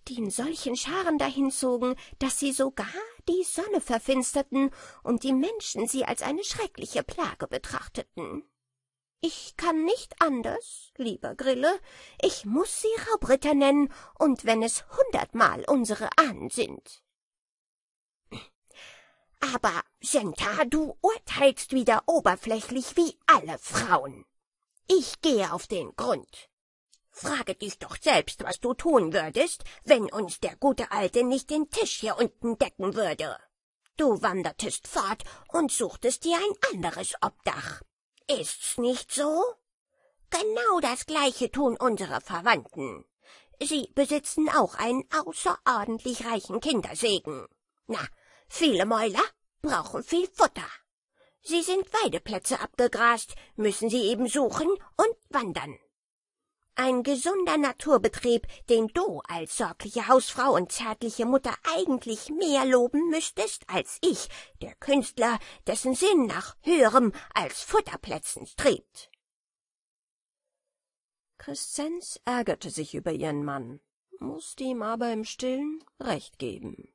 die in solchen Scharen dahinzogen, dass sie sogar die Sonne verfinsterten und die Menschen sie als eine schreckliche Plage betrachteten. Ich kann nicht anders, lieber Grille, ich muß sie Raubritter nennen, und wenn es hundertmal unsere Ahnen sind. Aber, Senta, du urteilst wieder oberflächlich wie alle Frauen. Ich gehe auf den Grund. Frage dich doch selbst, was du tun würdest, wenn uns der gute Alte nicht den Tisch hier unten decken würde. Du wandertest fort und suchtest dir ein anderes Obdach. Ist's nicht so? Genau das gleiche tun unsere Verwandten. Sie besitzen auch einen außerordentlich reichen Kindersegen. Na, viele Mäuler brauchen viel Futter. Sie sind Weideplätze abgegrast, müssen sie eben suchen und wandern. Ein gesunder Naturbetrieb, den du als sorgliche Hausfrau und zärtliche Mutter eigentlich mehr loben müsstest als ich, der Künstler, dessen Sinn nach höherem als Futterplätzen strebt. Christenz ärgerte sich über ihren Mann, musste ihm aber im stillen recht geben.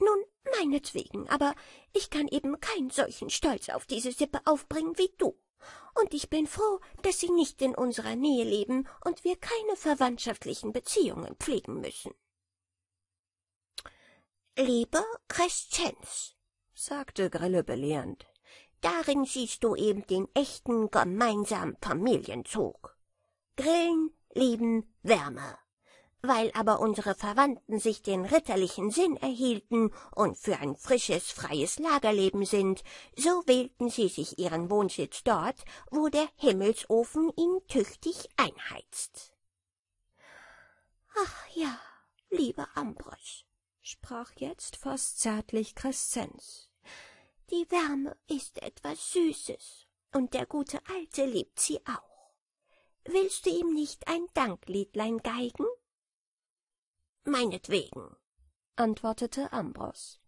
Nun, meinetwegen, aber ich kann eben keinen solchen Stolz auf diese Sippe aufbringen wie du. Und ich bin froh, dass sie nicht in unserer Nähe leben und wir keine verwandtschaftlichen Beziehungen pflegen müssen. Liebe Crescenz, sagte Grille belehrend, darin siehst du eben den echten gemeinsamen Familienzug. Grillen lieben Wärme. Weil aber unsere Verwandten sich den ritterlichen Sinn erhielten und für ein frisches, freies Lagerleben sind, so wählten sie sich ihren Wohnsitz dort, wo der Himmelsofen ihn tüchtig einheizt. Ach ja, lieber Ambrosch, sprach jetzt fast zärtlich Crescenz, die Wärme ist etwas Süßes, und der gute Alte liebt sie auch. Willst du ihm nicht ein Dankliedlein geigen? Meinetwegen, antwortete Ambros.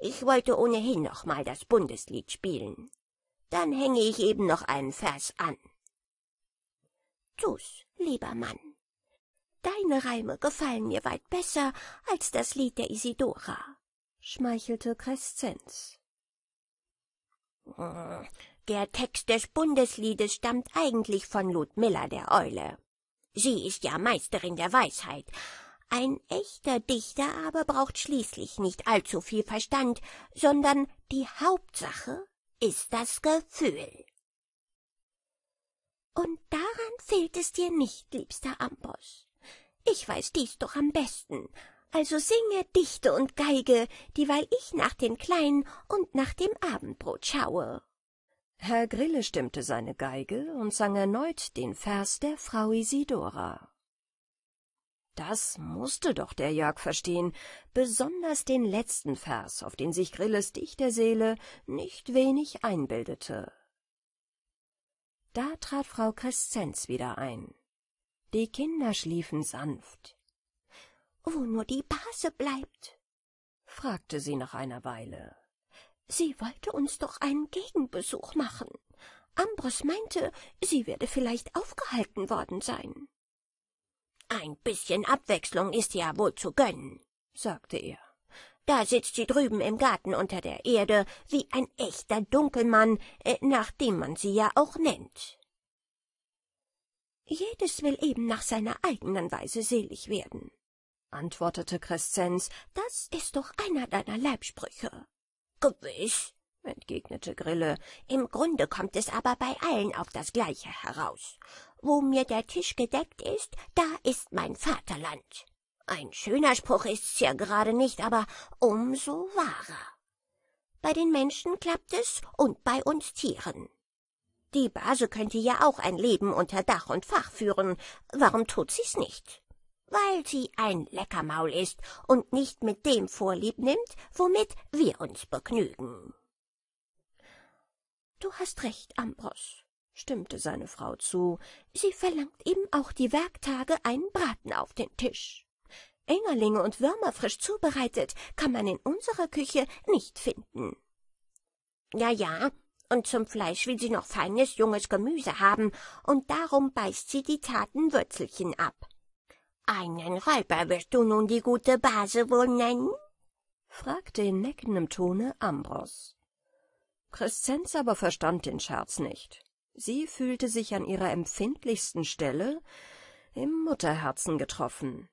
Ich wollte ohnehin noch mal das Bundeslied spielen. Dann hänge ich eben noch einen Vers an. Tu's, lieber Mann. Deine Reime gefallen mir weit besser als das Lied der Isidora, schmeichelte Crescenz. Hm, der Text des Bundesliedes stammt eigentlich von Ludmilla der Eule. Sie ist ja Meisterin der Weisheit, ein echter Dichter aber braucht schließlich nicht allzu viel Verstand, sondern die Hauptsache ist das Gefühl. Und daran fehlt es dir nicht, liebster Amboss. Ich weiß dies doch am besten. Also singe, dichte und geige, dieweil ich nach den Kleinen und nach dem Abendbrot schaue. Herr Grille stimmte seine Geige und sang erneut den Vers der Frau Isidora. Das musste doch der Jörg verstehen, besonders den letzten Vers, auf den sich Grilles dichter Seele nicht wenig einbildete. Da trat Frau Crescenz wieder ein. Die Kinder schliefen sanft. »Wo nur die Base bleibt?« fragte sie nach einer Weile. »Sie wollte uns doch einen Gegenbesuch machen. Ambros meinte, sie werde vielleicht aufgehalten worden sein.« ein bisschen Abwechslung ist ja wohl zu gönnen, sagte er. Da sitzt sie drüben im Garten unter der Erde wie ein echter Dunkelmann, äh, nach dem man sie ja auch nennt. Jedes will eben nach seiner eigenen Weise selig werden, antwortete Crescenz. Das ist doch einer deiner Leibsprüche. Gewiß, entgegnete Grille. Im Grunde kommt es aber bei allen auf das Gleiche heraus wo mir der Tisch gedeckt ist, da ist mein Vaterland. Ein schöner Spruch ist's ja gerade nicht, aber umso wahrer. Bei den Menschen klappt es und bei uns Tieren. Die Base könnte ja auch ein Leben unter Dach und Fach führen. Warum tut sie's nicht? Weil sie ein Leckermaul ist und nicht mit dem Vorlieb nimmt, womit wir uns begnügen. Du hast recht, Ambros stimmte seine Frau zu, sie verlangt eben auch die Werktage einen Braten auf den Tisch. Engerlinge und Würmer frisch zubereitet kann man in unserer Küche nicht finden. Ja, ja, und zum Fleisch will sie noch feines, junges Gemüse haben, und darum beißt sie die Taten Würzelchen ab. Einen Räuber wirst du nun die gute Base wohl nennen? fragte in neckendem Tone Ambros. Crescenz aber verstand den Scherz nicht. Sie fühlte sich an ihrer empfindlichsten Stelle im Mutterherzen getroffen.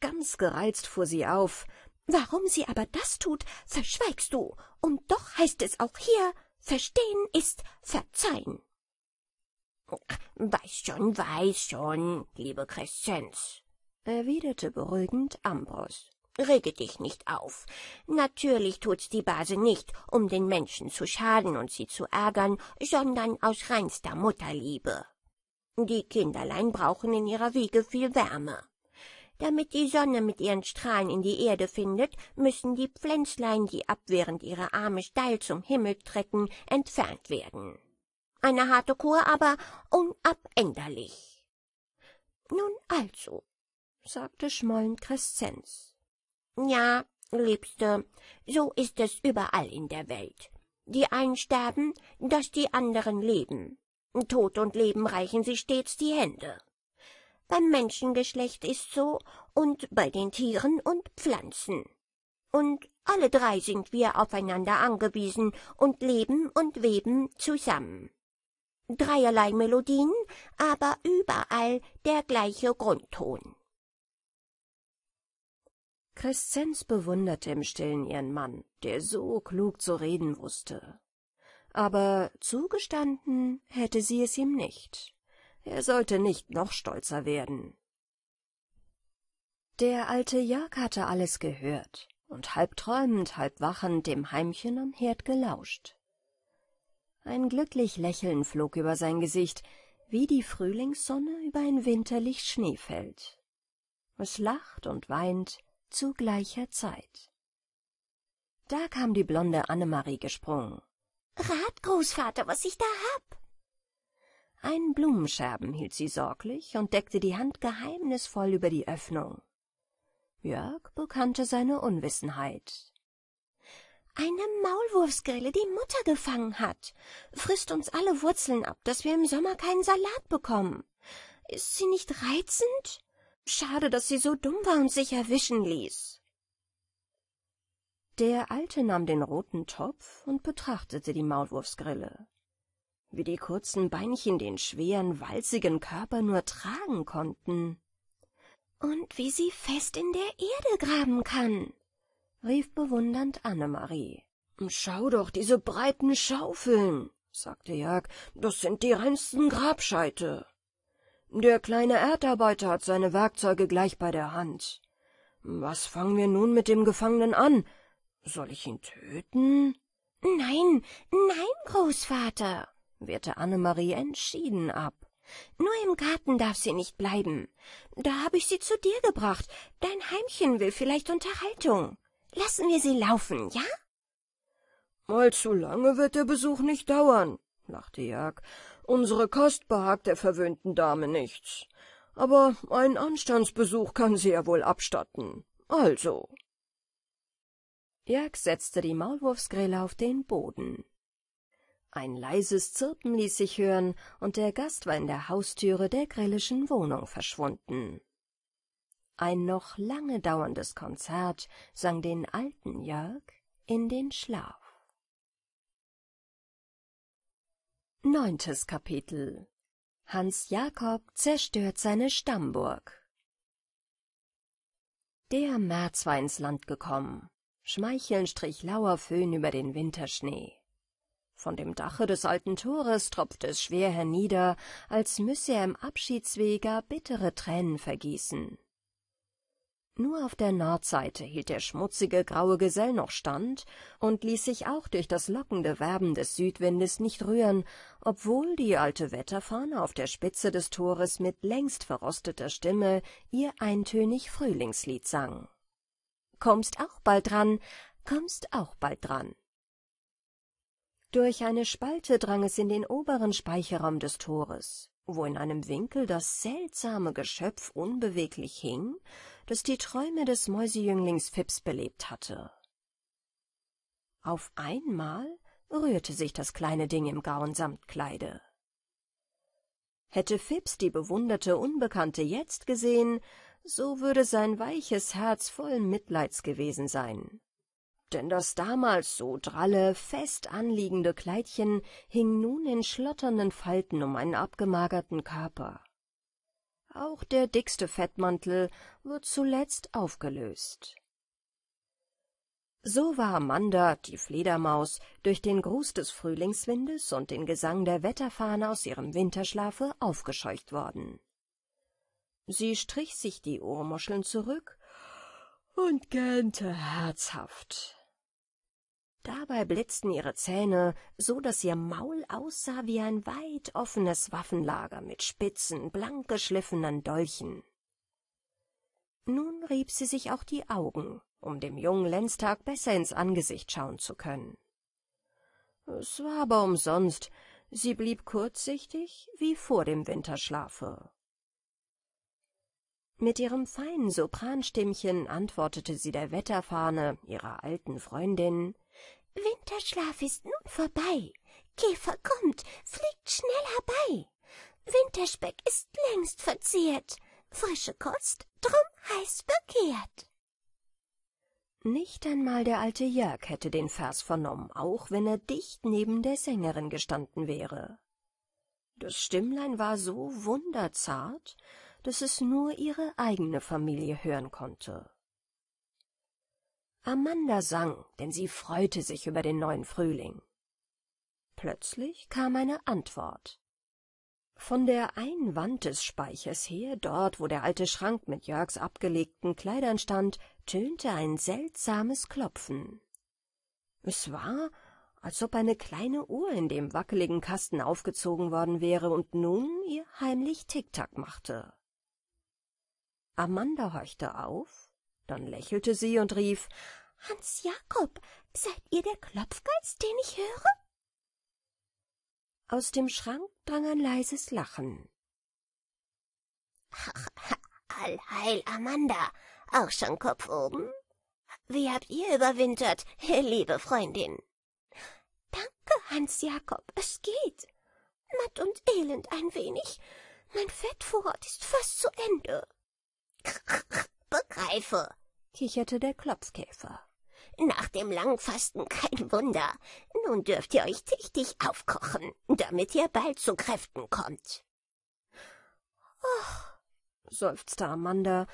Ganz gereizt fuhr sie auf. Warum sie aber das tut, verschweigst du, und doch heißt es auch hier, verstehen ist verzeihen. Weiß schon, weiß schon, liebe Crescenz, erwiderte beruhigend Ambros. Rege dich nicht auf. Natürlich tut's die Base nicht, um den Menschen zu schaden und sie zu ärgern, sondern aus reinster Mutterliebe. Die Kinderlein brauchen in ihrer Wiege viel Wärme. Damit die Sonne mit ihren Strahlen in die Erde findet, müssen die Pflänzlein, die abwehrend ihre Arme steil zum Himmel strecken, entfernt werden. Eine harte Kur, aber unabänderlich. Nun also, sagte schmollend Crescenz. Ja, Liebste, so ist es überall in der Welt. Die einen sterben, dass die anderen leben. Tod und Leben reichen sich stets die Hände. Beim Menschengeschlecht ist so und bei den Tieren und Pflanzen. Und alle drei sind wir aufeinander angewiesen und leben und weben zusammen. Dreierlei Melodien, aber überall der gleiche Grundton. Crescenz bewunderte im Stillen ihren Mann, der so klug zu reden wußte. Aber zugestanden hätte sie es ihm nicht. Er sollte nicht noch stolzer werden. Der alte Jörg hatte alles gehört und halb träumend, halb wachend dem Heimchen am Herd gelauscht. Ein glücklich Lächeln flog über sein Gesicht, wie die Frühlingssonne über ein winterlich Schneefeld. Es lacht und weint, zu gleicher Zeit. Da kam die blonde Annemarie gesprungen. Rat, Großvater, was ich da hab! Ein Blumenscherben hielt sie sorglich und deckte die Hand geheimnisvoll über die Öffnung. Jörg bekannte seine Unwissenheit. Eine Maulwurfsgrille, die Mutter gefangen hat, frisst uns alle Wurzeln ab, dass wir im Sommer keinen Salat bekommen. Ist sie nicht reizend? Schade, dass sie so dumm war und sich erwischen ließ. Der Alte nahm den roten Topf und betrachtete die Maulwurfsgrille. Wie die kurzen Beinchen den schweren, walzigen Körper nur tragen konnten. Und wie sie fest in der Erde graben kann, rief bewundernd Annemarie. Schau doch diese breiten Schaufeln, sagte Jörg, das sind die reinsten Grabscheite. Der kleine Erdarbeiter hat seine Werkzeuge gleich bei der Hand. Was fangen wir nun mit dem Gefangenen an? Soll ich ihn töten? Nein, nein, Großvater, wehrte Annemarie entschieden ab. Nur im Garten darf sie nicht bleiben. Da habe ich sie zu dir gebracht. Dein Heimchen will vielleicht Unterhaltung. Lassen wir sie laufen, ja? Allzu lange wird der Besuch nicht dauern, lachte Jörg unsere Kost behagt der verwöhnten Dame nichts. Aber einen Anstandsbesuch kann sie ja wohl abstatten. Also. Jörg setzte die Maulwurfsgrille auf den Boden. Ein leises Zirpen ließ sich hören, und der Gast war in der Haustüre der grellischen Wohnung verschwunden. Ein noch lange dauerndes Konzert sang den alten Jörg in den Schlaf. Neuntes Kapitel Hans Jakob zerstört seine Stammburg Der März war ins Land gekommen. Schmeichelnd strich lauer Föhn über den Winterschnee. Von dem Dache des alten Tores tropfte es schwer hernieder, als müsse er im Abschiedsweger bittere Tränen vergießen. Nur auf der Nordseite hielt der schmutzige graue Gesell noch stand und ließ sich auch durch das lockende Werben des Südwindes nicht rühren, obwohl die alte Wetterfahne auf der Spitze des Tores mit längst verrosteter Stimme ihr eintönig Frühlingslied sang. »Kommst auch bald dran, kommst auch bald dran.« Durch eine Spalte drang es in den oberen Speicherraum des Tores, wo in einem Winkel das seltsame Geschöpf unbeweglich hing das die Träume des Mäusejünglings Fips belebt hatte. Auf einmal rührte sich das kleine Ding im grauen Samtkleide. Hätte Fips die bewunderte Unbekannte jetzt gesehen, so würde sein weiches Herz voll Mitleids gewesen sein. Denn das damals so dralle, fest anliegende Kleidchen hing nun in schlotternden Falten um einen abgemagerten Körper. Auch der dickste Fettmantel wird zuletzt aufgelöst. So war Amanda, die Fledermaus, durch den Gruß des Frühlingswindes und den Gesang der Wetterfahne aus ihrem Winterschlafe aufgescheucht worden. Sie strich sich die Ohrmuscheln zurück und gähnte herzhaft. Dabei blitzten ihre Zähne, so daß ihr Maul aussah wie ein weit offenes Waffenlager mit spitzen, blank geschliffenen Dolchen. Nun rieb sie sich auch die Augen, um dem jungen Lenztag besser ins Angesicht schauen zu können. Es war aber umsonst, sie blieb kurzsichtig wie vor dem Winterschlafe. Mit ihrem feinen Sopranstimmchen antwortete sie der Wetterfahne ihrer alten Freundin Winterschlaf ist nun vorbei. Käfer kommt, fliegt schnell herbei. Winterspeck ist längst verzehrt, frische Kost drum heiß begehrt. Nicht einmal der alte Jörg hätte den Vers vernommen, auch wenn er dicht neben der Sängerin gestanden wäre. Das Stimmlein war so wunderzart, dass es nur ihre eigene Familie hören konnte. Amanda sang, denn sie freute sich über den neuen Frühling. Plötzlich kam eine Antwort. Von der einen Wand des Speichers her, dort, wo der alte Schrank mit Jörgs abgelegten Kleidern stand, tönte ein seltsames Klopfen. Es war, als ob eine kleine Uhr in dem wackeligen Kasten aufgezogen worden wäre und nun ihr heimlich Tick-Tack machte. Amanda horchte auf dann lächelte sie und rief Hans Jakob, seid ihr der Klopfgeist, den ich höre? Aus dem Schrank drang ein leises Lachen. Ach, [LAUGHS] allheil, Amanda, auch schon Kopf oben? Wie habt ihr überwintert, liebe Freundin? Danke, Hans Jakob, es geht. Matt und elend ein wenig. Mein Fettvorrat ist fast zu Ende. [LAUGHS] Begreife, kicherte der Klopfkäfer. Nach dem langen Fasten kein Wunder. Nun dürft ihr euch tüchtig aufkochen, damit ihr bald zu Kräften kommt. Ach, seufzte Amanda,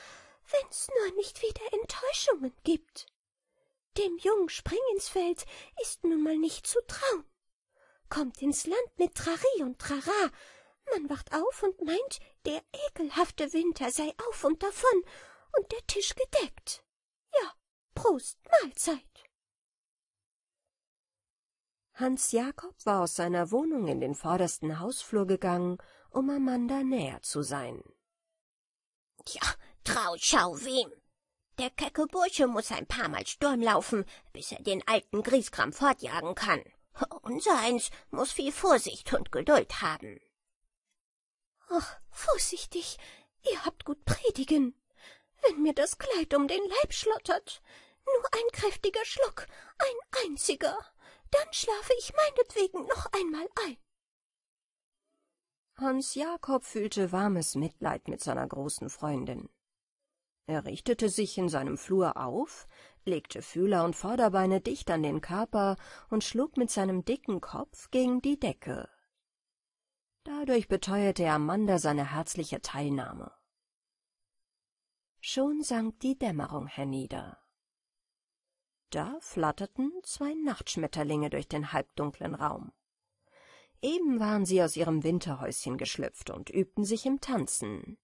wenn's nur nicht wieder Enttäuschungen gibt. Dem jungen Springinsfeld ist nun mal nicht zu trauen. Kommt ins Land mit Trari und Trara. Man wacht auf und meint, der ekelhafte Winter sei auf und davon und der Tisch gedeckt. Prost, Mahlzeit. Hans Jakob war aus seiner Wohnung in den vordersten Hausflur gegangen, um Amanda näher zu sein. Tja, trau, schau wem. Der kecke Bursche muss ein paar Mal Sturm laufen, bis er den alten Grieskram fortjagen kann. Unser eins muss viel Vorsicht und Geduld haben. Ach, vorsichtig, ihr habt gut predigen. Wenn mir das Kleid um den Leib schlottert, nur ein kräftiger Schluck, ein einziger, dann schlafe ich meinetwegen noch einmal ein. Hans Jakob fühlte warmes Mitleid mit seiner großen Freundin. Er richtete sich in seinem Flur auf, legte Fühler und Vorderbeine dicht an den Körper und schlug mit seinem dicken Kopf gegen die Decke. Dadurch beteuerte Amanda seine herzliche Teilnahme. Schon sank die Dämmerung hernieder da flatterten zwei Nachtschmetterlinge durch den halbdunklen Raum. Eben waren sie aus ihrem Winterhäuschen geschlüpft und übten sich im Tanzen.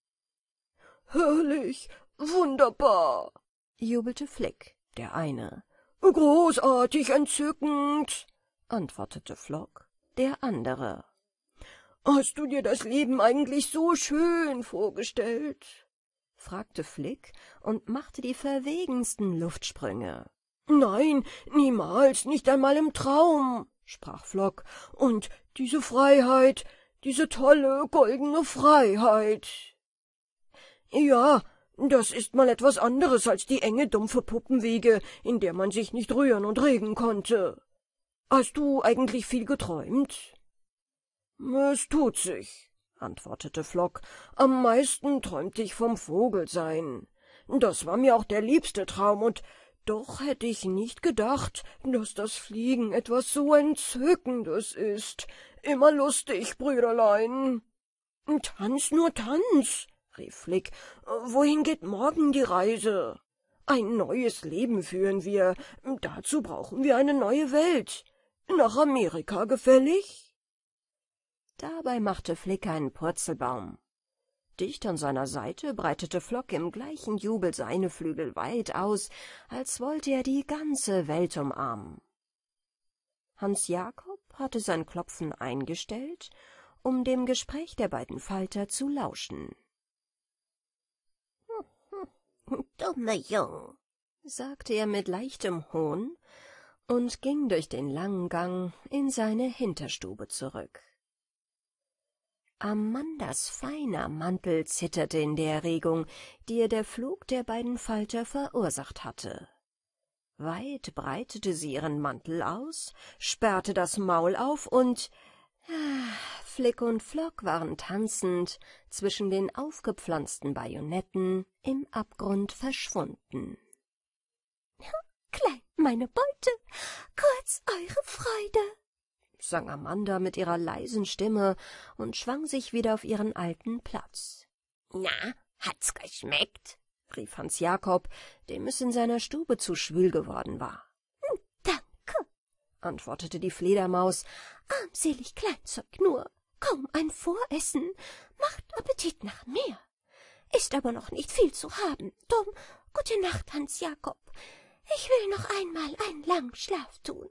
Herrlich, wunderbar, jubelte Flick, der eine. Großartig, entzückend, antwortete Flock, der andere. Hast du dir das Leben eigentlich so schön vorgestellt? fragte Flick und machte die verwegensten Luftsprünge. Nein, niemals, nicht einmal im Traum, sprach Flock, und diese Freiheit, diese tolle, goldene Freiheit. Ja, das ist mal etwas anderes als die enge, dumpfe Puppenwiege, in der man sich nicht rühren und regen konnte. Hast du eigentlich viel geträumt? Es tut sich, antwortete Flock. Am meisten träumte ich vom Vogelsein. Das war mir auch der liebste Traum, und doch hätte ich nicht gedacht, dass das Fliegen etwas so Entzückendes ist. Immer lustig, Brüderlein. Tanz nur Tanz, rief Flick. Wohin geht morgen die Reise? Ein neues Leben führen wir. Dazu brauchen wir eine neue Welt. Nach Amerika gefällig? Dabei machte Flick einen Purzelbaum. Dicht an seiner Seite breitete Flock im gleichen Jubel seine Flügel weit aus, als wollte er die ganze Welt umarmen. Hans Jakob hatte sein Klopfen eingestellt, um dem Gespräch der beiden Falter zu lauschen. [LAUGHS] »Dummer Jung, sagte er mit leichtem Hohn und ging durch den langen Gang in seine Hinterstube zurück. Amandas feiner Mantel zitterte in der Erregung, die ihr der Flug der beiden Falter verursacht hatte. Weit breitete sie ihren Mantel aus, sperrte das Maul auf und ah, Flick und Flock waren tanzend zwischen den aufgepflanzten Bajonetten im Abgrund verschwunden. Klein meine Beute, kurz eure Freude, sang Amanda mit ihrer leisen Stimme und schwang sich wieder auf ihren alten Platz. Na, hat's geschmeckt? rief Hans Jakob, dem es in seiner Stube zu schwül geworden war. Hm, danke, antwortete die Fledermaus, armselig Kleinzeug nur, Komm, ein Voressen, macht Appetit nach mehr, ist aber noch nicht viel zu haben, drum gute Nacht, Hans Jakob, ich will noch einmal einen langen Schlaf tun.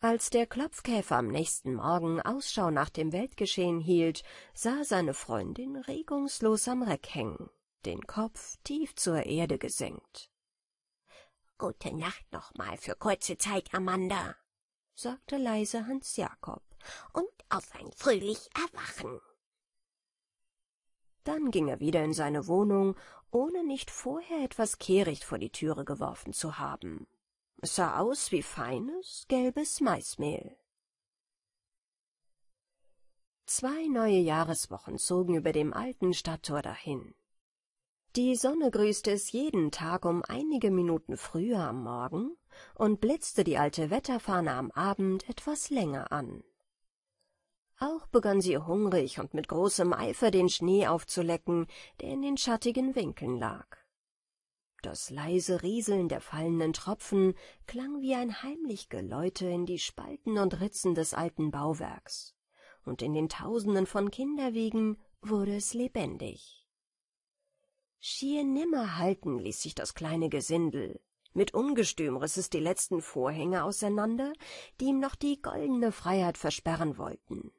Als der Klopfkäfer am nächsten Morgen Ausschau nach dem Weltgeschehen hielt, sah seine Freundin regungslos am Reck hängen, den Kopf tief zur Erde gesenkt. Gute Nacht noch mal für kurze Zeit, Amanda, sagte leise Hans Jakob, und auf ein fröhlich Erwachen. Dann ging er wieder in seine Wohnung, ohne nicht vorher etwas Kehricht vor die Türe geworfen zu haben. Es sah aus wie feines, gelbes Maismehl. Zwei neue Jahreswochen zogen über dem alten Stadttor dahin. Die Sonne grüßte es jeden Tag um einige Minuten früher am Morgen und blitzte die alte Wetterfahne am Abend etwas länger an. Auch begann sie hungrig und mit großem Eifer den Schnee aufzulecken, der in den schattigen Winkeln lag das leise Rieseln der fallenden Tropfen klang wie ein heimlich Geläute in die Spalten und Ritzen des alten Bauwerks, und in den Tausenden von Kinderwegen wurde es lebendig. Schier nimmer halten ließ sich das kleine Gesindel. Mit Ungestüm riss es die letzten Vorhänge auseinander, die ihm noch die goldene Freiheit versperren wollten.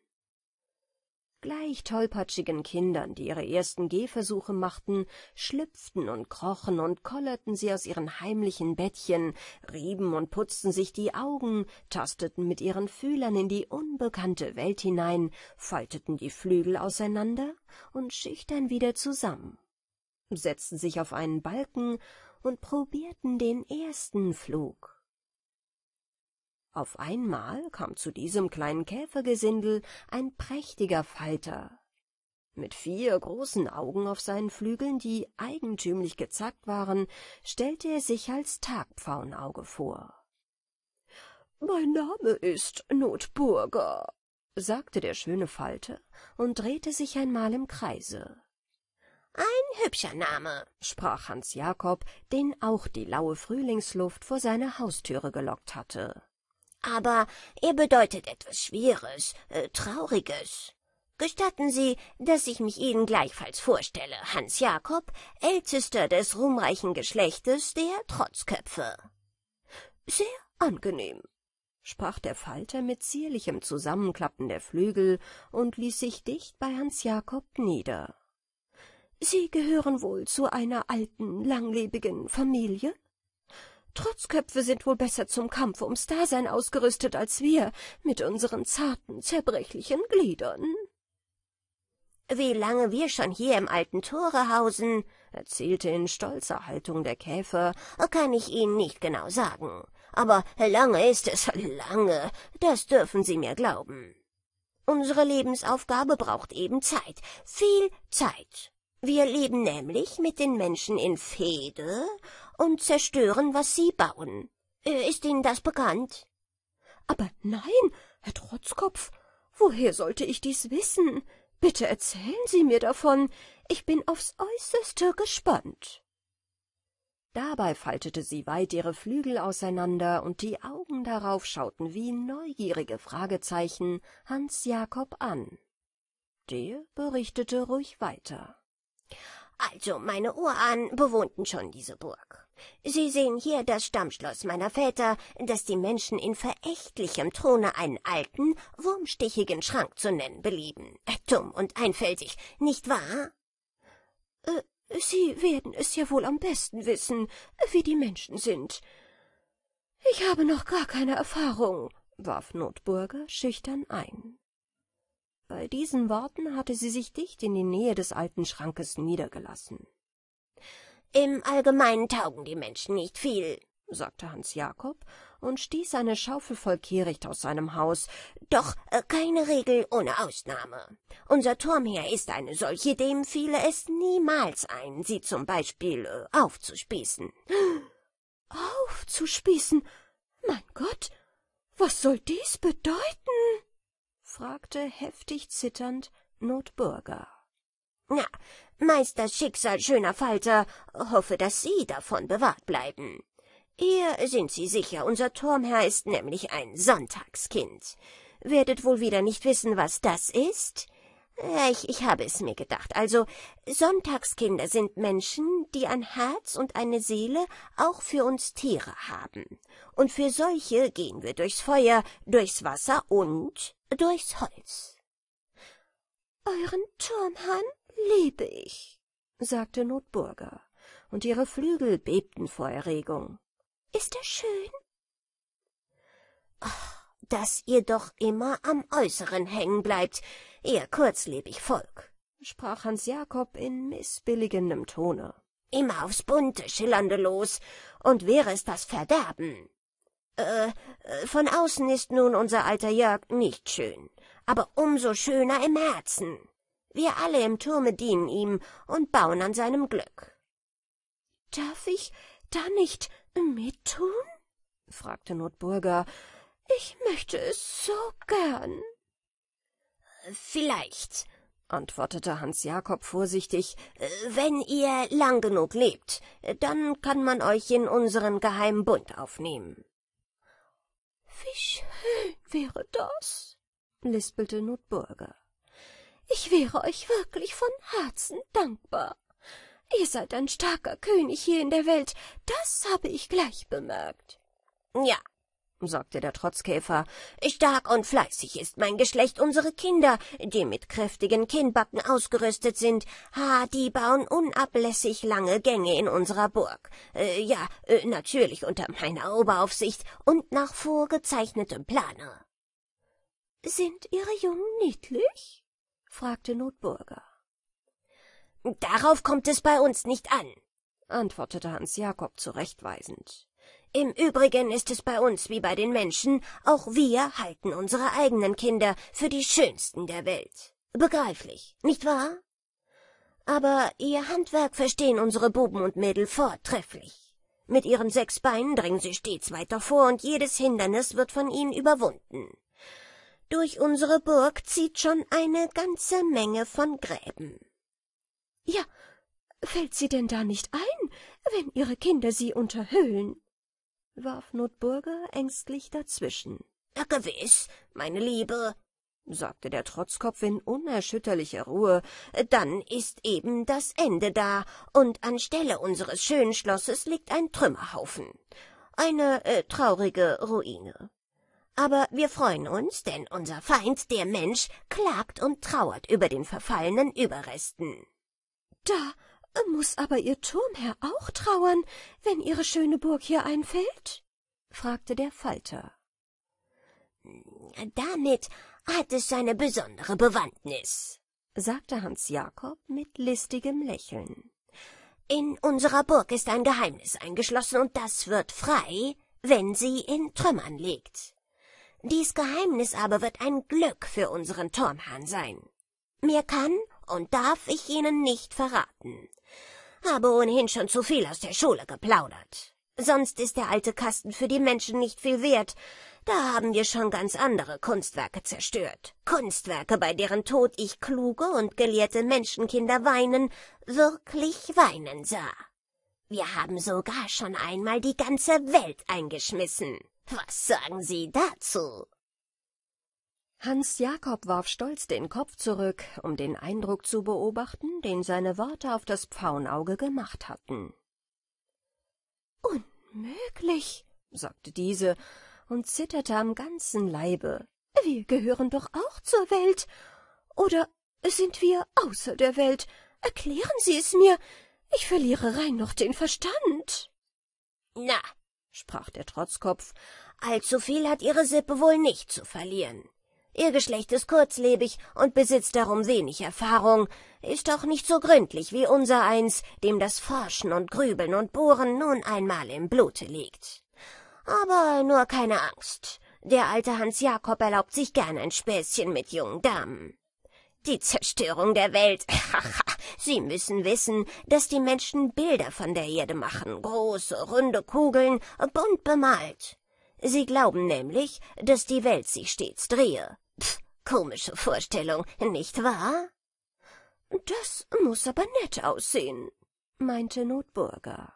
Gleich tollpatschigen Kindern, die ihre ersten Gehversuche machten, schlüpften und krochen und kollerten sie aus ihren heimlichen Bettchen, rieben und putzten sich die Augen, tasteten mit ihren Fühlern in die unbekannte Welt hinein, falteten die Flügel auseinander und schüchtern wieder zusammen, setzten sich auf einen Balken und probierten den ersten Flug. Auf einmal kam zu diesem kleinen Käfergesindel ein prächtiger Falter mit vier großen Augen auf seinen Flügeln, die eigentümlich gezackt waren, stellte er sich als Tagpfauenauge vor. Mein Name ist Notburger, sagte der schöne Falter und drehte sich einmal im Kreise. Ein hübscher Name, sprach Hans Jakob, den auch die laue Frühlingsluft vor seine Haustüre gelockt hatte aber er bedeutet etwas Schweres, äh, Trauriges. Gestatten Sie, dass ich mich Ihnen gleichfalls vorstelle, Hans Jakob, ältester des ruhmreichen Geschlechtes der Trotzköpfe. Sehr angenehm, sprach der Falter mit zierlichem Zusammenklappen der Flügel und ließ sich dicht bei Hans Jakob nieder. Sie gehören wohl zu einer alten, langlebigen Familie? Trotzköpfe sind wohl besser zum Kampf ums Dasein ausgerüstet als wir mit unseren zarten, zerbrechlichen Gliedern. Wie lange wir schon hier im alten Tore hausen, erzählte in stolzer Haltung der Käfer, kann ich Ihnen nicht genau sagen. Aber lange ist es, lange, das dürfen Sie mir glauben. Unsere Lebensaufgabe braucht eben Zeit, viel Zeit. Wir leben nämlich mit den Menschen in Fehde und zerstören, was Sie bauen. Äh, ist Ihnen das bekannt? Aber nein, Herr Trotzkopf, woher sollte ich dies wissen? Bitte erzählen Sie mir davon, ich bin aufs äußerste gespannt. Dabei faltete sie weit ihre Flügel auseinander, und die Augen darauf schauten wie neugierige Fragezeichen Hans Jakob an. Der berichtete ruhig weiter. Also, meine Urahnen bewohnten schon diese Burg. Sie sehen hier das Stammschloss meiner Väter, das die Menschen in verächtlichem Throne einen alten, wurmstichigen Schrank zu nennen belieben. Dumm und einfältig, nicht wahr? Äh, Sie werden es ja wohl am besten wissen, wie die Menschen sind. Ich habe noch gar keine Erfahrung, warf Notburger schüchtern ein. Bei diesen Worten hatte sie sich dicht in die Nähe des alten Schrankes niedergelassen. Im Allgemeinen taugen die Menschen nicht viel, sagte Hans Jakob und stieß eine Schaufel voll Kehricht aus seinem Haus. Doch äh, keine Regel ohne Ausnahme. Unser Turmherr ist eine solche, dem fiele es niemals ein, sie zum Beispiel äh, aufzuspießen. Aufzuspießen? Mein Gott, was soll dies bedeuten? fragte heftig zitternd Notbürger. Na, Meister Schicksal, schöner Falter, hoffe, dass Sie davon bewahrt bleiben. Hier sind Sie sicher, unser Turmherr ist nämlich ein Sonntagskind. Werdet wohl wieder nicht wissen, was das ist? Ich, ich habe es mir gedacht. Also, Sonntagskinder sind Menschen, die ein Herz und eine Seele auch für uns Tiere haben. Und für solche gehen wir durchs Feuer, durchs Wasser und durchs Holz. Euren Turmhahn liebe ich, sagte Notburger, und ihre Flügel bebten vor Erregung. Ist er schön? Ach, dass ihr doch immer am Äußeren hängen bleibt, ihr kurzlebig Volk, sprach Hans Jakob in mißbilligendem Tone. Immer aufs bunte Schillernde los, und wäre es das Verderben. Äh, äh, von außen ist nun unser alter Jörg nicht schön, aber umso schöner im Herzen. Wir alle im Turme dienen ihm und bauen an seinem Glück. Darf ich da nicht mittun? fragte Notburger. Ich möchte es so gern. Vielleicht, antwortete Hans Jakob vorsichtig, wenn ihr lang genug lebt, dann kann man euch in unseren geheimen Bund aufnehmen. Wie schön wäre das, lispelte Notburger. Ich wäre euch wirklich von Herzen dankbar. Ihr seid ein starker König hier in der Welt, das habe ich gleich bemerkt. Ja, sagte der Trotzkäfer. Stark und fleißig ist mein Geschlecht unsere Kinder, die mit kräftigen Kinnbacken ausgerüstet sind. Ha, die bauen unablässig lange Gänge in unserer Burg. Äh, ja, äh, natürlich unter meiner Oberaufsicht und nach vorgezeichnetem Plane. Sind Ihre Jungen niedlich? fragte Notburger. Darauf kommt es bei uns nicht an, antwortete Hans Jakob zurechtweisend. Im Übrigen ist es bei uns wie bei den Menschen, auch wir halten unsere eigenen Kinder für die schönsten der Welt. Begreiflich, nicht wahr? Aber ihr Handwerk verstehen unsere Buben und Mädel vortrefflich. Mit ihren sechs Beinen dringen sie stets weiter vor, und jedes Hindernis wird von ihnen überwunden. Durch unsere Burg zieht schon eine ganze Menge von Gräben. Ja, fällt sie denn da nicht ein, wenn ihre Kinder sie unterhöhlen? warf Notburger ängstlich dazwischen. Ja, gewiss, meine Liebe, sagte der Trotzkopf in unerschütterlicher Ruhe, dann ist eben das Ende da, und anstelle unseres schönen Schlosses liegt ein Trümmerhaufen. Eine äh, traurige Ruine. Aber wir freuen uns, denn unser Feind, der Mensch, klagt und trauert über den verfallenen Überresten. Da muss aber Ihr Turmherr auch trauern, wenn Ihre schöne Burg hier einfällt? fragte der Falter. Hm, damit hat es seine besondere Bewandtnis, sagte Hans Jakob mit listigem Lächeln. In unserer Burg ist ein Geheimnis eingeschlossen, und das wird frei, wenn sie in Trümmern liegt. Dies Geheimnis aber wird ein Glück für unseren Turmhahn sein. Mir kann und darf ich Ihnen nicht verraten. Habe ohnehin schon zu viel aus der Schule geplaudert. Sonst ist der alte Kasten für die Menschen nicht viel wert. Da haben wir schon ganz andere Kunstwerke zerstört. Kunstwerke, bei deren Tod ich kluge und gelehrte Menschenkinder weinen, wirklich weinen sah. Wir haben sogar schon einmal die ganze Welt eingeschmissen. Was sagen Sie dazu? Hans Jakob warf stolz den Kopf zurück, um den Eindruck zu beobachten, den seine Worte auf das Pfauenauge gemacht hatten. Unmöglich, sagte diese und zitterte am ganzen Leibe. Wir gehören doch auch zur Welt. Oder sind wir außer der Welt? Erklären Sie es mir. Ich verliere rein noch den Verstand. Na, sprach der Trotzkopf, allzu viel hat Ihre Sippe wohl nicht zu verlieren. Ihr Geschlecht ist kurzlebig und besitzt darum wenig Erfahrung, ist auch nicht so gründlich wie unser eins, dem das Forschen und Grübeln und Bohren nun einmal im Blute liegt. Aber nur keine Angst. Der alte Hans Jakob erlaubt sich gern ein Späßchen mit jungen Damen. Die Zerstörung der Welt. [LAUGHS] Sie müssen wissen, dass die Menschen Bilder von der Erde machen, große, runde Kugeln, bunt bemalt. Sie glauben nämlich, dass die Welt sich stets drehe. Pff, komische Vorstellung, nicht wahr? Das muss aber nett aussehen, meinte Notburger.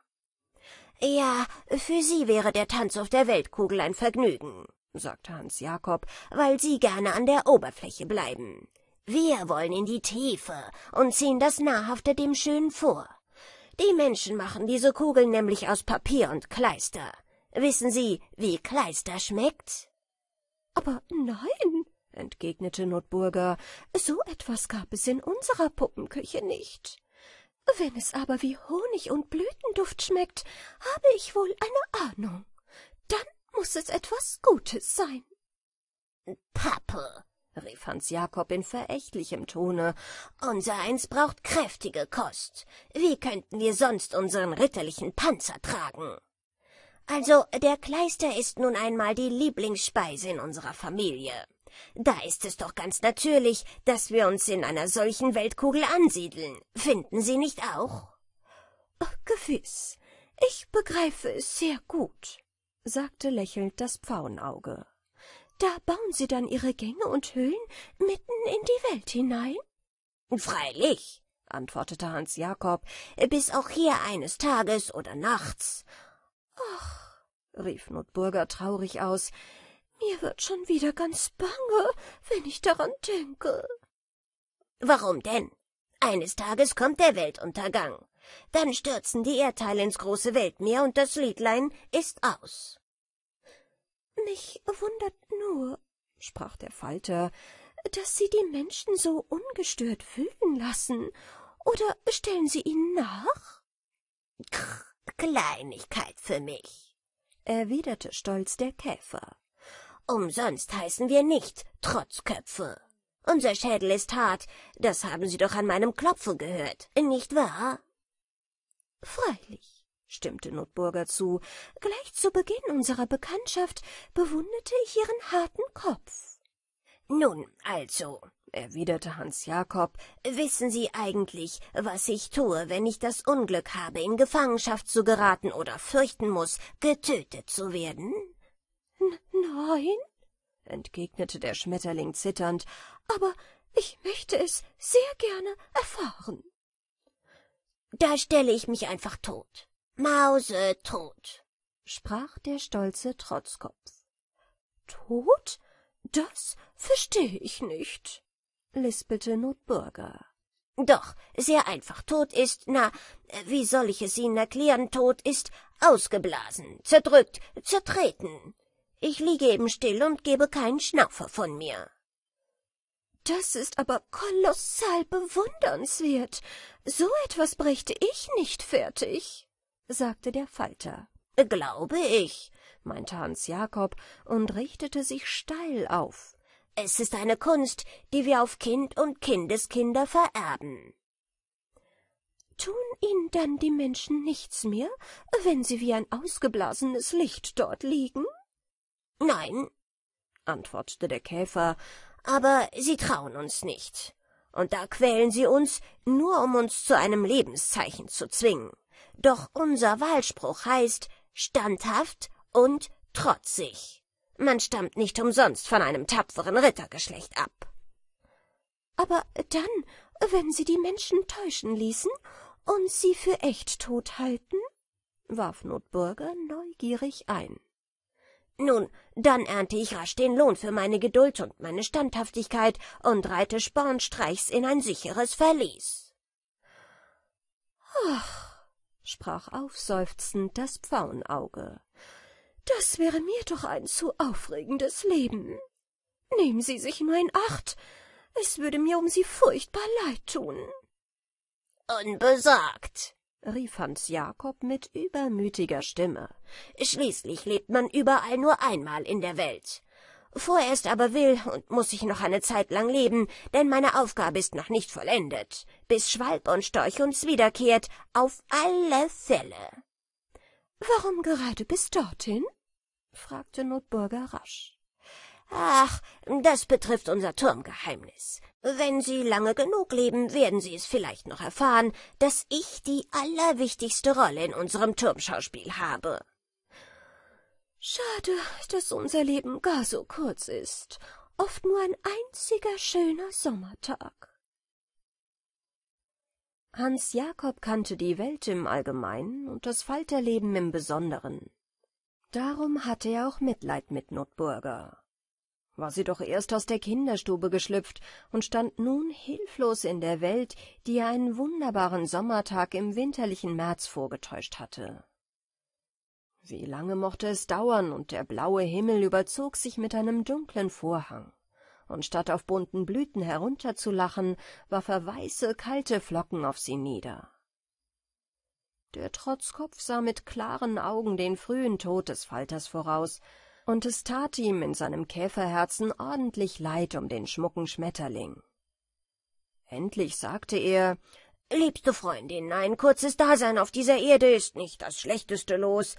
Ja, für Sie wäre der Tanz auf der Weltkugel ein Vergnügen, sagte Hans Jakob, weil Sie gerne an der Oberfläche bleiben. Wir wollen in die Tiefe und ziehen das Nahrhafte dem Schönen vor. Die Menschen machen diese Kugeln nämlich aus Papier und Kleister. Wissen Sie, wie Kleister schmeckt? Aber nein, entgegnete Notburger, so etwas gab es in unserer Puppenküche nicht. Wenn es aber wie Honig und Blütenduft schmeckt, habe ich wohl eine Ahnung. Dann muß es etwas Gutes sein. Pappe, rief Hans Jakob in verächtlichem Tone, unser Eins braucht kräftige Kost. Wie könnten wir sonst unseren ritterlichen Panzer tragen? Also, der Kleister ist nun einmal die Lieblingsspeise in unserer Familie. Da ist es doch ganz natürlich, dass wir uns in einer solchen Weltkugel ansiedeln. Finden Sie nicht auch? Gewiss. Ich begreife es sehr gut, sagte lächelnd das Pfauenauge. Da bauen Sie dann Ihre Gänge und Höhlen mitten in die Welt hinein? Freilich, antwortete Hans Jakob, bis auch hier eines Tages oder nachts. Ach, rief Notburger traurig aus, mir wird schon wieder ganz bange, wenn ich daran denke. Warum denn? Eines Tages kommt der Weltuntergang. Dann stürzen die Erdteile ins große Weltmeer und das Liedlein ist aus. Mich wundert nur, sprach der Falter, dass Sie die Menschen so ungestört fühlen lassen. Oder stellen Sie ihnen nach? Krr, Kleinigkeit für mich, erwiderte stolz der Käfer. Umsonst heißen wir nicht Trotzköpfe. Unser Schädel ist hart, das haben Sie doch an meinem Klopfen gehört, nicht wahr? Freilich, stimmte Notburger zu. Gleich zu Beginn unserer Bekanntschaft bewunderte ich Ihren harten Kopf. Nun, also, erwiderte Hans Jakob, wissen Sie eigentlich, was ich tue, wenn ich das Unglück habe, in Gefangenschaft zu geraten oder fürchten muß, getötet zu werden? nein, entgegnete der Schmetterling zitternd, aber ich möchte es sehr gerne erfahren. Da stelle ich mich einfach tot. Mause tot, sprach der stolze Trotzkopf. Tot? Das verstehe ich nicht, lispelte Notbürger. Doch, sehr einfach. Tod ist, na, wie soll ich es Ihnen erklären? Tod ist ausgeblasen, zerdrückt, zertreten. Ich liege eben still und gebe keinen Schnaufer von mir. Das ist aber kolossal bewundernswert. So etwas brächte ich nicht fertig, sagte der Falter. Glaube ich, meinte Hans Jakob und richtete sich steil auf. Es ist eine Kunst, die wir auf Kind und Kindeskinder vererben. Tun ihnen dann die Menschen nichts mehr, wenn sie wie ein ausgeblasenes Licht dort liegen? Nein, antwortete der Käfer, aber sie trauen uns nicht. Und da quälen sie uns, nur um uns zu einem Lebenszeichen zu zwingen. Doch unser Wahlspruch heißt standhaft und trotzig. Man stammt nicht umsonst von einem tapferen Rittergeschlecht ab. Aber dann, wenn sie die Menschen täuschen ließen und sie für echt tot halten? warf Notburger neugierig ein. Nun, dann ernte ich rasch den Lohn für meine Geduld und meine Standhaftigkeit und reite spornstreichs in ein sicheres Verlies. Ach, sprach aufseufzend das Pfauenauge, das wäre mir doch ein zu aufregendes Leben. Nehmen Sie sich nur in Acht, es würde mir um Sie furchtbar leid tun. Unbesorgt, rief Hans Jakob mit übermütiger Stimme. Schließlich lebt man überall nur einmal in der Welt. Vorerst aber will und muß ich noch eine Zeit lang leben, denn meine Aufgabe ist noch nicht vollendet, bis Schwalb und Storch uns wiederkehrt, auf alle Fälle. Warum gerade bis dorthin? fragte Notburger rasch. Ach, das betrifft unser Turmgeheimnis. Wenn Sie lange genug leben, werden Sie es vielleicht noch erfahren, dass ich die allerwichtigste Rolle in unserem Turmschauspiel habe. Schade, dass unser Leben gar so kurz ist, oft nur ein einziger schöner Sommertag. Hans Jakob kannte die Welt im Allgemeinen und das Falterleben im Besonderen. Darum hatte er auch Mitleid mit Notburger war sie doch erst aus der Kinderstube geschlüpft und stand nun hilflos in der Welt, die ihr einen wunderbaren Sommertag im winterlichen März vorgetäuscht hatte. Wie lange mochte es dauern, und der blaue Himmel überzog sich mit einem dunklen Vorhang, und statt auf bunten Blüten herunterzulachen, warf er weiße, kalte Flocken auf sie nieder. Der Trotzkopf sah mit klaren Augen den frühen Tod des Falters voraus, und es tat ihm in seinem Käferherzen ordentlich leid um den schmucken Schmetterling. Endlich sagte er, »Liebste Freundin, ein kurzes Dasein auf dieser Erde ist nicht das schlechteste Los.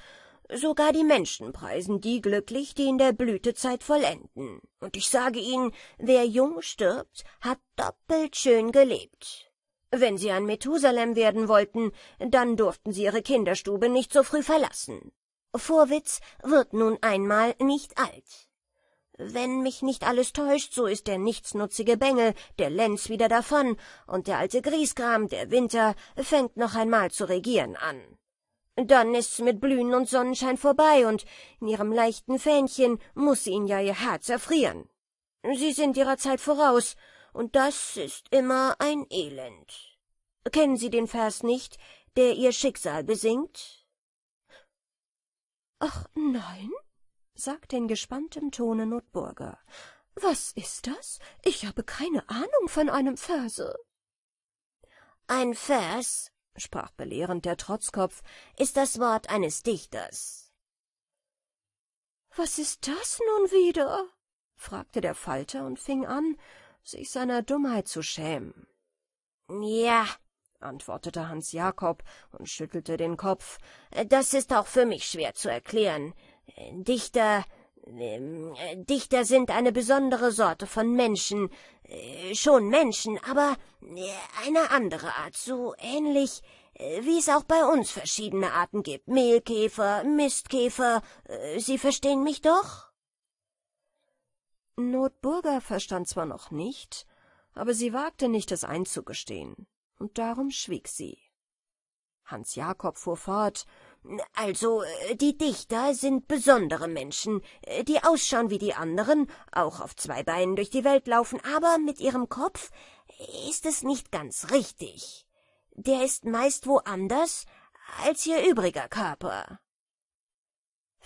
Sogar die Menschen preisen die glücklich, die in der Blütezeit vollenden. Und ich sage Ihnen, wer jung stirbt, hat doppelt schön gelebt. Wenn Sie ein Methusalem werden wollten, dann durften Sie Ihre Kinderstube nicht so früh verlassen. Vorwitz wird nun einmal nicht alt. Wenn mich nicht alles täuscht, so ist der nichtsnutzige Bengel, der Lenz wieder davon, und der alte Griesgram, der Winter, fängt noch einmal zu regieren an. Dann ist's mit Blühen und Sonnenschein vorbei, und in ihrem leichten Fähnchen muß ihn ja ihr Herz erfrieren. Sie sind ihrer Zeit voraus, und das ist immer ein Elend. Kennen Sie den Vers nicht, der ihr Schicksal besingt? Ach nein, sagte in gespanntem Tone Notburger. Was ist das? Ich habe keine Ahnung von einem Verse. Ein Vers, sprach belehrend der Trotzkopf, ist das Wort eines Dichters. Was ist das nun wieder? fragte der Falter und fing an, sich seiner Dummheit zu schämen. Ja, antwortete Hans Jakob und schüttelte den Kopf. Das ist auch für mich schwer zu erklären. Dichter ähm, Dichter sind eine besondere Sorte von Menschen, äh, schon Menschen, aber äh, eine andere Art, so ähnlich äh, wie es auch bei uns verschiedene Arten gibt. Mehlkäfer, Mistkäfer, Sie verstehen mich doch? Notburger verstand zwar noch nicht, aber sie wagte nicht, es einzugestehen und darum schwieg sie. Hans Jakob fuhr fort Also, äh, die Dichter sind besondere Menschen, äh, die ausschauen wie die anderen, auch auf zwei Beinen durch die Welt laufen, aber mit ihrem Kopf äh, ist es nicht ganz richtig. Der ist meist woanders als ihr übriger Körper.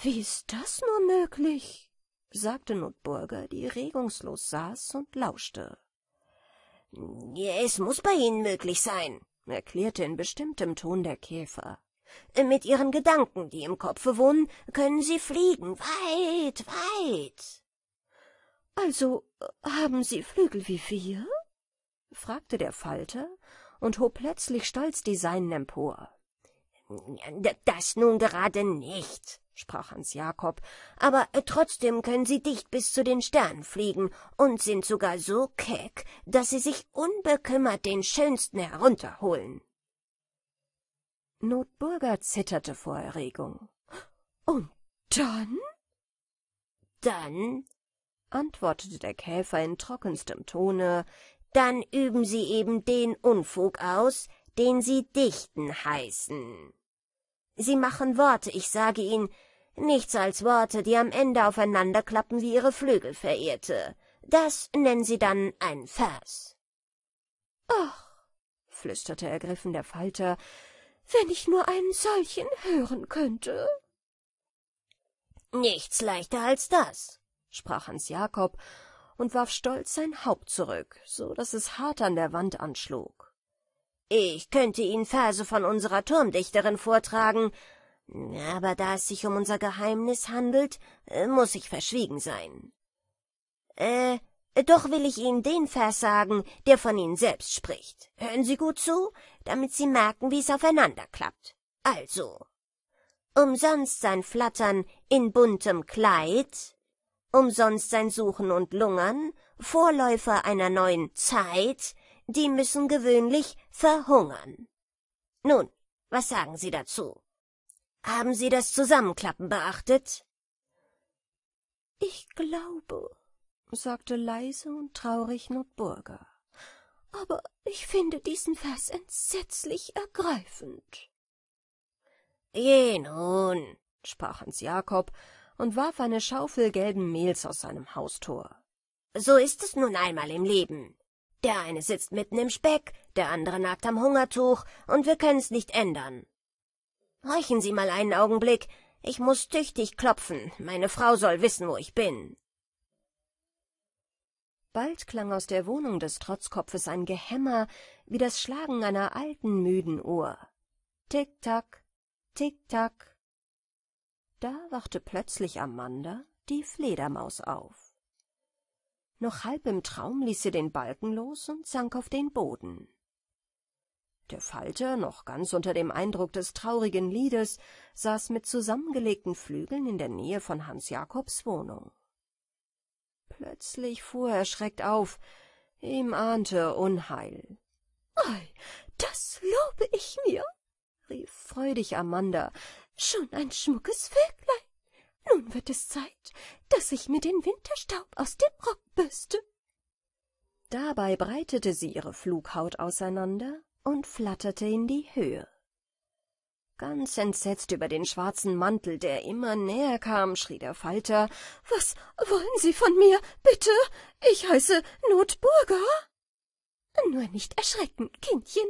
Wie ist das nur möglich? sagte Notburger, die regungslos saß und lauschte. Es muss bei Ihnen möglich sein, erklärte in bestimmtem Ton der Käfer. Mit Ihren Gedanken, die im Kopfe wohnen, können Sie fliegen, weit, weit. Also haben Sie Flügel wie wir? fragte der Falter und hob plötzlich stolz die seinen empor. Das nun gerade nicht, sprach Hans Jakob, aber äh, trotzdem können sie dicht bis zu den Sternen fliegen und sind sogar so keck, dass sie sich unbekümmert den Schönsten herunterholen. Notburger zitterte vor Erregung. Und dann? Dann, antwortete der Käfer in trockenstem Tone, dann üben sie eben den Unfug aus, den sie Dichten heißen. Sie machen Worte, ich sage Ihnen, nichts als Worte, die am Ende aufeinanderklappen wie ihre Flügel, Verehrte. Das nennen Sie dann ein Vers. Ach, flüsterte ergriffen der Falter, wenn ich nur einen solchen hören könnte. Nichts leichter als das, sprach Hans Jakob und warf stolz sein Haupt zurück, so daß es hart an der Wand anschlug. Ich könnte Ihnen Verse von unserer Turmdichterin vortragen, aber da es sich um unser Geheimnis handelt, äh, muss ich verschwiegen sein. Äh, äh, doch will ich Ihnen den Vers sagen, der von Ihnen selbst spricht. Hören Sie gut zu, damit Sie merken, wie es aufeinander klappt. Also, umsonst sein Flattern in buntem Kleid, umsonst sein Suchen und Lungern, Vorläufer einer neuen Zeit, die müssen gewöhnlich verhungern. Nun, was sagen Sie dazu? Haben Sie das Zusammenklappen beachtet? Ich glaube, sagte leise und traurig Notburger, aber ich finde diesen Vers entsetzlich ergreifend. Je nun, sprach Hans Jakob und warf eine Schaufel gelben Mehls aus seinem Haustor. So ist es nun einmal im Leben. Der eine sitzt mitten im Speck, der andere nagt am Hungertuch, und wir können's nicht ändern. Horchen Sie mal einen Augenblick. Ich muß tüchtig klopfen. Meine Frau soll wissen, wo ich bin. Bald klang aus der Wohnung des Trotzkopfes ein Gehämmer wie das Schlagen einer alten, müden Uhr. Tick-Tack, Tick-Tack. Da wachte plötzlich Amanda, die Fledermaus, auf. Noch halb im Traum ließ sie den Balken los und sank auf den Boden der Falter, noch ganz unter dem Eindruck des traurigen Liedes, saß mit zusammengelegten Flügeln in der Nähe von Hans Jakobs Wohnung. Plötzlich fuhr er erschreckt auf, ihm ahnte Unheil. Ei, das lobe ich mir, rief freudig Amanda, schon ein schmuckes Vöglein. Nun wird es Zeit, dass ich mir den Winterstaub aus dem Rock bürste. Dabei breitete sie ihre Flughaut auseinander, und flatterte in die Höhe. Ganz entsetzt über den schwarzen Mantel, der immer näher kam, schrie der Falter Was wollen Sie von mir, bitte? Ich heiße Notburger. Nur nicht erschrecken, Kindchen,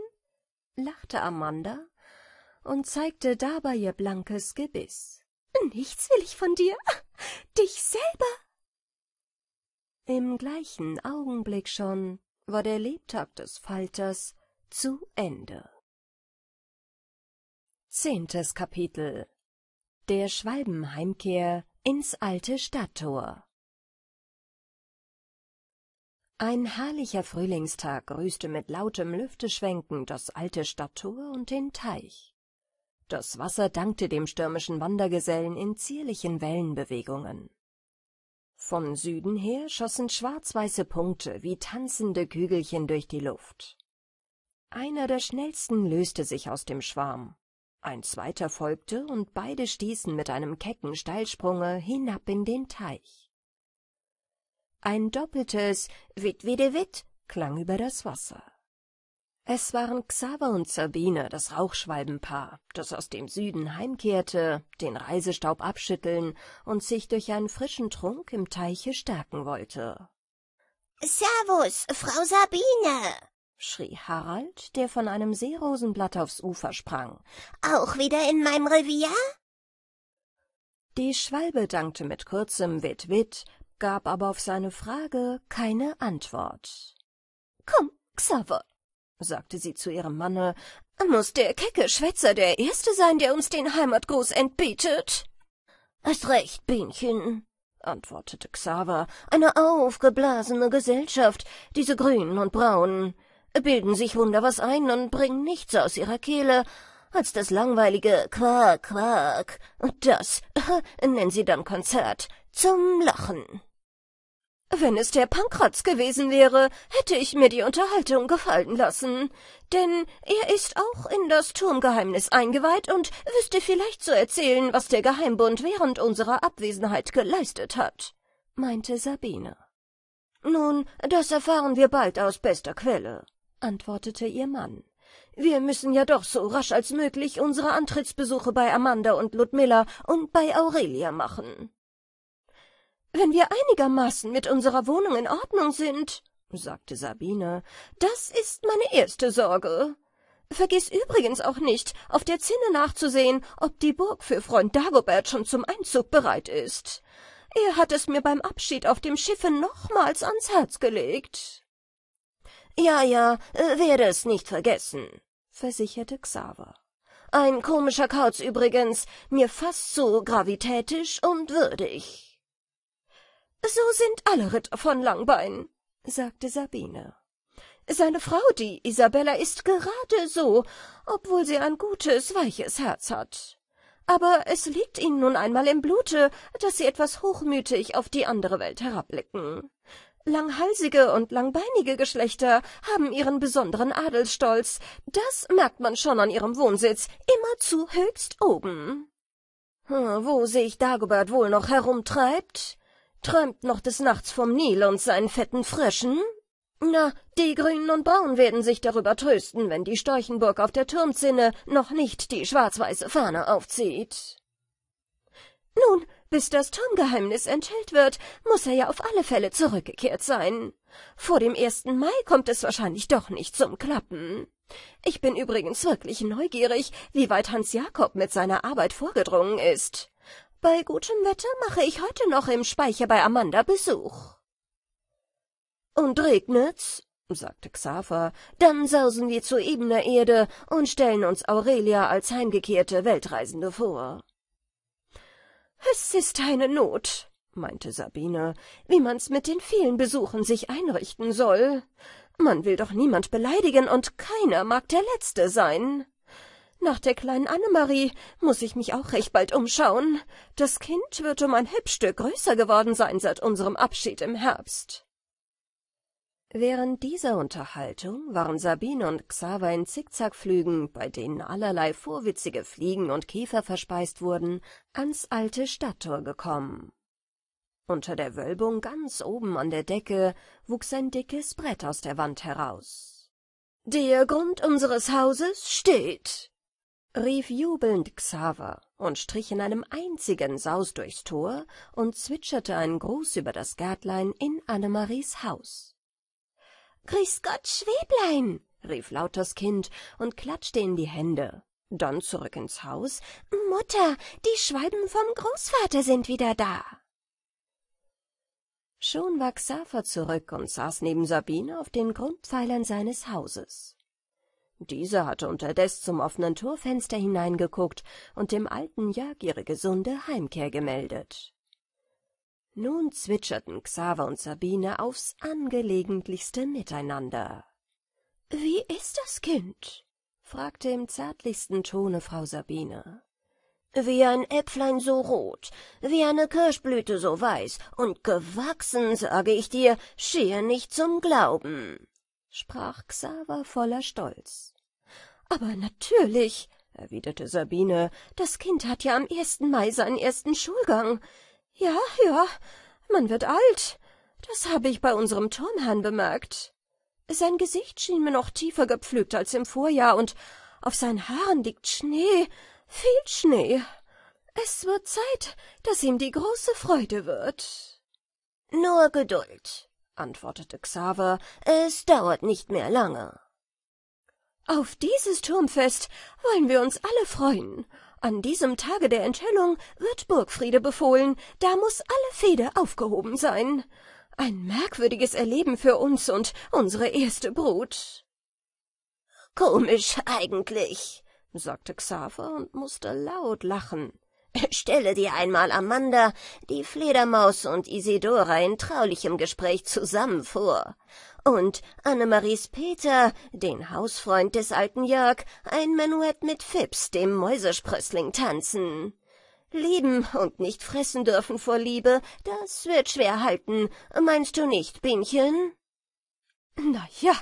lachte Amanda und zeigte dabei ihr blankes Gebiss. Nichts will ich von dir, dich selber. Im gleichen Augenblick schon war der Lebtag des Falters zu Ende. Zehntes Kapitel Der Schwalbenheimkehr ins alte Stadttor Ein herrlicher Frühlingstag grüßte mit lautem Lüfteschwenken das alte Stadttor und den Teich. Das Wasser dankte dem stürmischen Wandergesellen in zierlichen Wellenbewegungen. Von Süden her schossen schwarz-weiße Punkte wie tanzende Kügelchen durch die Luft. Einer der schnellsten löste sich aus dem Schwarm. Ein zweiter folgte, und beide stießen mit einem kecken Steilsprunge hinab in den Teich. Ein doppeltes Witwedewitt klang über das Wasser. Es waren Xaver und Sabine, das Rauchschwalbenpaar, das aus dem Süden heimkehrte, den Reisestaub abschütteln und sich durch einen frischen Trunk im Teiche stärken wollte. Servus, Frau Sabine, schrie Harald, der von einem Seerosenblatt aufs Ufer sprang. Auch wieder in meinem Revier? Die Schwalbe dankte mit kurzem Wit Wit, gab aber auf seine Frage keine Antwort. Komm, Xaver, sagte sie zu ihrem Manne, muß der kecke Schwätzer der Erste sein, der uns den Heimatgruß entbietet? Ist recht, Bienchen, antwortete Xaver, eine aufgeblasene Gesellschaft, diese Grünen und Braunen bilden sich Wunder was ein und bringen nichts aus ihrer Kehle, als das langweilige Quak, Quak. Das [LAUGHS] nennen sie dann Konzert. Zum Lachen. Wenn es der Pankratz gewesen wäre, hätte ich mir die Unterhaltung gefallen lassen. Denn er ist auch in das Turmgeheimnis eingeweiht und wüsste vielleicht zu erzählen, was der Geheimbund während unserer Abwesenheit geleistet hat, meinte Sabine. Nun, das erfahren wir bald aus bester Quelle antwortete ihr Mann. Wir müssen ja doch so rasch als möglich unsere Antrittsbesuche bei Amanda und Ludmilla und bei Aurelia machen. Wenn wir einigermaßen mit unserer Wohnung in Ordnung sind, sagte Sabine, das ist meine erste Sorge. Vergiss übrigens auch nicht, auf der Zinne nachzusehen, ob die Burg für Freund Dagobert schon zum Einzug bereit ist. Er hat es mir beim Abschied auf dem Schiffe nochmals ans Herz gelegt. Ja, ja, äh, werde es nicht vergessen, versicherte Xaver. Ein komischer Kauz übrigens, mir fast so gravitätisch und würdig. So sind alle Ritter von Langbein, sagte Sabine. Seine Frau, die Isabella, ist gerade so, obwohl sie ein gutes, weiches Herz hat. Aber es liegt ihnen nun einmal im Blute, dass sie etwas hochmütig auf die andere Welt herabblicken. Langhalsige und langbeinige Geschlechter haben ihren besonderen Adelsstolz. Das merkt man schon an ihrem Wohnsitz, immerzu höchst oben. Hm, wo sich Dagobert wohl noch herumtreibt? Träumt noch des Nachts vom Nil und seinen fetten Fröschen? Na, die Grünen und Braun werden sich darüber trösten, wenn die Storchenburg auf der Turmzinne noch nicht die schwarz-weiße Fahne aufzieht. Nun, bis das Tom-Geheimnis enthüllt wird, muss er ja auf alle Fälle zurückgekehrt sein. Vor dem ersten Mai kommt es wahrscheinlich doch nicht zum Klappen. Ich bin übrigens wirklich neugierig, wie weit Hans Jakob mit seiner Arbeit vorgedrungen ist. Bei gutem Wetter mache ich heute noch im Speicher bei Amanda Besuch. Und regnet's? sagte Xaver, dann sausen wir zu ebener Erde und stellen uns Aurelia als heimgekehrte Weltreisende vor. Es ist eine Not, meinte Sabine, wie man's mit den vielen Besuchen sich einrichten soll. Man will doch niemand beleidigen, und keiner mag der Letzte sein. Nach der kleinen Annemarie muss ich mich auch recht bald umschauen. Das Kind wird um ein Hübschstück größer geworden sein seit unserem Abschied im Herbst. Während dieser Unterhaltung waren Sabine und Xaver in Zickzackflügen, bei denen allerlei vorwitzige Fliegen und Käfer verspeist wurden, ans alte Stadttor gekommen. Unter der Wölbung ganz oben an der Decke wuchs ein dickes Brett aus der Wand heraus. »Der Grund unseres Hauses steht«, rief jubelnd Xaver und strich in einem einzigen Saus durchs Tor und zwitscherte einen Gruß über das Gärtlein in Annemaries Haus. Grüß Gott, Schwäblein, rief laut das Kind und klatschte in die Hände. Dann zurück ins Haus. Mutter, die Schwalben vom Großvater sind wieder da. Schon war Xaver zurück und saß neben Sabine auf den Grundpfeilern seines Hauses. Diese hatte unterdes zum offenen Torfenster hineingeguckt und dem alten Jörg ihre gesunde Heimkehr gemeldet. Nun zwitscherten Xaver und Sabine aufs angelegentlichste miteinander. »Wie ist das Kind?« fragte im zärtlichsten Tone Frau Sabine. »Wie ein Äpflein so rot, wie eine Kirschblüte so weiß und gewachsen, sage ich dir, schier nicht zum Glauben«, sprach Xaver voller Stolz. »Aber natürlich«, erwiderte Sabine, »das Kind hat ja am ersten Mai seinen ersten Schulgang. Ja, ja, man wird alt. Das habe ich bei unserem Turmherrn bemerkt. Sein Gesicht schien mir noch tiefer gepflügt als im Vorjahr, und auf seinen Haaren liegt Schnee, viel Schnee. Es wird Zeit, dass ihm die große Freude wird. Nur Geduld, antwortete Xaver, es dauert nicht mehr lange. Auf dieses Turmfest wollen wir uns alle freuen, an diesem Tage der Enthüllung wird Burgfriede befohlen, da muß alle Fehde aufgehoben sein. Ein merkwürdiges Erleben für uns und unsere erste Brut. Komisch eigentlich, sagte Xaver und mußte laut lachen. Stelle dir einmal Amanda, die Fledermaus und Isidora in traulichem Gespräch zusammen vor und Annemaries Peter, den Hausfreund des alten Jörg, ein Menuett mit Fips, dem Mäusesprössling, tanzen. Lieben und nicht fressen dürfen vor Liebe, das wird schwer halten, meinst du nicht, Binchen? Na ja,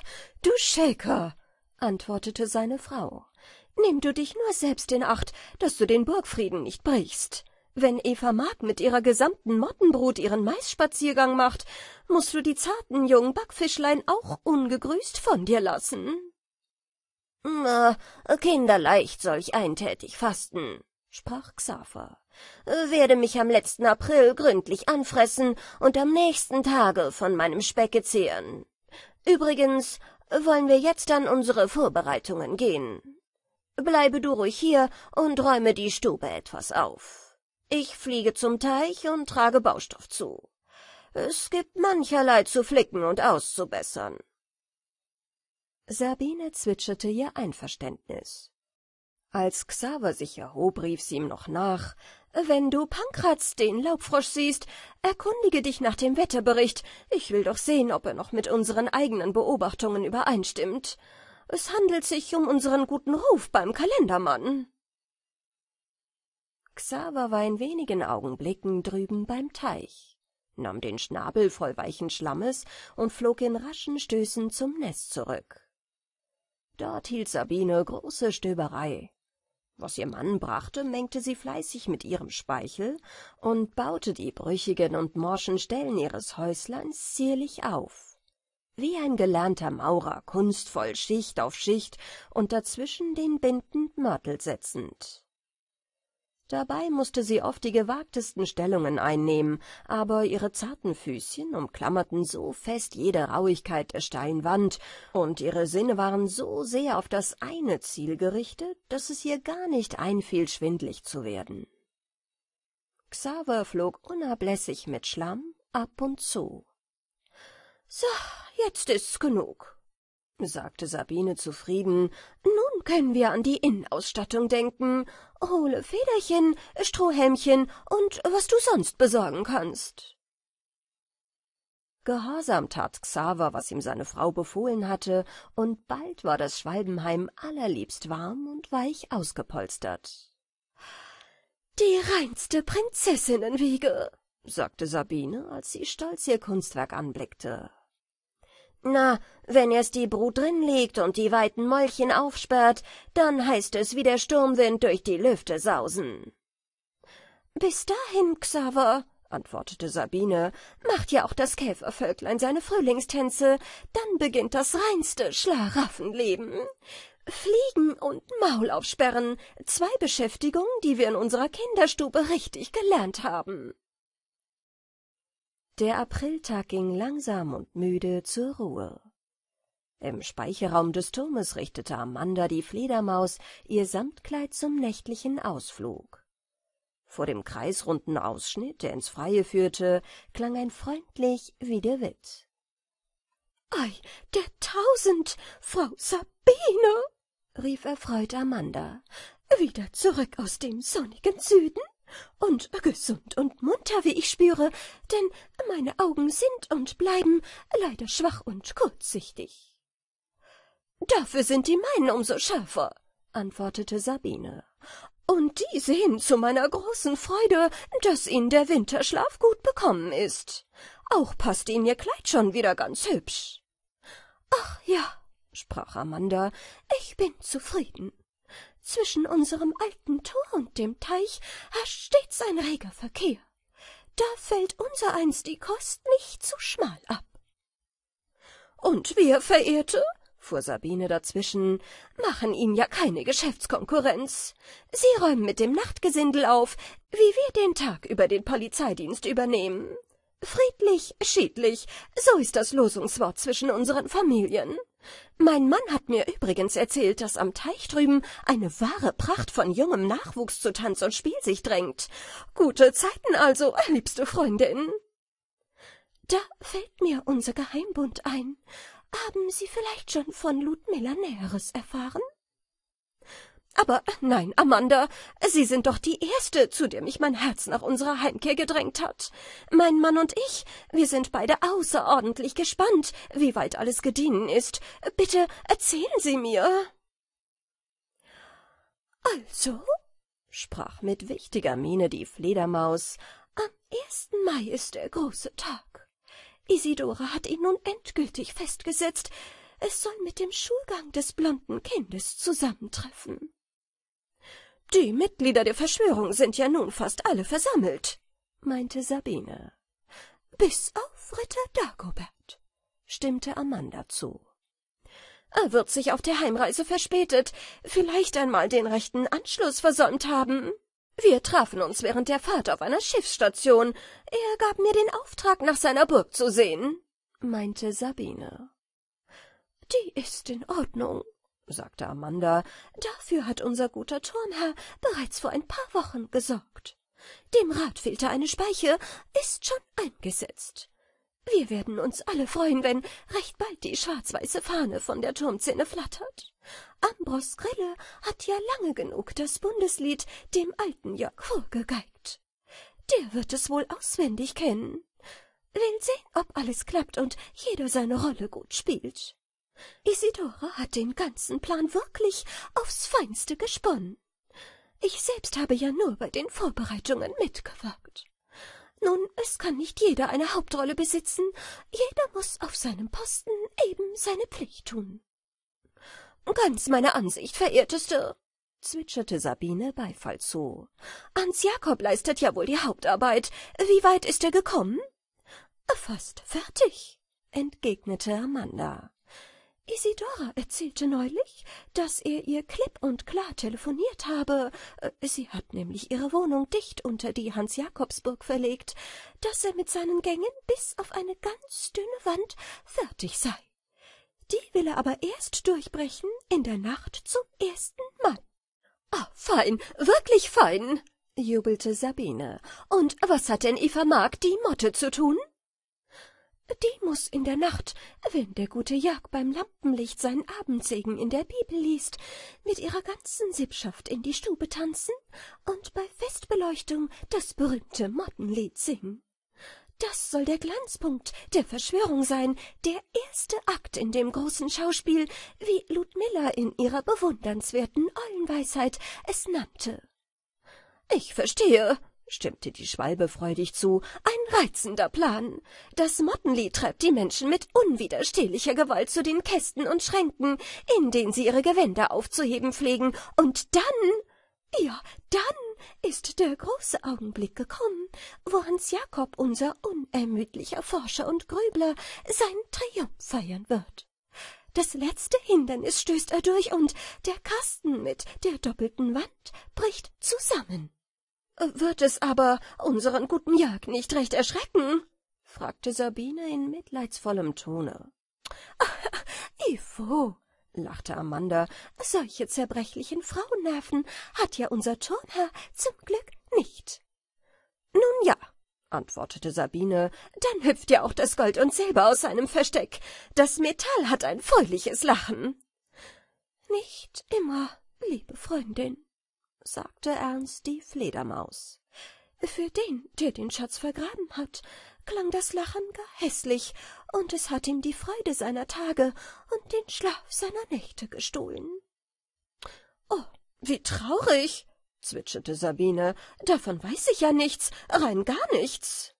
du Schäker«, antwortete seine Frau. Nimm du dich nur selbst in Acht, dass du den Burgfrieden nicht brichst. Wenn Eva Mark mit ihrer gesamten Mottenbrut ihren Maisspaziergang macht, musst du die zarten jungen Backfischlein auch ungegrüßt von dir lassen. Na, kinderleicht solch eintätig fasten, sprach Xaver. Werde mich am letzten April gründlich anfressen und am nächsten Tage von meinem Specke zehren. Übrigens wollen wir jetzt an unsere Vorbereitungen gehen. Bleibe du ruhig hier und räume die Stube etwas auf. Ich fliege zum Teich und trage Baustoff zu. Es gibt mancherlei zu flicken und auszubessern. Sabine zwitscherte ihr Einverständnis. Als Xaver sich erhob, rief sie ihm noch nach, »Wenn du Pankratz, den Laubfrosch, siehst, erkundige dich nach dem Wetterbericht. Ich will doch sehen, ob er noch mit unseren eigenen Beobachtungen übereinstimmt. Es handelt sich um unseren guten Ruf beim Kalendermann.« Xaver war in wenigen Augenblicken drüben beim Teich, nahm den Schnabel voll weichen Schlammes und flog in raschen Stößen zum Nest zurück. Dort hielt Sabine große Stöberei. Was ihr Mann brachte, mengte sie fleißig mit ihrem Speichel und baute die brüchigen und morschen Stellen ihres Häusleins zierlich auf. Wie ein gelernter Maurer, kunstvoll Schicht auf Schicht und dazwischen den bindend Mörtel setzend. Dabei mußte sie oft die gewagtesten Stellungen einnehmen, aber ihre zarten Füßchen umklammerten so fest jede Rauigkeit der Steinwand, und ihre Sinne waren so sehr auf das eine Ziel gerichtet, daß es ihr gar nicht einfiel, schwindlig zu werden. Xaver flog unablässig mit Schlamm ab und zu. So, jetzt ist's genug, sagte Sabine zufrieden, nun können wir an die Innenausstattung denken. Hole Federchen, Strohhelmchen und was du sonst besorgen kannst. Gehorsam tat Xaver, was ihm seine Frau befohlen hatte, und bald war das Schwalbenheim allerliebst warm und weich ausgepolstert. Die reinste Prinzessinnenwiege, sagte Sabine, als sie stolz ihr Kunstwerk anblickte. Na, wenn erst die Brut drin liegt und die weiten Mäulchen aufsperrt, dann heißt es wie der Sturmwind durch die Lüfte sausen. Bis dahin, Xaver, antwortete Sabine, macht ja auch das Käfervölklein seine Frühlingstänze, dann beginnt das reinste Schlaraffenleben. Fliegen und Maul aufsperren, zwei Beschäftigungen, die wir in unserer Kinderstube richtig gelernt haben. Der Apriltag ging langsam und müde zur Ruhe. Im Speicherraum des Turmes richtete Amanda die Fledermaus ihr Samtkleid zum nächtlichen Ausflug. Vor dem kreisrunden Ausschnitt, der ins Freie führte, klang ein freundlich wie der Witt. Ei, der Tausend, Frau Sabine! rief erfreut Amanda. Wieder zurück aus dem sonnigen Süden? und gesund und munter, wie ich spüre, denn meine Augen sind und bleiben leider schwach und kurzsichtig. Dafür sind die meinen um so schärfer, antwortete Sabine. Und die sehen zu meiner großen Freude, dass ihnen der Winterschlaf gut bekommen ist. Auch passt ihnen ihr Kleid schon wieder ganz hübsch. Ach ja, sprach Amanda, ich bin zufrieden zwischen unserem alten tor und dem teich herrscht stets ein reger verkehr da fällt unsereins die kost nicht zu schmal ab und wir verehrte fuhr sabine dazwischen machen ihm ja keine geschäftskonkurrenz sie räumen mit dem nachtgesindel auf wie wir den tag über den polizeidienst übernehmen Friedlich, schiedlich, so ist das Losungswort zwischen unseren Familien. Mein Mann hat mir übrigens erzählt, dass am Teich drüben eine wahre Pracht von jungem Nachwuchs zu Tanz und Spiel sich drängt. Gute Zeiten also, liebste Freundin. Da fällt mir unser Geheimbund ein. Haben Sie vielleicht schon von Ludmilla Näheres erfahren? Aber nein, Amanda, Sie sind doch die Erste, zu der mich mein Herz nach unserer Heimkehr gedrängt hat. Mein Mann und ich, wir sind beide außerordentlich gespannt, wie weit alles gedienen ist. Bitte erzählen Sie mir. Also, sprach mit wichtiger Miene die Fledermaus, am 1. Mai ist der große Tag. Isidore hat ihn nun endgültig festgesetzt. Es soll mit dem Schulgang des blonden Kindes zusammentreffen. Die Mitglieder der Verschwörung sind ja nun fast alle versammelt, meinte Sabine. Bis auf Ritter Dagobert, stimmte Amanda zu. Er wird sich auf der Heimreise verspätet, vielleicht einmal den rechten Anschluss versäumt haben. Wir trafen uns während der Fahrt auf einer Schiffsstation. Er gab mir den Auftrag, nach seiner Burg zu sehen, meinte Sabine. Die ist in Ordnung, sagte Amanda, dafür hat unser guter Turmherr bereits vor ein paar Wochen gesorgt. Dem Rat fehlte eine Speiche, ist schon eingesetzt. Wir werden uns alle freuen, wenn recht bald die schwarz-weiße Fahne von der Turmzinne flattert. Ambros Grille hat ja lange genug das Bundeslied dem alten Jörg vorgegeigt. Der wird es wohl auswendig kennen. Will sehen, ob alles klappt und jeder seine Rolle gut spielt. Isidore hat den ganzen Plan wirklich aufs Feinste gesponnen. Ich selbst habe ja nur bei den Vorbereitungen mitgewirkt. Nun, es kann nicht jeder eine Hauptrolle besitzen, jeder muss auf seinem Posten eben seine Pflicht tun. Ganz meine Ansicht, verehrteste, zwitscherte Sabine Beifall zu. Hans Jakob leistet ja wohl die Hauptarbeit. Wie weit ist er gekommen? Fast fertig, entgegnete Amanda. Isidora erzählte neulich, dass er ihr klipp und klar telefoniert habe, äh, sie hat nämlich ihre Wohnung dicht unter die Hans-Jakobsburg verlegt, dass er mit seinen Gängen bis auf eine ganz dünne Wand fertig sei. Die will er aber erst durchbrechen in der Nacht zum ersten Mal. Ah, fein, wirklich fein, jubelte Sabine. Und was hat denn Eva Mark die Motte zu tun? die muß in der Nacht, wenn der gute Jörg beim Lampenlicht seinen Abendsegen in der Bibel liest, mit ihrer ganzen Sippschaft in die Stube tanzen und bei Festbeleuchtung das berühmte Mottenlied singen. Das soll der Glanzpunkt der Verschwörung sein, der erste Akt in dem großen Schauspiel, wie Ludmilla in ihrer bewundernswerten Eulenweisheit es nannte. Ich verstehe, stimmte die Schwalbe freudig zu, ein reizender Plan. Das Mottenlied treibt die Menschen mit unwiderstehlicher Gewalt zu den Kästen und Schränken, in denen sie ihre Gewänder aufzuheben pflegen, und dann, ja, dann ist der große Augenblick gekommen, wo Hans Jakob, unser unermüdlicher Forscher und Grübler, seinen Triumph feiern wird. Das letzte Hindernis stößt er durch, und der Kasten mit der doppelten Wand bricht zusammen. Wird es aber unseren guten Jörg nicht recht erschrecken? fragte Sabine in mitleidsvollem Tone. [LAUGHS] Ivo, lachte Amanda, solche zerbrechlichen Frauennerven hat ja unser Turmherr zum Glück nicht. Nun ja, antwortete Sabine, dann hüpft ja auch das Gold und Silber aus seinem Versteck. Das Metall hat ein fröhliches Lachen. Nicht immer, liebe Freundin, sagte ernst die Fledermaus. Für den, der den Schatz vergraben hat, klang das Lachen gar hässlich, und es hat ihm die Freude seiner Tage und den Schlaf seiner Nächte gestohlen. Oh, wie traurig, zwitscherte Sabine, davon weiß ich ja nichts, rein gar nichts.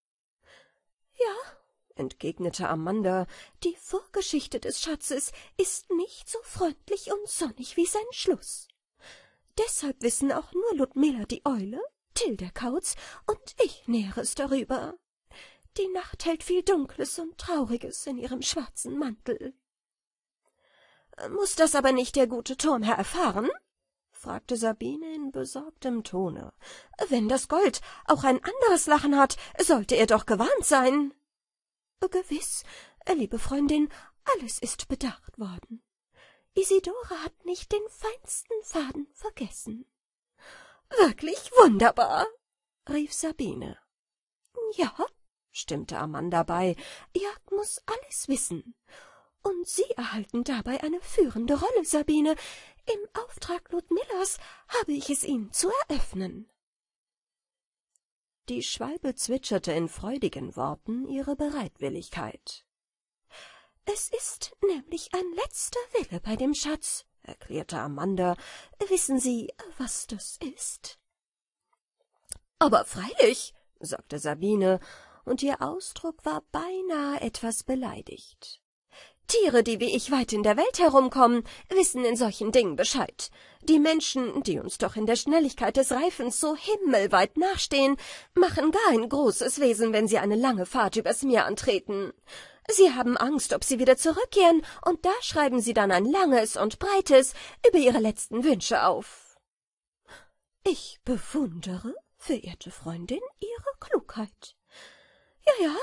Ja, entgegnete Amanda, die Vorgeschichte des Schatzes ist nicht so freundlich und sonnig wie sein Schluss. Deshalb wissen auch nur Ludmilla die Eule, Till der Kauz und ich Näheres darüber. Die Nacht hält viel Dunkles und Trauriges in ihrem schwarzen Mantel. »Muss das aber nicht der gute Turmherr erfahren? fragte Sabine in besorgtem Tone. Wenn das Gold auch ein anderes Lachen hat, sollte er doch gewarnt sein. »Gewiß, liebe Freundin, alles ist bedacht worden. Isidore hat nicht den feinsten Faden vergessen. Wirklich wunderbar, rief Sabine. Ja, stimmte Amanda bei, Jagd muß alles wissen. Und Sie erhalten dabei eine führende Rolle, Sabine. Im Auftrag Ludmillas habe ich es Ihnen zu eröffnen. Die Schwalbe zwitscherte in freudigen Worten ihre Bereitwilligkeit. Es ist nämlich ein letzter Wille bei dem Schatz, erklärte Amanda. Wissen Sie, was das ist? Aber freilich, sagte Sabine, und ihr Ausdruck war beinahe etwas beleidigt. Tiere, die wie ich weit in der Welt herumkommen, wissen in solchen Dingen Bescheid. Die Menschen, die uns doch in der Schnelligkeit des Reifens so himmelweit nachstehen, machen gar ein großes Wesen, wenn sie eine lange Fahrt übers Meer antreten. Sie haben Angst, ob Sie wieder zurückkehren, und da schreiben Sie dann ein langes und breites über Ihre letzten Wünsche auf. Ich bewundere, verehrte Freundin, Ihre Klugheit. Ja, ja,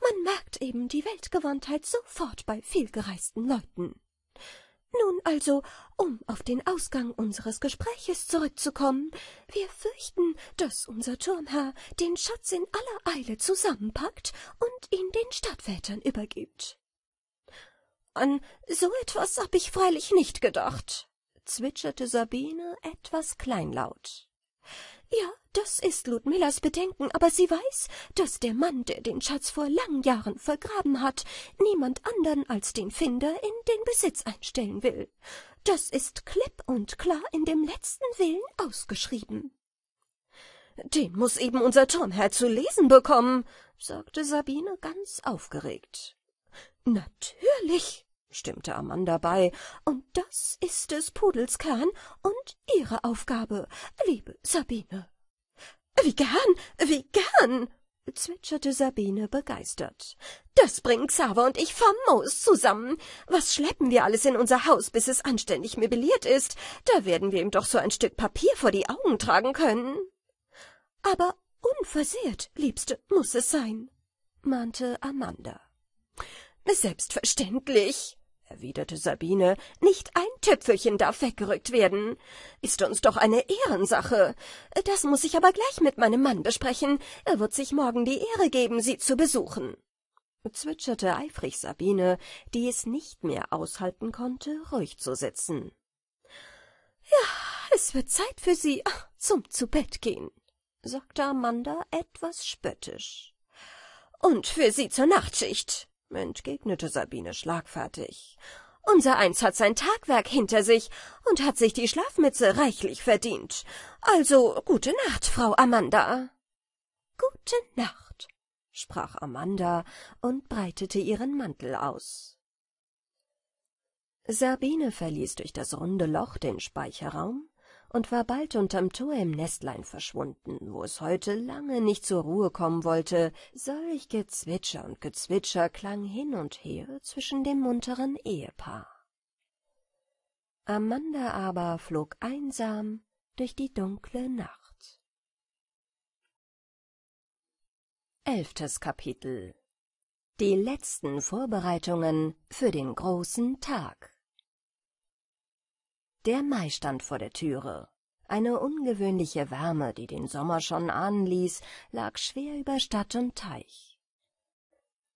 man merkt eben die Weltgewandtheit sofort bei vielgereisten Leuten. Nun also, um auf den Ausgang unseres Gespräches zurückzukommen, wir fürchten, dass unser Turmherr den Schatz in aller Eile zusammenpackt und ihn den Stadtvätern übergibt. An so etwas hab ich freilich nicht gedacht, zwitscherte Sabine etwas kleinlaut. Ja, das ist Ludmillas Bedenken, aber sie weiß, dass der Mann, der den Schatz vor langen Jahren vergraben hat, niemand andern als den Finder in den Besitz einstellen will. Das ist klipp und klar in dem letzten Willen ausgeschrieben. Den muß eben unser Turmherr zu lesen bekommen, sagte Sabine ganz aufgeregt. Natürlich, stimmte Amanda bei, und das ist des Pudels Kern und Ihre Aufgabe, liebe Sabine. Wie gern, wie gern, zwitscherte Sabine begeistert. Das bringt Xaver und ich famos zusammen. Was schleppen wir alles in unser Haus, bis es anständig möbliert ist? Da werden wir ihm doch so ein Stück Papier vor die Augen tragen können. Aber unversehrt, Liebste, muss es sein, mahnte Amanda. Selbstverständlich, erwiderte Sabine, nicht ein Tüpfelchen darf weggerückt werden. Ist uns doch eine Ehrensache. Das muss ich aber gleich mit meinem Mann besprechen. Er wird sich morgen die Ehre geben, Sie zu besuchen zwitscherte eifrig Sabine, die es nicht mehr aushalten konnte, ruhig zu sitzen. Ja, es wird Zeit für Sie Ach, zum Zubettgehen, sagte Amanda etwas spöttisch. Und für Sie zur Nachtschicht entgegnete Sabine schlagfertig. Unser Eins hat sein Tagwerk hinter sich und hat sich die Schlafmütze reichlich verdient. Also gute Nacht, Frau Amanda. Gute Nacht, sprach Amanda und breitete ihren Mantel aus. Sabine verließ durch das runde Loch den Speicherraum, und war bald unterm Tor im Nestlein verschwunden, wo es heute lange nicht zur Ruhe kommen wollte, solch Gezwitscher und Gezwitscher klang hin und her zwischen dem munteren Ehepaar. Amanda aber flog einsam durch die dunkle Nacht. Elftes Kapitel Die letzten Vorbereitungen für den großen Tag der Mai stand vor der Türe. Eine ungewöhnliche Wärme, die den Sommer schon ahnen ließ, lag schwer über Stadt und Teich.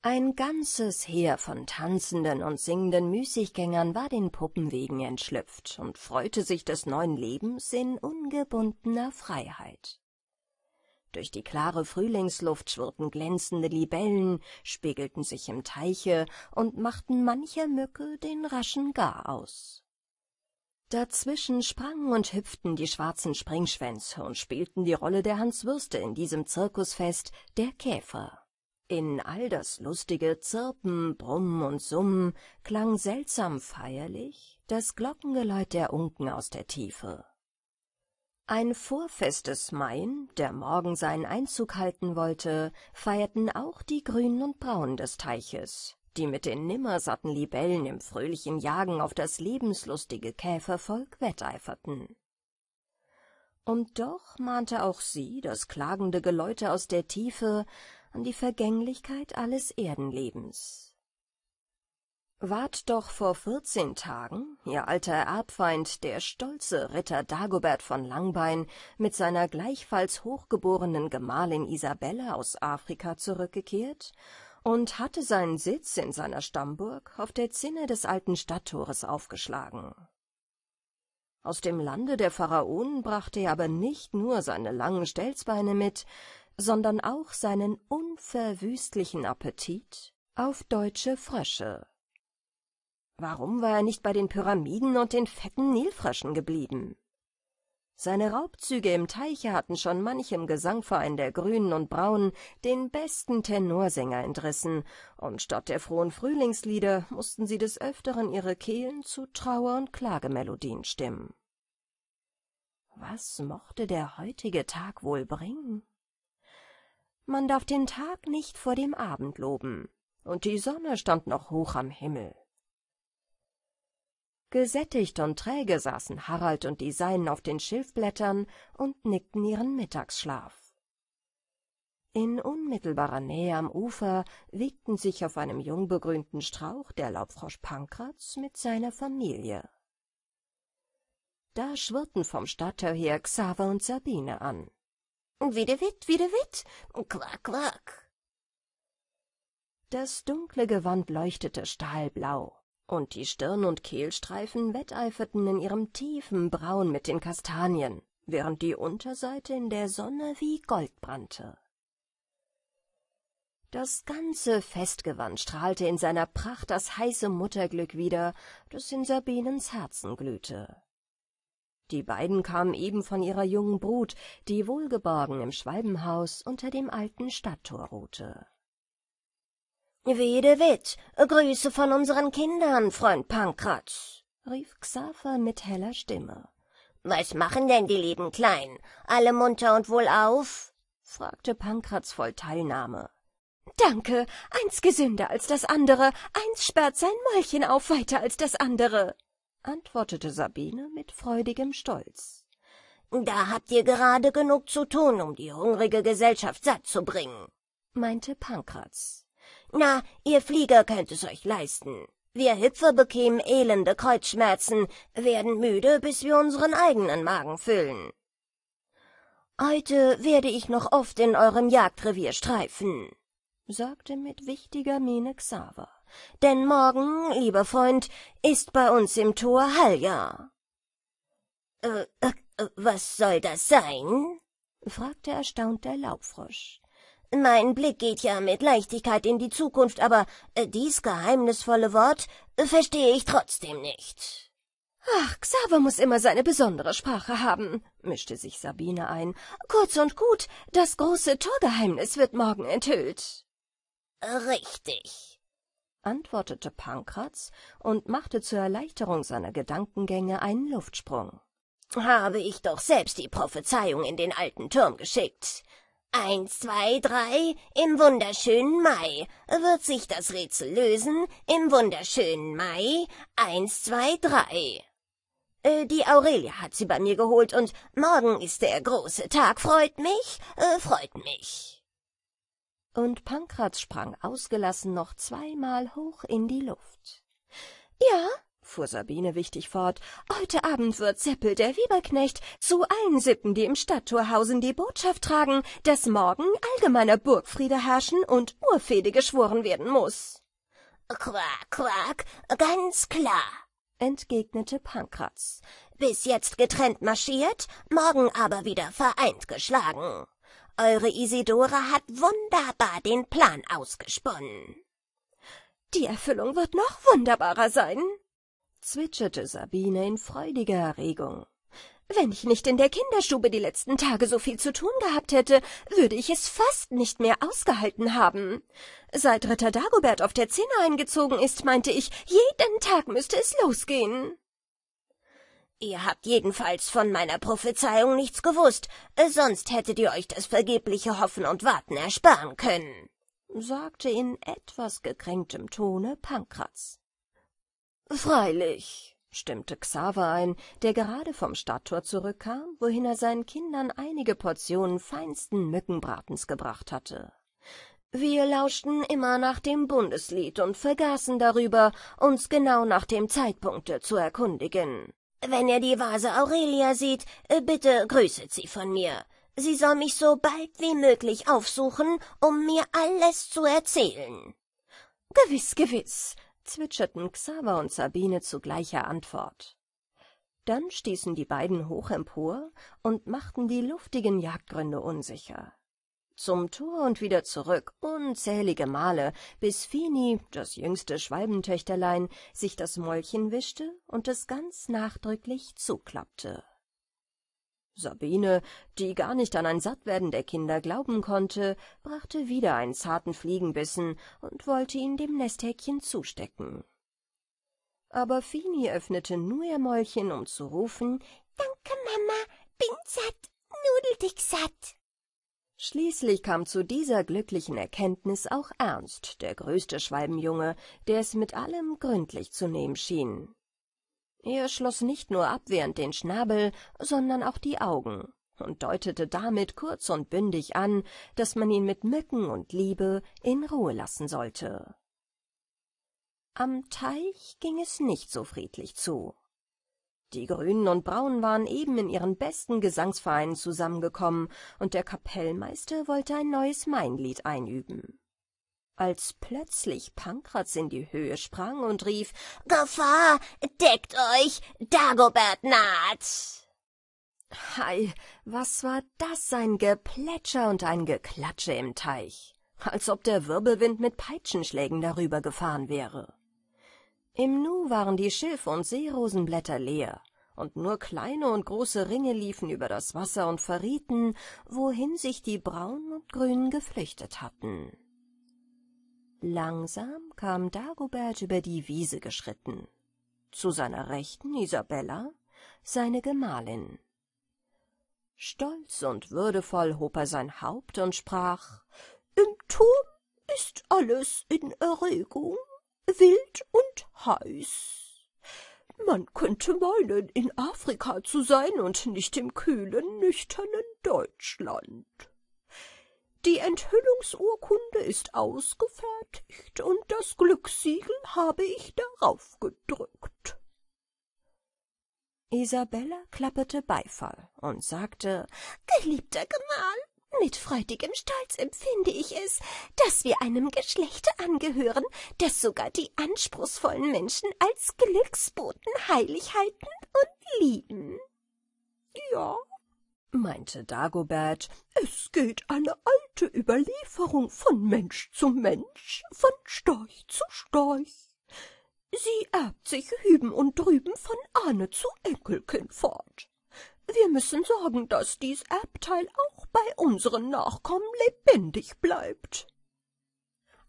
Ein ganzes Heer von tanzenden und singenden Müßiggängern war den Puppenwegen entschlüpft und freute sich des neuen Lebens in ungebundener Freiheit. Durch die klare Frühlingsluft schwirrten glänzende Libellen, spiegelten sich im Teiche und machten mancher Mücke den raschen Gar aus. Dazwischen sprangen und hüpften die schwarzen Springschwänze und spielten die Rolle der Hanswürste in diesem Zirkusfest, der Käfer. In all das lustige Zirpen, Brummen und Summen klang seltsam feierlich das Glockengeläut der Unken aus der Tiefe. Ein Vorfest des Main, der morgen seinen Einzug halten wollte, feierten auch die Grünen und Braunen des Teiches, die mit den nimmersatten Libellen im fröhlichen Jagen auf das lebenslustige Käfervolk wetteiferten. Und doch mahnte auch sie das klagende Geläute aus der Tiefe an die Vergänglichkeit alles Erdenlebens. Ward doch vor vierzehn Tagen ihr alter Erbfeind, der stolze Ritter Dagobert von Langbein, mit seiner gleichfalls hochgeborenen Gemahlin Isabelle aus Afrika zurückgekehrt und hatte seinen Sitz in seiner Stammburg auf der Zinne des alten Stadttores aufgeschlagen. Aus dem Lande der Pharaonen brachte er aber nicht nur seine langen Stelzbeine mit, sondern auch seinen unverwüstlichen Appetit auf deutsche Frösche. Warum war er nicht bei den Pyramiden und den fetten Nilfröschen geblieben? Seine Raubzüge im Teiche hatten schon manchem Gesangverein der Grünen und Braunen den besten Tenorsänger entrissen, und statt der frohen Frühlingslieder mussten sie des Öfteren ihre Kehlen zu Trauer- und Klagemelodien stimmen. Was mochte der heutige Tag wohl bringen? Man darf den Tag nicht vor dem Abend loben, und die Sonne stand noch hoch am Himmel. Gesättigt und träge saßen Harald und die Seinen auf den Schilfblättern und nickten ihren Mittagsschlaf. In unmittelbarer Nähe am Ufer wiegten sich auf einem jungbegrünten Strauch der Laubfrosch Pankraz mit seiner Familie. Da schwirrten vom Stadttor her Xaver und Sabine an. Wiedewitt, Wiedewitt, quack, quack. Das dunkle Gewand leuchtete stahlblau und die Stirn- und Kehlstreifen wetteiferten in ihrem tiefen Braun mit den Kastanien, während die Unterseite in der Sonne wie Gold brannte. Das ganze Festgewand strahlte in seiner Pracht das heiße Mutterglück wieder, das in Sabinens Herzen glühte. Die beiden kamen eben von ihrer jungen Brut, die wohlgeborgen im Schwalbenhaus unter dem alten Stadttor ruhte. Wedewitsch, äh, Grüße von unseren Kindern, Freund Pankratz, rief Xaver mit heller Stimme. Was machen denn die lieben Kleinen? Alle munter und wohlauf? fragte Pankratz voll Teilnahme. Danke, eins gesünder als das andere, eins sperrt sein Mäulchen auf weiter als das andere, antwortete Sabine mit freudigem Stolz. Da habt ihr gerade genug zu tun, um die hungrige Gesellschaft satt zu bringen, meinte Pankratz. Na, ihr Flieger könnt es euch leisten. Wir Hüpfer bekämen elende Kreuzschmerzen, werden müde, bis wir unseren eigenen Magen füllen. Heute werde ich noch oft in eurem Jagdrevier streifen, sagte mit wichtiger Miene Xaver. Denn morgen, lieber Freund, ist bei uns im Tor Halja. Äh, äh, äh was soll das sein? fragte erstaunt der Laubfrosch. Mein Blick geht ja mit Leichtigkeit in die Zukunft, aber äh, dies geheimnisvolle Wort äh, verstehe ich trotzdem nicht. Ach, Xaver muss immer seine besondere Sprache haben, mischte sich Sabine ein. Kurz und gut, das große Torgeheimnis wird morgen enthüllt. Richtig, antwortete Pankraz und machte zur Erleichterung seiner Gedankengänge einen Luftsprung. Habe ich doch selbst die Prophezeiung in den alten Turm geschickt. Eins, zwei, drei, im wunderschönen Mai wird sich das Rätsel lösen, im wunderschönen Mai, eins, zwei, drei. Äh, die Aurelia hat sie bei mir geholt und morgen ist der große Tag, freut mich, äh, freut mich. Und Pankraz sprang ausgelassen noch zweimal hoch in die Luft. Ja, fuhr Sabine wichtig fort, heute Abend wird Seppel der Weberknecht zu allen Sippen, die im Stadttor die Botschaft tragen, dass morgen allgemeiner Burgfriede herrschen und Urfehde geschworen werden muss. Quack, quack, ganz klar, entgegnete Pankraz. Bis jetzt getrennt marschiert, morgen aber wieder vereint geschlagen. Eure Isidora hat wunderbar den Plan ausgesponnen. Die Erfüllung wird noch wunderbarer sein, zwitscherte Sabine in freudiger Erregung. Wenn ich nicht in der Kinderstube die letzten Tage so viel zu tun gehabt hätte, würde ich es fast nicht mehr ausgehalten haben. Seit Ritter Dagobert auf der Zinne eingezogen ist, meinte ich, jeden Tag müsste es losgehen. Ihr habt jedenfalls von meiner Prophezeiung nichts gewusst, sonst hättet ihr euch das vergebliche Hoffen und Warten ersparen können, sagte in etwas gekränktem Tone Pankraz freilich stimmte xaver ein der gerade vom stadttor zurückkam wohin er seinen kindern einige portionen feinsten mückenbratens gebracht hatte wir lauschten immer nach dem bundeslied und vergaßen darüber uns genau nach dem zeitpunkte zu erkundigen wenn ihr die vase aurelia sieht, äh, bitte grüßet sie von mir sie soll mich so bald wie möglich aufsuchen um mir alles zu erzählen gewiß gewiß zwitscherten Xaver und Sabine zu gleicher Antwort. Dann stießen die beiden hoch empor und machten die luftigen Jagdgründe unsicher. Zum Tor und wieder zurück unzählige Male, bis Fini, das jüngste Schwalbentöchterlein, sich das Mäulchen wischte und es ganz nachdrücklich zuklappte. Sabine, die gar nicht an ein Sattwerden der Kinder glauben konnte, brachte wieder einen zarten Fliegenbissen und wollte ihn dem Nesthäkchen zustecken. Aber Fini öffnete nur ihr Mäulchen, um zu rufen, »Danke, Mama, bin satt, nudeldig satt!« Schließlich kam zu dieser glücklichen Erkenntnis auch Ernst, der größte Schwalbenjunge, der es mit allem gründlich zu nehmen schien. Er schloss nicht nur abwehrend den Schnabel, sondern auch die Augen und deutete damit kurz und bündig an, daß man ihn mit Mücken und Liebe in Ruhe lassen sollte. Am Teich ging es nicht so friedlich zu. Die Grünen und Braunen waren eben in ihren besten Gesangsvereinen zusammengekommen, und der Kapellmeister wollte ein neues Mainlied einüben als plötzlich Pankraz in die Höhe sprang und rief Gefahr. Deckt euch. Dagobert naht. Hei, was war das ein Geplätscher und ein Geklatsche im Teich, als ob der Wirbelwind mit Peitschenschlägen darüber gefahren wäre. Im Nu waren die Schilf- und Seerosenblätter leer, und nur kleine und große Ringe liefen über das Wasser und verrieten, wohin sich die Braunen und Grünen geflüchtet hatten. Langsam kam Dagobert über die Wiese geschritten. Zu seiner Rechten Isabella, seine Gemahlin. Stolz und würdevoll hob er sein Haupt und sprach Im Turm ist alles in Erregung, wild und heiß. Man könnte meinen, in Afrika zu sein und nicht im kühlen, nüchternen Deutschland. Die Enthüllungsurkunde ist ausgefertigt und das Glückssiegel habe ich darauf gedrückt. Isabella klapperte Beifall und sagte, Geliebter Gemahl, mit freudigem Stolz empfinde ich es, dass wir einem Geschlechte angehören, das sogar die anspruchsvollen Menschen als Glücksboten heilig halten und lieben. Ja, meinte Dagobert, es geht eine alte Überlieferung von Mensch zu Mensch, von Storch zu Storch. Sie erbt sich hüben und drüben von Ahne zu Enkelkind fort. Wir müssen sorgen, dass dies Erbteil auch bei unseren Nachkommen lebendig bleibt.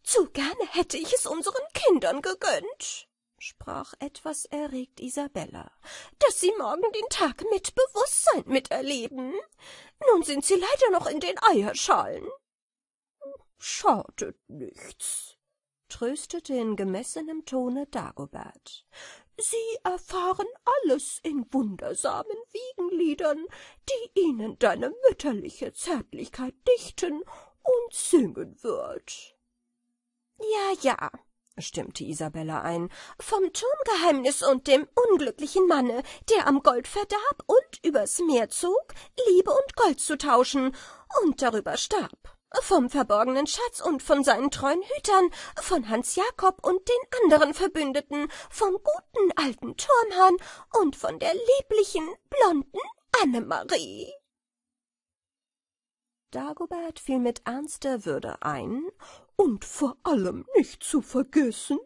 Zu gerne hätte ich es unseren Kindern gegönnt, sprach etwas erregt Isabella, dass Sie morgen den Tag mit Bewußtsein miterleben. Nun sind Sie leider noch in den Eierschalen. Schadet nichts, tröstete in gemessenem Tone Dagobert. Sie erfahren alles in wundersamen Wiegenliedern, die Ihnen deine mütterliche Zärtlichkeit dichten und singen wird. Ja, ja, stimmte Isabella ein, vom Turmgeheimnis und dem unglücklichen Manne, der am Gold verdarb und übers Meer zog, Liebe und Gold zu tauschen und darüber starb, vom verborgenen Schatz und von seinen treuen Hütern, von Hans Jakob und den anderen Verbündeten, vom guten alten Turmhahn und von der lieblichen, blonden Annemarie. Dagobert fiel mit ernster Würde ein und vor allem nicht zu vergessen,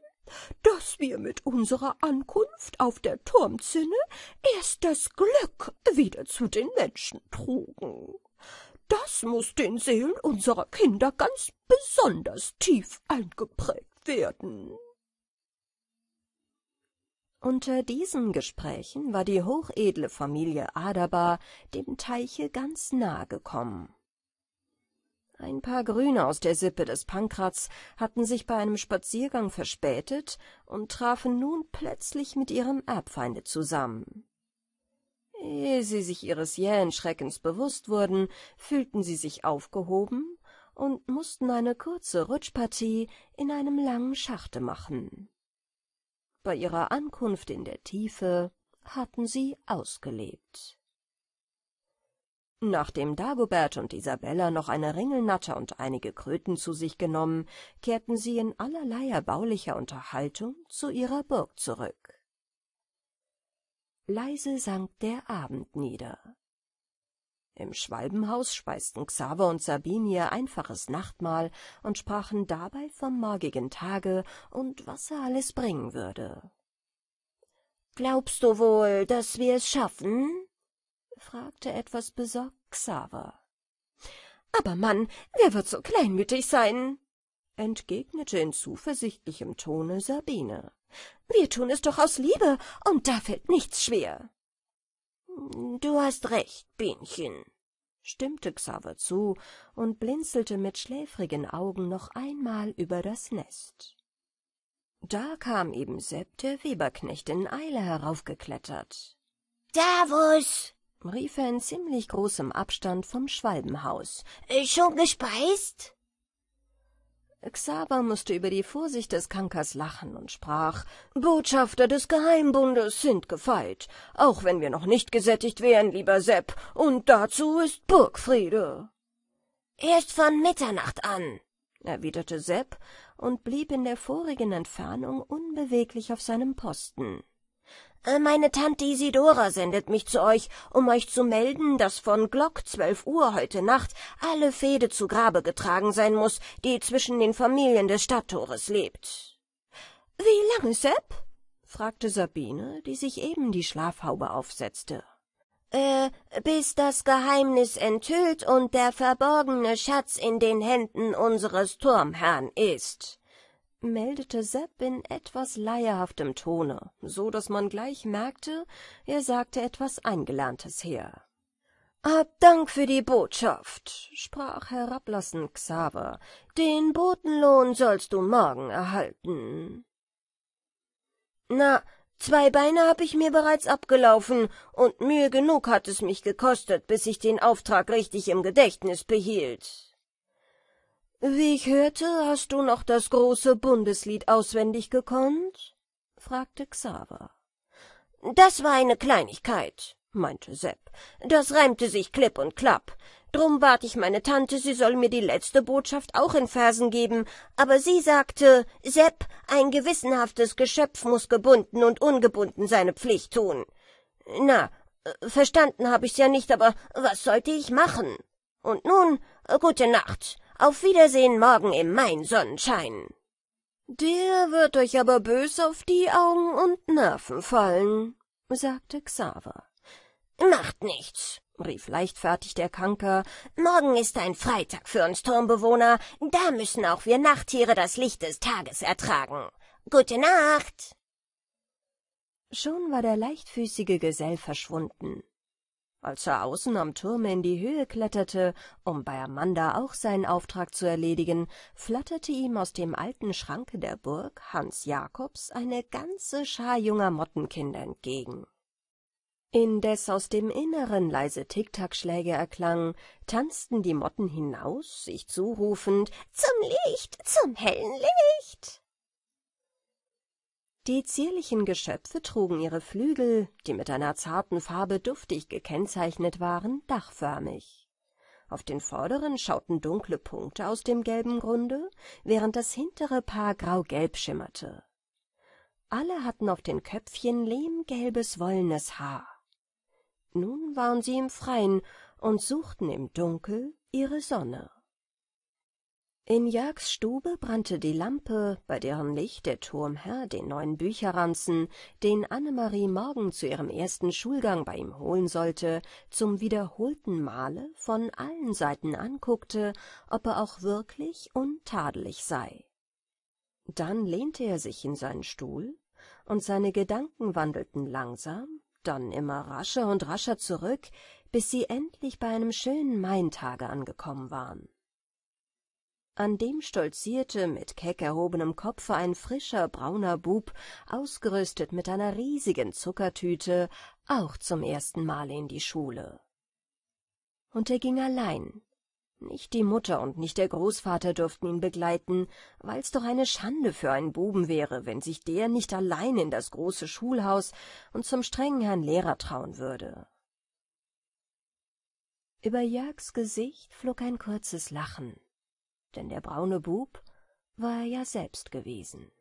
dass wir mit unserer Ankunft auf der Turmzinne erst das Glück wieder zu den Menschen trugen. Das muß den Seelen unserer Kinder ganz besonders tief eingeprägt werden. Unter diesen Gesprächen war die hochedle Familie Adaba dem Teiche ganz nahe gekommen. Ein paar Grüne aus der Sippe des Pankraz hatten sich bei einem Spaziergang verspätet und trafen nun plötzlich mit ihrem Erbfeinde zusammen. Ehe sie sich ihres jähen Schreckens bewusst wurden, fühlten sie sich aufgehoben und mussten eine kurze Rutschpartie in einem langen Schachte machen. Bei ihrer Ankunft in der Tiefe hatten sie ausgelebt. Nachdem Dagobert und Isabella noch eine Ringelnatter und einige Kröten zu sich genommen, kehrten sie in allerlei erbaulicher Unterhaltung zu ihrer Burg zurück. Leise sank der Abend nieder. Im Schwalbenhaus speisten Xaver und Sabine ihr einfaches Nachtmahl und sprachen dabei vom morgigen Tage und was er alles bringen würde. »Glaubst du wohl, dass wir es schaffen?« fragte etwas besorgt Xaver. Aber Mann, wer wird so kleinmütig sein? entgegnete in zuversichtlichem Tone Sabine. Wir tun es doch aus Liebe, und da fällt nichts schwer. Du hast recht, Bienchen, stimmte Xaver zu und blinzelte mit schläfrigen Augen noch einmal über das Nest. Da kam eben Sepp, der Weberknecht, in Eile heraufgeklettert. »Davos«, rief er in ziemlich großem Abstand vom Schwalbenhaus. Äh, »Schon gespeist?« Xaver mußte über die Vorsicht des Kankers lachen und sprach, »Botschafter des Geheimbundes sind gefeit, auch wenn wir noch nicht gesättigt wären, lieber Sepp, und dazu ist Burgfriede.« »Erst von Mitternacht an«, erwiderte Sepp und blieb in der vorigen Entfernung unbeweglich auf seinem Posten. Äh, meine Tante Isidora sendet mich zu euch, um euch zu melden, dass von Glock zwölf Uhr heute Nacht alle Fehde zu Grabe getragen sein muß, die zwischen den Familien des Stadttores lebt. Wie lange, Sepp? fragte Sabine, die sich eben die Schlafhaube aufsetzte. Äh, bis das Geheimnis enthüllt und der verborgene Schatz in den Händen unseres Turmherrn ist, meldete Sepp in etwas leierhaftem Tone, so daß man gleich merkte, er sagte etwas Eingelerntes her. Hab Dank für die Botschaft, sprach herablassend Xaver. Den Botenlohn sollst du morgen erhalten. Na, zwei Beine hab ich mir bereits abgelaufen, und Mühe genug hat es mich gekostet, bis ich den Auftrag richtig im Gedächtnis behielt. »Wie ich hörte, hast du noch das große Bundeslied auswendig gekonnt?« fragte Xaver. »Das war eine Kleinigkeit«, meinte Sepp. »Das reimte sich klipp und klapp. Drum bat ich meine Tante, sie soll mir die letzte Botschaft auch in Versen geben, aber sie sagte, Sepp, ein gewissenhaftes Geschöpf muss gebunden und ungebunden seine Pflicht tun. Na, verstanden hab ich's ja nicht, aber was sollte ich machen? Und nun, gute Nacht. Auf Wiedersehen morgen im Main-Sonnenschein. Der wird euch aber bös auf die Augen und Nerven fallen, sagte Xaver. Macht nichts, rief leichtfertig der Kanker. Morgen ist ein Freitag für uns Turmbewohner. Da müssen auch wir Nachttiere das Licht des Tages ertragen. Gute Nacht! Schon war der leichtfüßige Gesell verschwunden als er außen am Turme in die Höhe kletterte, um bei Amanda auch seinen Auftrag zu erledigen, flatterte ihm aus dem alten Schranke der Burg Hans Jakobs eine ganze Schar junger Mottenkinder entgegen. Indes aus dem Inneren leise Ticktackschläge erklangen, tanzten die Motten hinaus, sich zurufend »Zum Licht! Zum hellen Licht!« die zierlichen Geschöpfe trugen ihre Flügel, die mit einer zarten Farbe duftig gekennzeichnet waren, dachförmig. Auf den vorderen schauten dunkle Punkte aus dem gelben Grunde, während das hintere Paar graugelb schimmerte. Alle hatten auf den Köpfchen lehmgelbes wollenes Haar. Nun waren sie im Freien und suchten im Dunkel ihre Sonne. In Jörgs Stube brannte die Lampe, bei deren Licht der Turmherr den neuen Bücherranzen, den Annemarie morgen zu ihrem ersten Schulgang bei ihm holen sollte, zum wiederholten Male von allen Seiten anguckte, ob er auch wirklich untadelig sei. Dann lehnte er sich in seinen Stuhl, und seine Gedanken wandelten langsam, dann immer rascher und rascher zurück, bis sie endlich bei einem schönen Maintage angekommen waren. An dem stolzierte mit keck erhobenem Kopfe ein frischer brauner Bub, ausgerüstet mit einer riesigen Zuckertüte, auch zum ersten Male in die Schule. Und er ging allein. Nicht die Mutter und nicht der Großvater durften ihn begleiten, weil's doch eine Schande für einen Buben wäre, wenn sich der nicht allein in das große Schulhaus und zum strengen Herrn Lehrer trauen würde. Über Jörgs Gesicht flog ein kurzes Lachen denn der braune Bub war er ja selbst gewesen.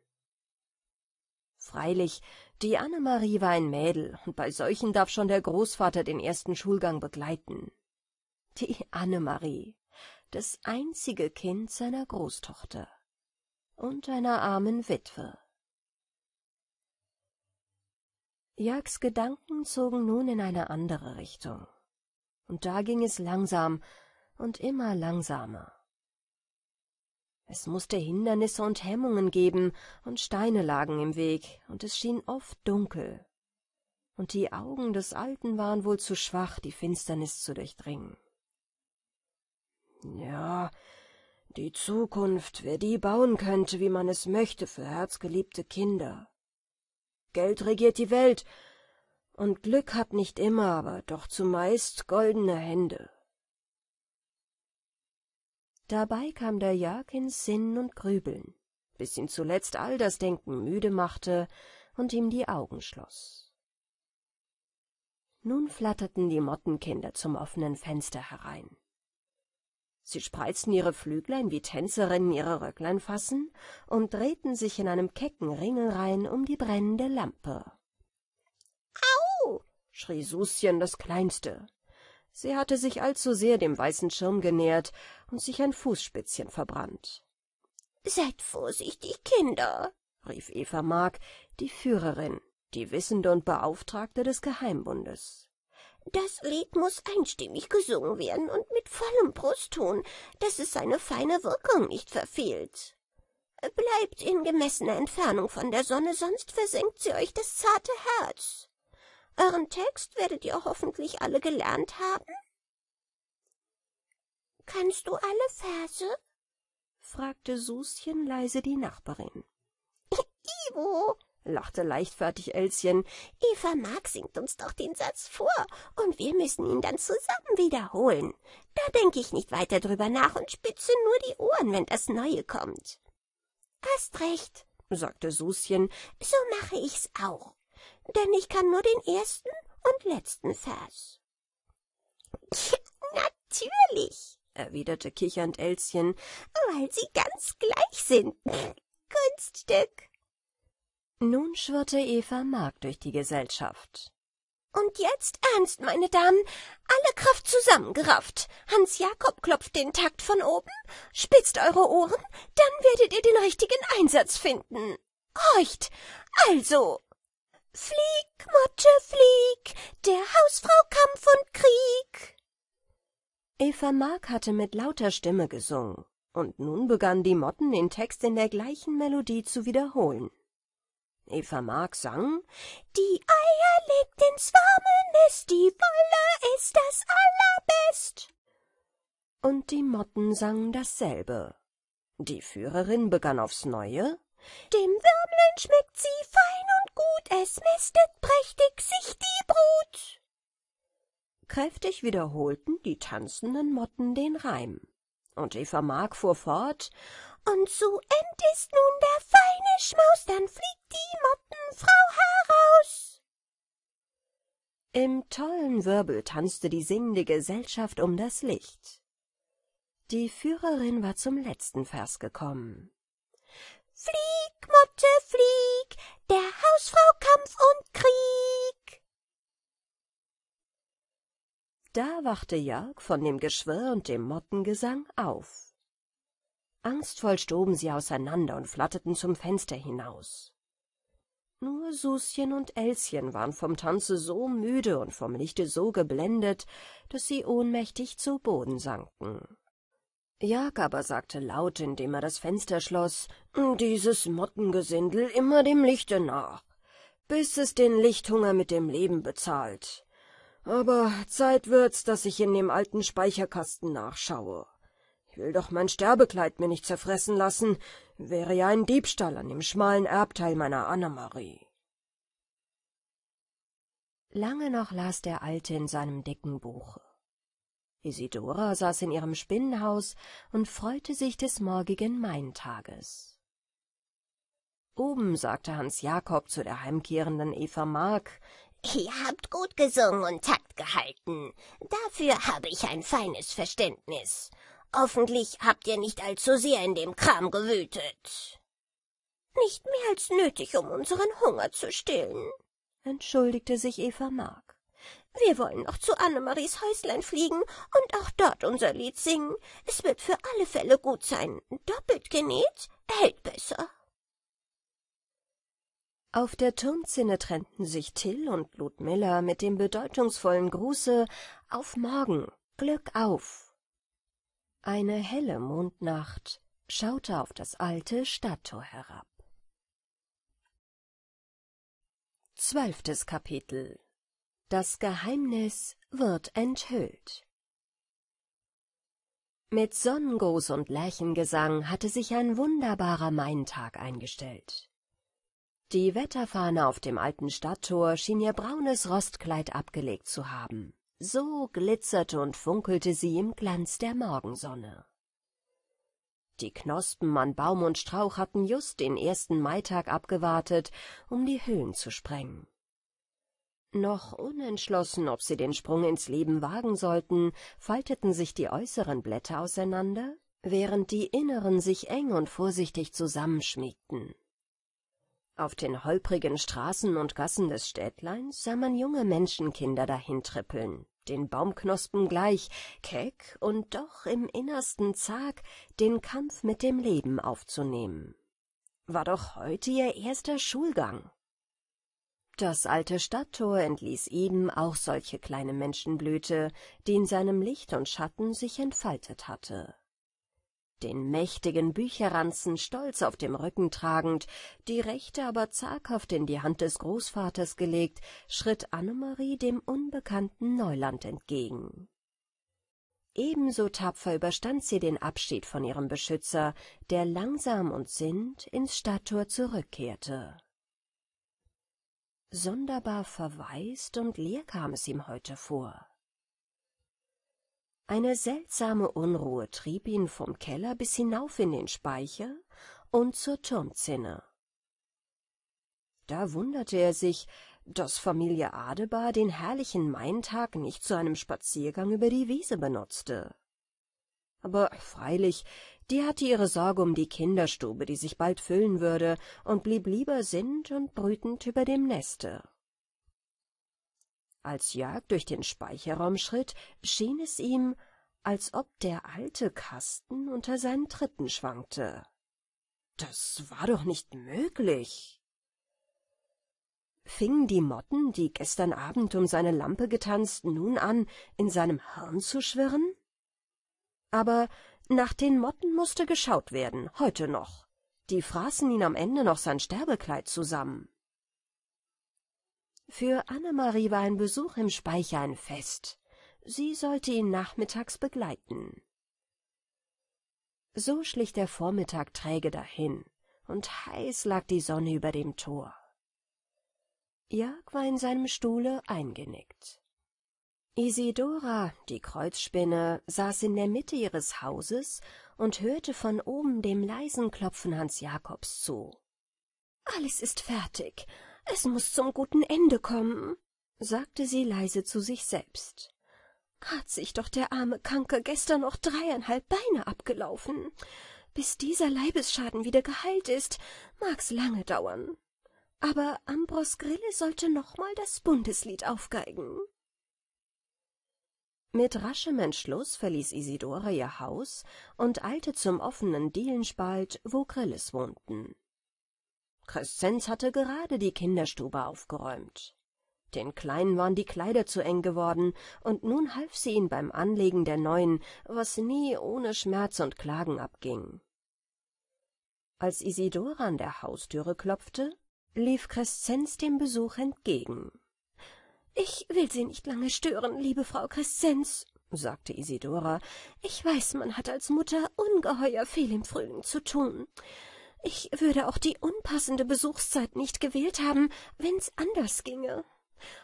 Freilich, die Annemarie war ein Mädel, und bei solchen darf schon der Großvater den ersten Schulgang begleiten. Die Annemarie, das einzige Kind seiner Großtochter und einer armen Witwe. Jags Gedanken zogen nun in eine andere Richtung, und da ging es langsam und immer langsamer es mußte hindernisse und hemmungen geben und steine lagen im weg und es schien oft dunkel und die augen des alten waren wohl zu schwach die finsternis zu durchdringen ja die zukunft wer die bauen könnte wie man es möchte für herzgeliebte kinder geld regiert die welt und glück hat nicht immer aber doch zumeist goldene hände Dabei kam der Jörg ins Sinnen und Grübeln, bis ihn zuletzt all das Denken müde machte und ihm die Augen schloß. Nun flatterten die Mottenkinder zum offenen Fenster herein. Sie spreizten ihre Flüglein, wie Tänzerinnen ihre Röcklein fassen, und drehten sich in einem kecken Ringelrein um die brennende Lampe. Au! schrie Suschen das Kleinste sie hatte sich allzu sehr dem weißen Schirm genähert und sich ein Fußspitzchen verbrannt. Seid vorsichtig, Kinder, rief Eva Mark, die Führerin, die Wissende und Beauftragte des Geheimbundes. Das Lied muss einstimmig gesungen werden und mit vollem Brustton, dass es seine feine Wirkung nicht verfehlt. Bleibt in gemessener Entfernung von der Sonne, sonst versenkt sie euch das zarte Herz. Euren Text werdet ihr hoffentlich alle gelernt haben. Kannst du alle Verse? fragte Suschen leise die Nachbarin. Ivo, lachte leichtfertig Elschen, Eva Mark singt uns doch den Satz vor, und wir müssen ihn dann zusammen wiederholen. Da denke ich nicht weiter drüber nach und spitze nur die Ohren, wenn das Neue kommt. Hast recht, sagte Suschen, so mache ich's auch denn ich kann nur den ersten und letzten Vers. Tja, Natürlich, erwiderte kichernd Elschen, weil sie ganz gleich sind. [LAUGHS] Kunststück. Nun schwirrte Eva Mark durch die Gesellschaft. Und jetzt ernst, meine Damen, alle Kraft zusammengerafft. Hans Jakob klopft den Takt von oben, spitzt eure Ohren, dann werdet ihr den richtigen Einsatz finden. Horcht! Also, Flieg, Motte, flieg, der Hausfrau Kampf und Krieg. Eva Mark hatte mit lauter Stimme gesungen, und nun begannen die Motten den Text in der gleichen Melodie zu wiederholen. Eva Mark sang Die Eier legt ins warme Nest, die Wolle ist das allerbest. Und die Motten sangen dasselbe. Die Führerin begann aufs Neue dem Würmlein schmeckt sie fein und gut, es mästet prächtig sich die Brut. Kräftig wiederholten die tanzenden Motten den Reim. Und Eva Mark fuhr fort, und zu End ist nun der feine Schmaus, dann fliegt die Mottenfrau heraus. Im tollen Wirbel tanzte die singende Gesellschaft um das Licht. Die Führerin war zum letzten Vers gekommen. Flieg, Motte, flieg, der Hausfrau Kampf und Krieg. Da wachte Jörg von dem Geschwirr und dem Mottengesang auf. Angstvoll stoben sie auseinander und flatterten zum Fenster hinaus. Nur Suschen und Elschen waren vom Tanze so müde und vom Lichte so geblendet, daß sie ohnmächtig zu Boden sanken. Jaak aber sagte laut, indem er das Fenster schloss, dieses Mottengesindel immer dem Lichte nach, bis es den Lichthunger mit dem Leben bezahlt. Aber Zeit wird's, dass ich in dem alten Speicherkasten nachschaue. Ich will doch mein Sterbekleid mir nicht zerfressen lassen, wäre ja ein Diebstahl an dem schmalen Erbteil meiner Annemarie. Lange noch las der Alte in seinem dicken Buche. Isidora saß in ihrem Spinnenhaus und freute sich des morgigen Maintages. Oben sagte Hans Jakob zu der heimkehrenden Eva Mark, »Ihr habt gut gesungen und Takt gehalten. Dafür habe ich ein feines Verständnis. Hoffentlich habt ihr nicht allzu sehr in dem Kram gewütet.« »Nicht mehr als nötig, um unseren Hunger zu stillen«, entschuldigte sich Eva Mark. Wir wollen noch zu Annemaries Häuslein fliegen und auch dort unser Lied singen. Es wird für alle Fälle gut sein. Doppelt genäht hält besser. Auf der Turmzinne trennten sich Till und Ludmilla mit dem bedeutungsvollen Gruße Auf morgen, Glück auf. Eine helle Mondnacht schaute auf das alte Stadttor herab. Zwölftes Kapitel das Geheimnis wird enthüllt. Mit Sonnengruß und Lerchengesang hatte sich ein wunderbarer Maintag eingestellt. Die Wetterfahne auf dem alten Stadttor schien ihr braunes Rostkleid abgelegt zu haben. So glitzerte und funkelte sie im Glanz der Morgensonne. Die Knospen an Baum und Strauch hatten just den ersten Maitag abgewartet, um die Höhlen zu sprengen. Noch unentschlossen, ob sie den Sprung ins Leben wagen sollten, falteten sich die äußeren Blätter auseinander, während die inneren sich eng und vorsichtig zusammenschmiegten. Auf den holprigen Straßen und Gassen des Städtleins sah man junge Menschenkinder dahintrippeln, den Baumknospen gleich, keck und doch im Innersten zag, den Kampf mit dem Leben aufzunehmen. War doch heute ihr erster Schulgang, das alte Stadttor entließ eben auch solche kleine Menschenblüte, die in seinem Licht und Schatten sich entfaltet hatte. Den mächtigen Bücherranzen stolz auf dem Rücken tragend, die rechte aber zaghaft in die Hand des Großvaters gelegt, schritt Annemarie dem unbekannten Neuland entgegen. Ebenso tapfer überstand sie den Abschied von ihrem Beschützer, der langsam und sinnend ins Stadttor zurückkehrte sonderbar verwaist und leer kam es ihm heute vor. Eine seltsame Unruhe trieb ihn vom Keller bis hinauf in den Speicher und zur Turmzinne. Da wunderte er sich, dass Familie Adebar den herrlichen Maintag nicht zu einem Spaziergang über die Wiese benutzte. Aber freilich, die hatte ihre Sorge um die Kinderstube, die sich bald füllen würde, und blieb lieber sinnend und brütend über dem Neste. Als Jörg durch den Speicherraum schritt, schien es ihm, als ob der alte Kasten unter seinen Tritten schwankte. Das war doch nicht möglich. Fingen die Motten, die gestern Abend um seine Lampe getanzt, nun an, in seinem Hirn zu schwirren? Aber nach den Motten mußte geschaut werden, heute noch. Die fraßen ihn am Ende noch sein Sterbekleid zusammen. Für Annemarie war ein Besuch im Speicher ein Fest. Sie sollte ihn nachmittags begleiten. So schlich der Vormittag träge dahin, und heiß lag die Sonne über dem Tor. Jörg war in seinem Stuhle eingenickt. Isidora, die Kreuzspinne, saß in der Mitte ihres Hauses und hörte von oben dem leisen Klopfen Hans Jakobs zu. Alles ist fertig, es muß zum guten Ende kommen, sagte sie leise zu sich selbst. Hat sich doch der arme Kranke gestern noch dreieinhalb Beine abgelaufen. Bis dieser Leibesschaden wieder geheilt ist, mag's lange dauern. Aber Ambros Grille sollte nochmal das Bundeslied aufgeigen. Mit raschem Entschluss verließ Isidore ihr Haus und eilte zum offenen Dielenspalt, wo Grillis wohnten. Crescenz hatte gerade die Kinderstube aufgeräumt. Den Kleinen waren die Kleider zu eng geworden, und nun half sie ihn beim Anlegen der neuen, was nie ohne Schmerz und Klagen abging. Als Isidore an der Haustüre klopfte, lief Crescenz dem Besuch entgegen. Ich will Sie nicht lange stören, liebe Frau Crescenz, sagte Isidora. Ich weiß, man hat als Mutter ungeheuer viel im Frühling zu tun. Ich würde auch die unpassende Besuchszeit nicht gewählt haben, wenn's anders ginge.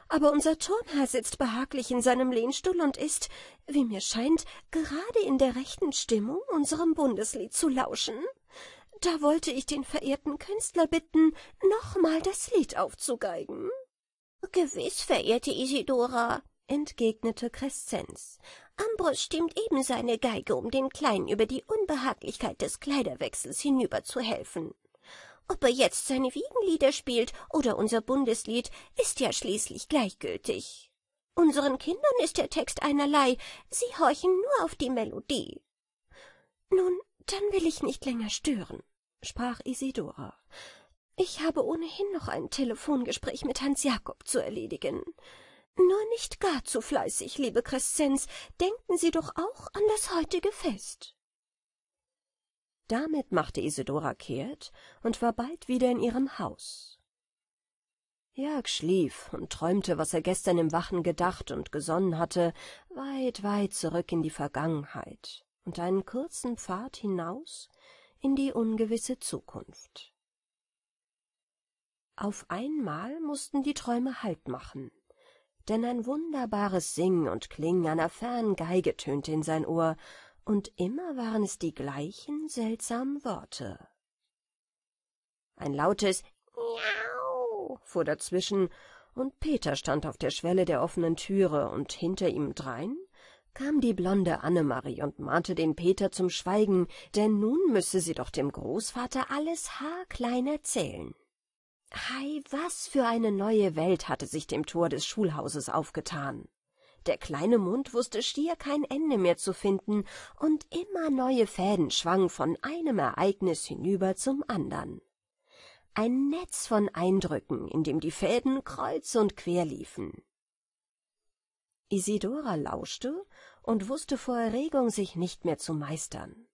Aber unser Turnherr sitzt behaglich in seinem Lehnstuhl und ist, wie mir scheint, gerade in der rechten Stimmung, unserem Bundeslied zu lauschen. Da wollte ich den verehrten Künstler bitten, nochmal das Lied aufzugeigen. Gewiss, verehrte Isidora, entgegnete Crescenz. Ambros stimmt eben seine Geige, um den Kleinen über die Unbehaglichkeit des Kleiderwechsels hinüberzuhelfen. Ob er jetzt seine Wiegenlieder spielt oder unser Bundeslied, ist ja schließlich gleichgültig. Unseren Kindern ist der Text einerlei, sie horchen nur auf die Melodie. Nun, dann will ich nicht länger stören, sprach Isidora. Ich habe ohnehin noch ein Telefongespräch mit Hans Jakob zu erledigen. Nur nicht gar zu fleißig, liebe Crescenz, denken Sie doch auch an das heutige Fest. Damit machte Isidora kehrt und war bald wieder in ihrem Haus. Jörg schlief und träumte, was er gestern im Wachen gedacht und gesonnen hatte, weit, weit zurück in die Vergangenheit und einen kurzen Pfad hinaus in die ungewisse Zukunft. Auf einmal mußten die Träume Halt machen, denn ein wunderbares Sing und Kling einer fernen Geige tönte in sein Ohr, und immer waren es die gleichen seltsamen Worte. Ein lautes Miau fuhr dazwischen, und Peter stand auf der Schwelle der offenen Türe, und hinter ihm drein kam die blonde Annemarie und mahnte den Peter zum Schweigen, denn nun müsse sie doch dem Großvater alles haarklein erzählen. Hei, was für eine neue Welt hatte sich dem Tor des Schulhauses aufgetan. Der kleine Mund wußte stier kein Ende mehr zu finden, und immer neue Fäden schwangen von einem Ereignis hinüber zum andern. Ein Netz von Eindrücken, in dem die Fäden kreuz und quer liefen. Isidora lauschte und wußte vor Erregung sich nicht mehr zu meistern.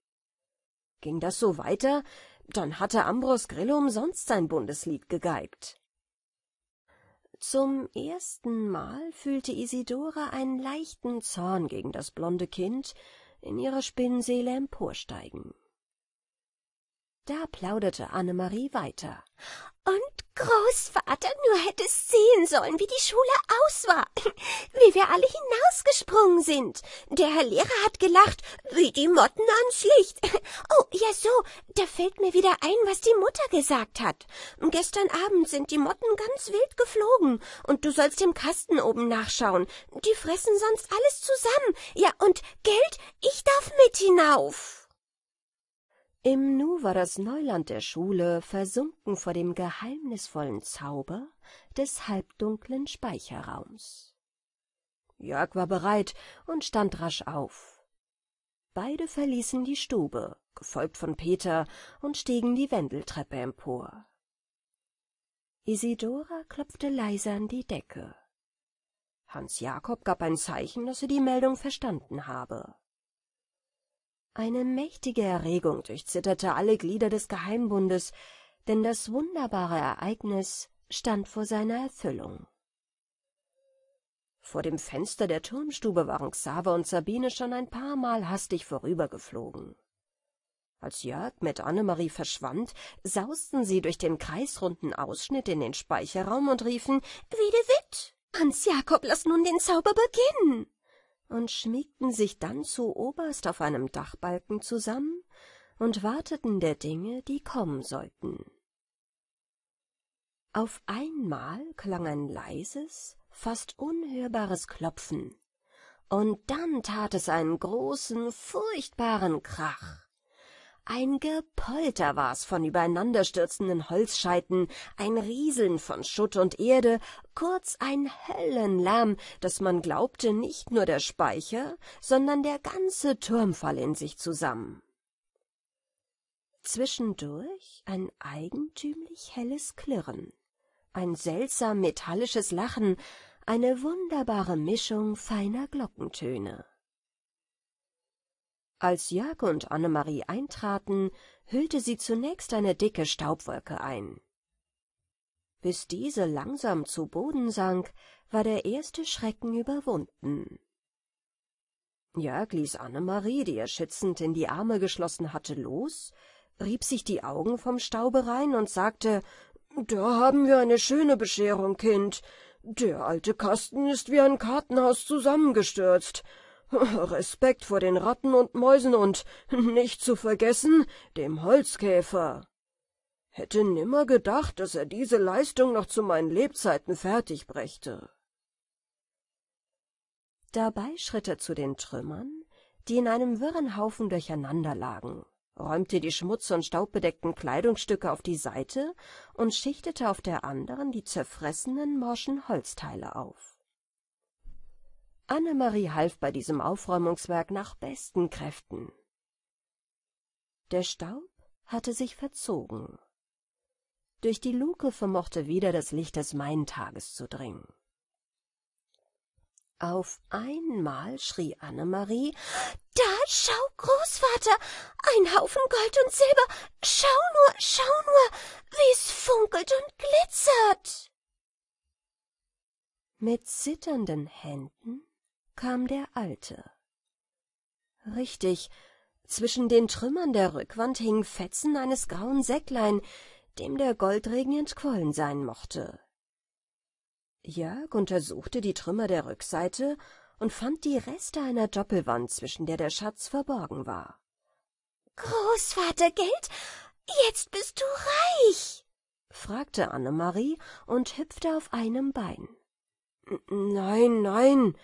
Ging das so weiter, dann hatte Ambros Grillo umsonst sein Bundeslied gegeigt. Zum ersten Mal fühlte Isidora einen leichten Zorn gegen das blonde Kind in ihrer Spinnseele emporsteigen. Da plauderte Annemarie weiter. Und Großvater, nur hättest sehen sollen, wie die Schule aus war, [LAUGHS] wie wir alle hinausgesprungen sind. Der Herr Lehrer hat gelacht, wie die Motten ans Licht. [LAUGHS] Oh, ja so, da fällt mir wieder ein, was die Mutter gesagt hat. Gestern Abend sind die Motten ganz wild geflogen, und du sollst im Kasten oben nachschauen. Die fressen sonst alles zusammen. Ja, und Geld, ich darf mit hinauf. Im Nu war das Neuland der Schule versunken vor dem geheimnisvollen Zauber des halbdunklen Speicherraums. Jörg war bereit und stand rasch auf. Beide verließen die Stube, gefolgt von Peter, und stiegen die Wendeltreppe empor. Isidora klopfte leise an die Decke. Hans Jakob gab ein Zeichen, dass er die Meldung verstanden habe. Eine mächtige Erregung durchzitterte alle Glieder des Geheimbundes, denn das wunderbare Ereignis stand vor seiner Erfüllung. Vor dem Fenster der Turmstube waren Xaver und Sabine schon ein paar Mal hastig vorübergeflogen. Als Jörg mit Annemarie verschwand, sausten sie durch den kreisrunden Ausschnitt in den Speicherraum und riefen, Wiedewitt! Hans Jakob, lass nun den Zauber beginnen! und schmiegten sich dann zuoberst auf einem Dachbalken zusammen und warteten der Dinge, die kommen sollten. Auf einmal klang ein leises, fast unhörbares Klopfen, und dann tat es einen großen, furchtbaren Krach. Ein Gepolter war's von übereinanderstürzenden Holzscheiten, ein Rieseln von Schutt und Erde, kurz ein Höllenlärm, daß man glaubte, nicht nur der Speicher, sondern der ganze Turm falle in sich zusammen. Zwischendurch ein eigentümlich helles Klirren, ein seltsam metallisches Lachen, eine wunderbare Mischung feiner Glockentöne. Als Jörg und Annemarie eintraten, hüllte sie zunächst eine dicke Staubwolke ein. Bis diese langsam zu Boden sank, war der erste Schrecken überwunden. Jörg ließ Annemarie, die er schützend in die Arme geschlossen hatte, los, rieb sich die Augen vom Staube rein und sagte, »Da haben wir eine schöne Bescherung, Kind. Der alte Kasten ist wie ein Kartenhaus zusammengestürzt. Respekt vor den Ratten und Mäusen und, nicht zu vergessen, dem Holzkäfer. Hätte nimmer gedacht, dass er diese Leistung noch zu meinen Lebzeiten fertig brächte. Dabei schritt er zu den Trümmern, die in einem wirren Haufen durcheinander lagen, räumte die schmutz- und staubbedeckten Kleidungsstücke auf die Seite und schichtete auf der anderen die zerfressenen, morschen Holzteile auf. Annemarie half bei diesem Aufräumungswerk nach besten Kräften. Der Staub hatte sich verzogen. Durch die Luke vermochte wieder das Licht des Maintages zu dringen. Auf einmal schrie Annemarie, da schau, Großvater, ein Haufen Gold und Silber, schau nur, schau nur, wie's funkelt und glitzert. Mit zitternden Händen kam der Alte. Richtig, zwischen den Trümmern der Rückwand hingen Fetzen eines grauen Säcklein, dem der Goldregen entquollen sein mochte. Jörg untersuchte die Trümmer der Rückseite und fand die Reste einer Doppelwand, zwischen der der Schatz verborgen war. Großvater Geld, jetzt bist du reich, fragte Annemarie und hüpfte auf einem Bein. Nein, nein,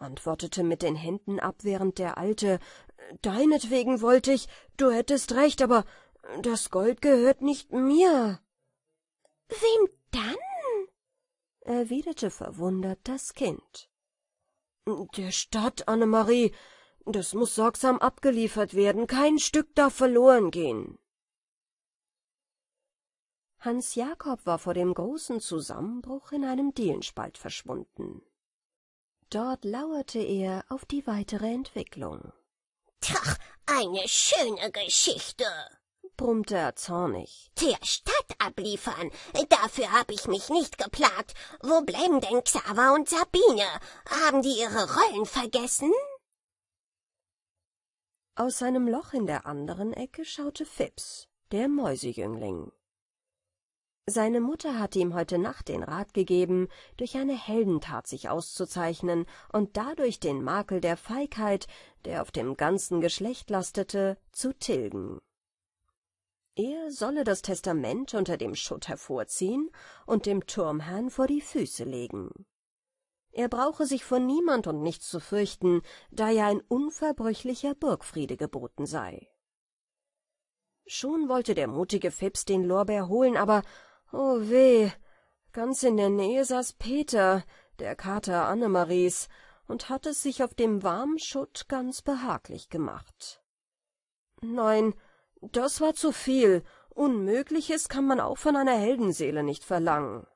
antwortete mit den Händen abwehrend der Alte, deinetwegen wollte ich, du hättest recht, aber das Gold gehört nicht mir. Wem dann? erwiderte verwundert das Kind. Der Stadt, Annemarie, das muß sorgsam abgeliefert werden, kein Stück darf verloren gehen. Hans Jakob war vor dem großen Zusammenbruch in einem Dielenspalt verschwunden. Dort lauerte er auf die weitere Entwicklung. Tach, eine schöne Geschichte, brummte er zornig. Der Stadt abliefern, dafür hab ich mich nicht geplagt. Wo bleiben denn Xaver und Sabine? Haben die ihre Rollen vergessen? Aus seinem Loch in der anderen Ecke schaute Phipps, der Mäusejüngling. Seine Mutter hatte ihm heute Nacht den Rat gegeben, durch eine Heldentat sich auszuzeichnen und dadurch den Makel der Feigheit, der auf dem ganzen Geschlecht lastete, zu tilgen. Er solle das Testament unter dem Schutt hervorziehen und dem Turmherrn vor die Füße legen. Er brauche sich vor niemand und nichts zu fürchten, da ja ein unverbrüchlicher Burgfriede geboten sei. Schon wollte der mutige Fips den Lorbeer holen, aber Oh weh, ganz in der Nähe saß Peter, der Kater Annemaries, und hat es sich auf dem warmen Schutt ganz behaglich gemacht. Nein, das war zu viel. Unmögliches kann man auch von einer Heldenseele nicht verlangen.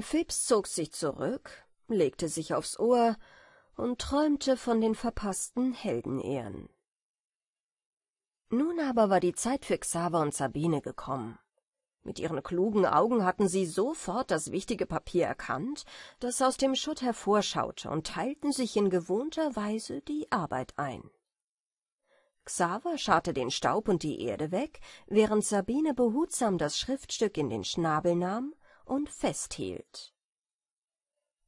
Phelps zog sich zurück, legte sich aufs Ohr und träumte von den verpassten Heldenehren. Nun aber war die Zeit für Xaver und Sabine gekommen. Mit ihren klugen Augen hatten sie sofort das wichtige Papier erkannt, das aus dem Schutt hervorschaute, und teilten sich in gewohnter Weise die Arbeit ein. Xaver scharte den Staub und die Erde weg, während Sabine behutsam das Schriftstück in den Schnabel nahm und festhielt.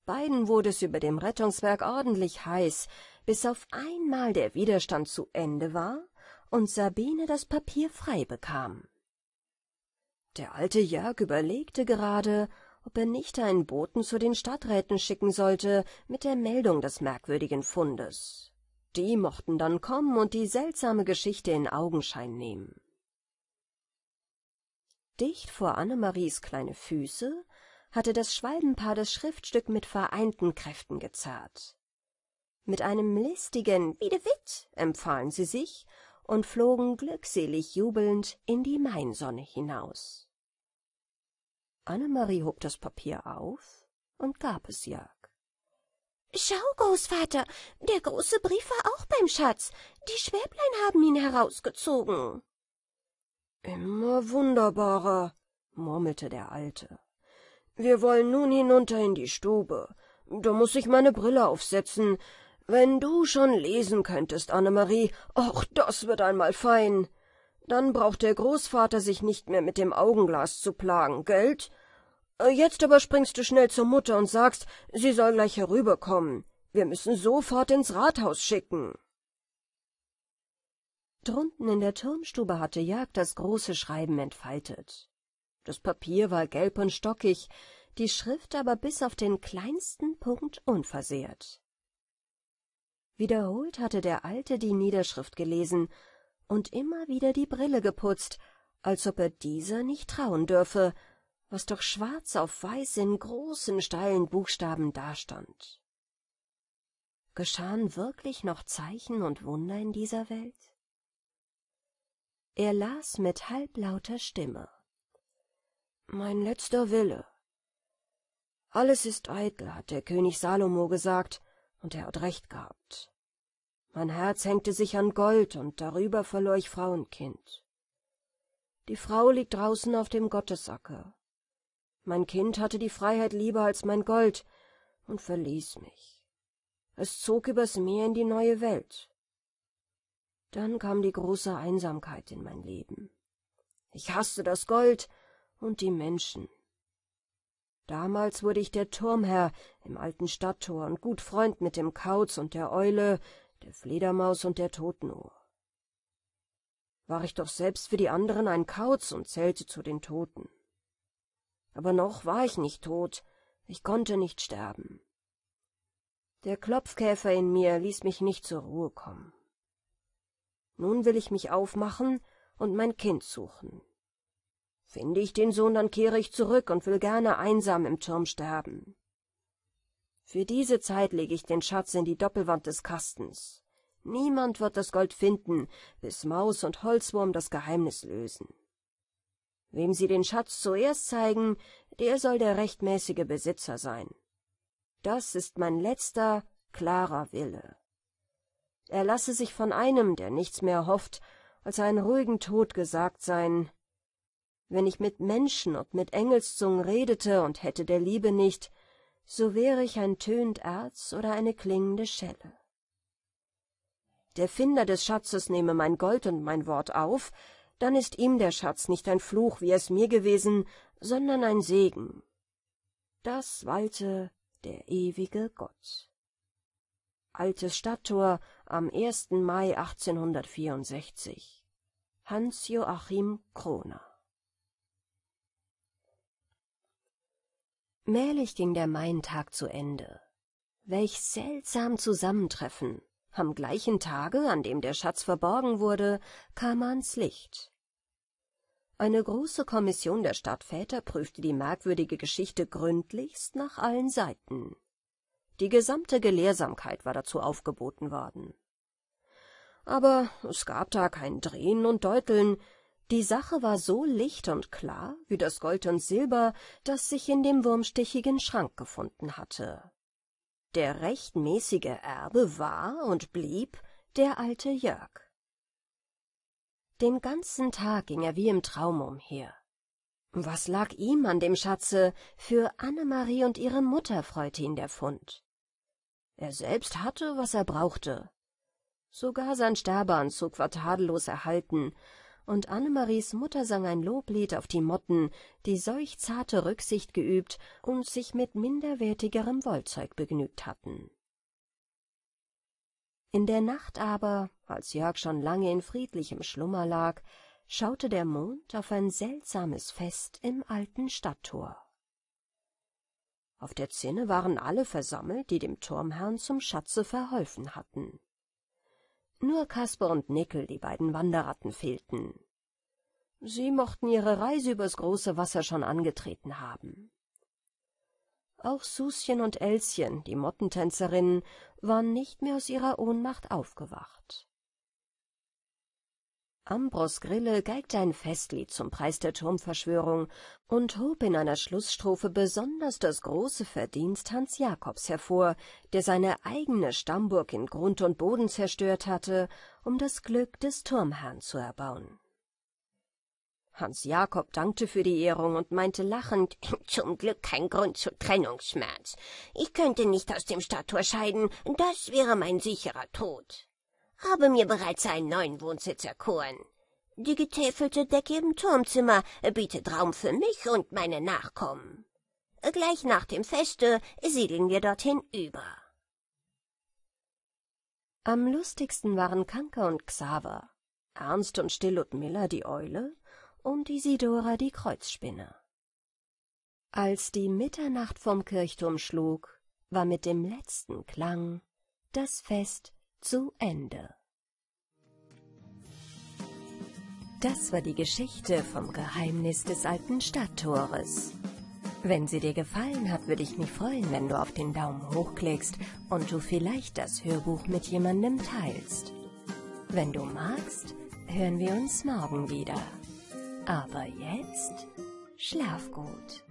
Beiden wurde es über dem Rettungswerk ordentlich heiß, bis auf einmal der Widerstand zu Ende war und Sabine das Papier frei bekam der alte jörg überlegte gerade ob er nicht einen boten zu den stadträten schicken sollte mit der meldung des merkwürdigen fundes die mochten dann kommen und die seltsame geschichte in augenschein nehmen dicht vor annemarie's kleine füße hatte das schwalbenpaar das schriftstück mit vereinten kräften gezerrt mit einem listigen widewitt empfahlen sie sich und flogen glückselig jubelnd in die Mainsonne hinaus. Annemarie hob das Papier auf und gab es Jörg. Schau, Großvater, der große Brief war auch beim Schatz. Die Schwäblein haben ihn herausgezogen. Immer wunderbarer, murmelte der Alte. Wir wollen nun hinunter in die Stube. Da muß ich meine Brille aufsetzen. Wenn du schon lesen könntest, Annemarie, och, das wird einmal fein. Dann braucht der Großvater sich nicht mehr mit dem Augenglas zu plagen, gelt? Äh, jetzt aber springst du schnell zur Mutter und sagst, sie soll gleich herüberkommen. Wir müssen sofort ins Rathaus schicken. Drunten in der Turmstube hatte Jagd das große Schreiben entfaltet. Das Papier war gelb und stockig, die Schrift aber bis auf den kleinsten Punkt unversehrt. Wiederholt hatte der Alte die Niederschrift gelesen und immer wieder die Brille geputzt, als ob er dieser nicht trauen dürfe, was doch schwarz auf weiß in großen, steilen Buchstaben dastand. Geschahen wirklich noch Zeichen und Wunder in dieser Welt? Er las mit halblauter Stimme. Mein letzter Wille. Alles ist eitel, hat der König Salomo gesagt, und er hat recht gehabt. Mein Herz hängte sich an Gold, und darüber verlor ich Frauenkind. Die Frau liegt draußen auf dem Gottesacker. Mein Kind hatte die Freiheit lieber als mein Gold und verließ mich. Es zog übers Meer in die neue Welt. Dann kam die große Einsamkeit in mein Leben. Ich hasste das Gold und die Menschen. Damals wurde ich der Turmherr im alten Stadttor und gut Freund mit dem Kauz und der Eule, der Fledermaus und der Totenuhr. War ich doch selbst für die anderen ein Kauz und zählte zu den Toten. Aber noch war ich nicht tot, ich konnte nicht sterben. Der Klopfkäfer in mir ließ mich nicht zur Ruhe kommen. Nun will ich mich aufmachen und mein Kind suchen. Finde ich den Sohn, dann kehre ich zurück und will gerne einsam im Turm sterben. Für diese Zeit lege ich den Schatz in die Doppelwand des Kastens. Niemand wird das Gold finden, bis Maus und Holzwurm das Geheimnis lösen. Wem sie den Schatz zuerst zeigen, der soll der rechtmäßige Besitzer sein. Das ist mein letzter, klarer Wille. Er lasse sich von einem, der nichts mehr hofft, als einen ruhigen Tod gesagt sein. Wenn ich mit Menschen und mit Engelszungen redete und hätte der Liebe nicht, so wäre ich ein tönt Erz oder eine klingende Schelle. Der Finder des Schatzes nehme mein Gold und mein Wort auf, dann ist ihm der Schatz nicht ein Fluch, wie es mir gewesen, sondern ein Segen. Das walte der ewige Gott. Altes Stadttor am 1. Mai 1864 Hans-Joachim Kroner Mählich ging der Maintag zu Ende. Welch seltsam Zusammentreffen. Am gleichen Tage, an dem der Schatz verborgen wurde, kam er ans Licht. Eine große Kommission der Stadtväter prüfte die merkwürdige Geschichte gründlichst nach allen Seiten. Die gesamte Gelehrsamkeit war dazu aufgeboten worden. Aber es gab da kein Drehen und Deuteln, die Sache war so licht und klar wie das Gold und Silber, das sich in dem wurmstichigen Schrank gefunden hatte. Der rechtmäßige Erbe war und blieb der alte Jörg. Den ganzen Tag ging er wie im Traum umher. Was lag ihm an dem Schatze? Für Annemarie und ihre Mutter freute ihn der Fund. Er selbst hatte, was er brauchte. Sogar sein Sterbeanzug war tadellos erhalten, und Annemaries Mutter sang ein Loblied auf die Motten, die solch zarte Rücksicht geübt und sich mit minderwertigerem Wollzeug begnügt hatten. In der Nacht aber, als Jörg schon lange in friedlichem Schlummer lag, schaute der Mond auf ein seltsames Fest im alten Stadttor. Auf der Zinne waren alle versammelt, die dem Turmherrn zum Schatze verholfen hatten. Nur Kasper und Nickel, die beiden Wanderratten, fehlten. Sie mochten ihre Reise übers große Wasser schon angetreten haben. Auch Suschen und Elschen, die Mottentänzerinnen, waren nicht mehr aus ihrer Ohnmacht aufgewacht. Ambros Grille geigte ein Festlied zum Preis der Turmverschwörung und hob in einer Schlussstrophe besonders das große Verdienst Hans Jakobs hervor, der seine eigene Stammburg in Grund und Boden zerstört hatte, um das Glück des Turmherrn zu erbauen. Hans Jakob dankte für die Ehrung und meinte lachend, [LAUGHS] zum Glück kein Grund zu Trennungsschmerz. Ich könnte nicht aus dem Stadttor scheiden, das wäre mein sicherer Tod habe mir bereits einen neuen Wohnsitz erkoren. Die getäfelte Decke im Turmzimmer bietet Raum für mich und meine Nachkommen. Gleich nach dem Feste siedeln wir dorthin über. Am lustigsten waren Kanker und Xaver, Ernst und Still und Miller die Eule und Isidora die Kreuzspinne. Als die Mitternacht vom Kirchturm schlug, war mit dem letzten Klang das Fest zu Ende. Das war die Geschichte vom Geheimnis des alten Stadttores. Wenn sie dir gefallen hat, würde ich mich freuen, wenn du auf den Daumen hoch klickst und du vielleicht das Hörbuch mit jemandem teilst. Wenn du magst, hören wir uns morgen wieder. Aber jetzt schlaf gut.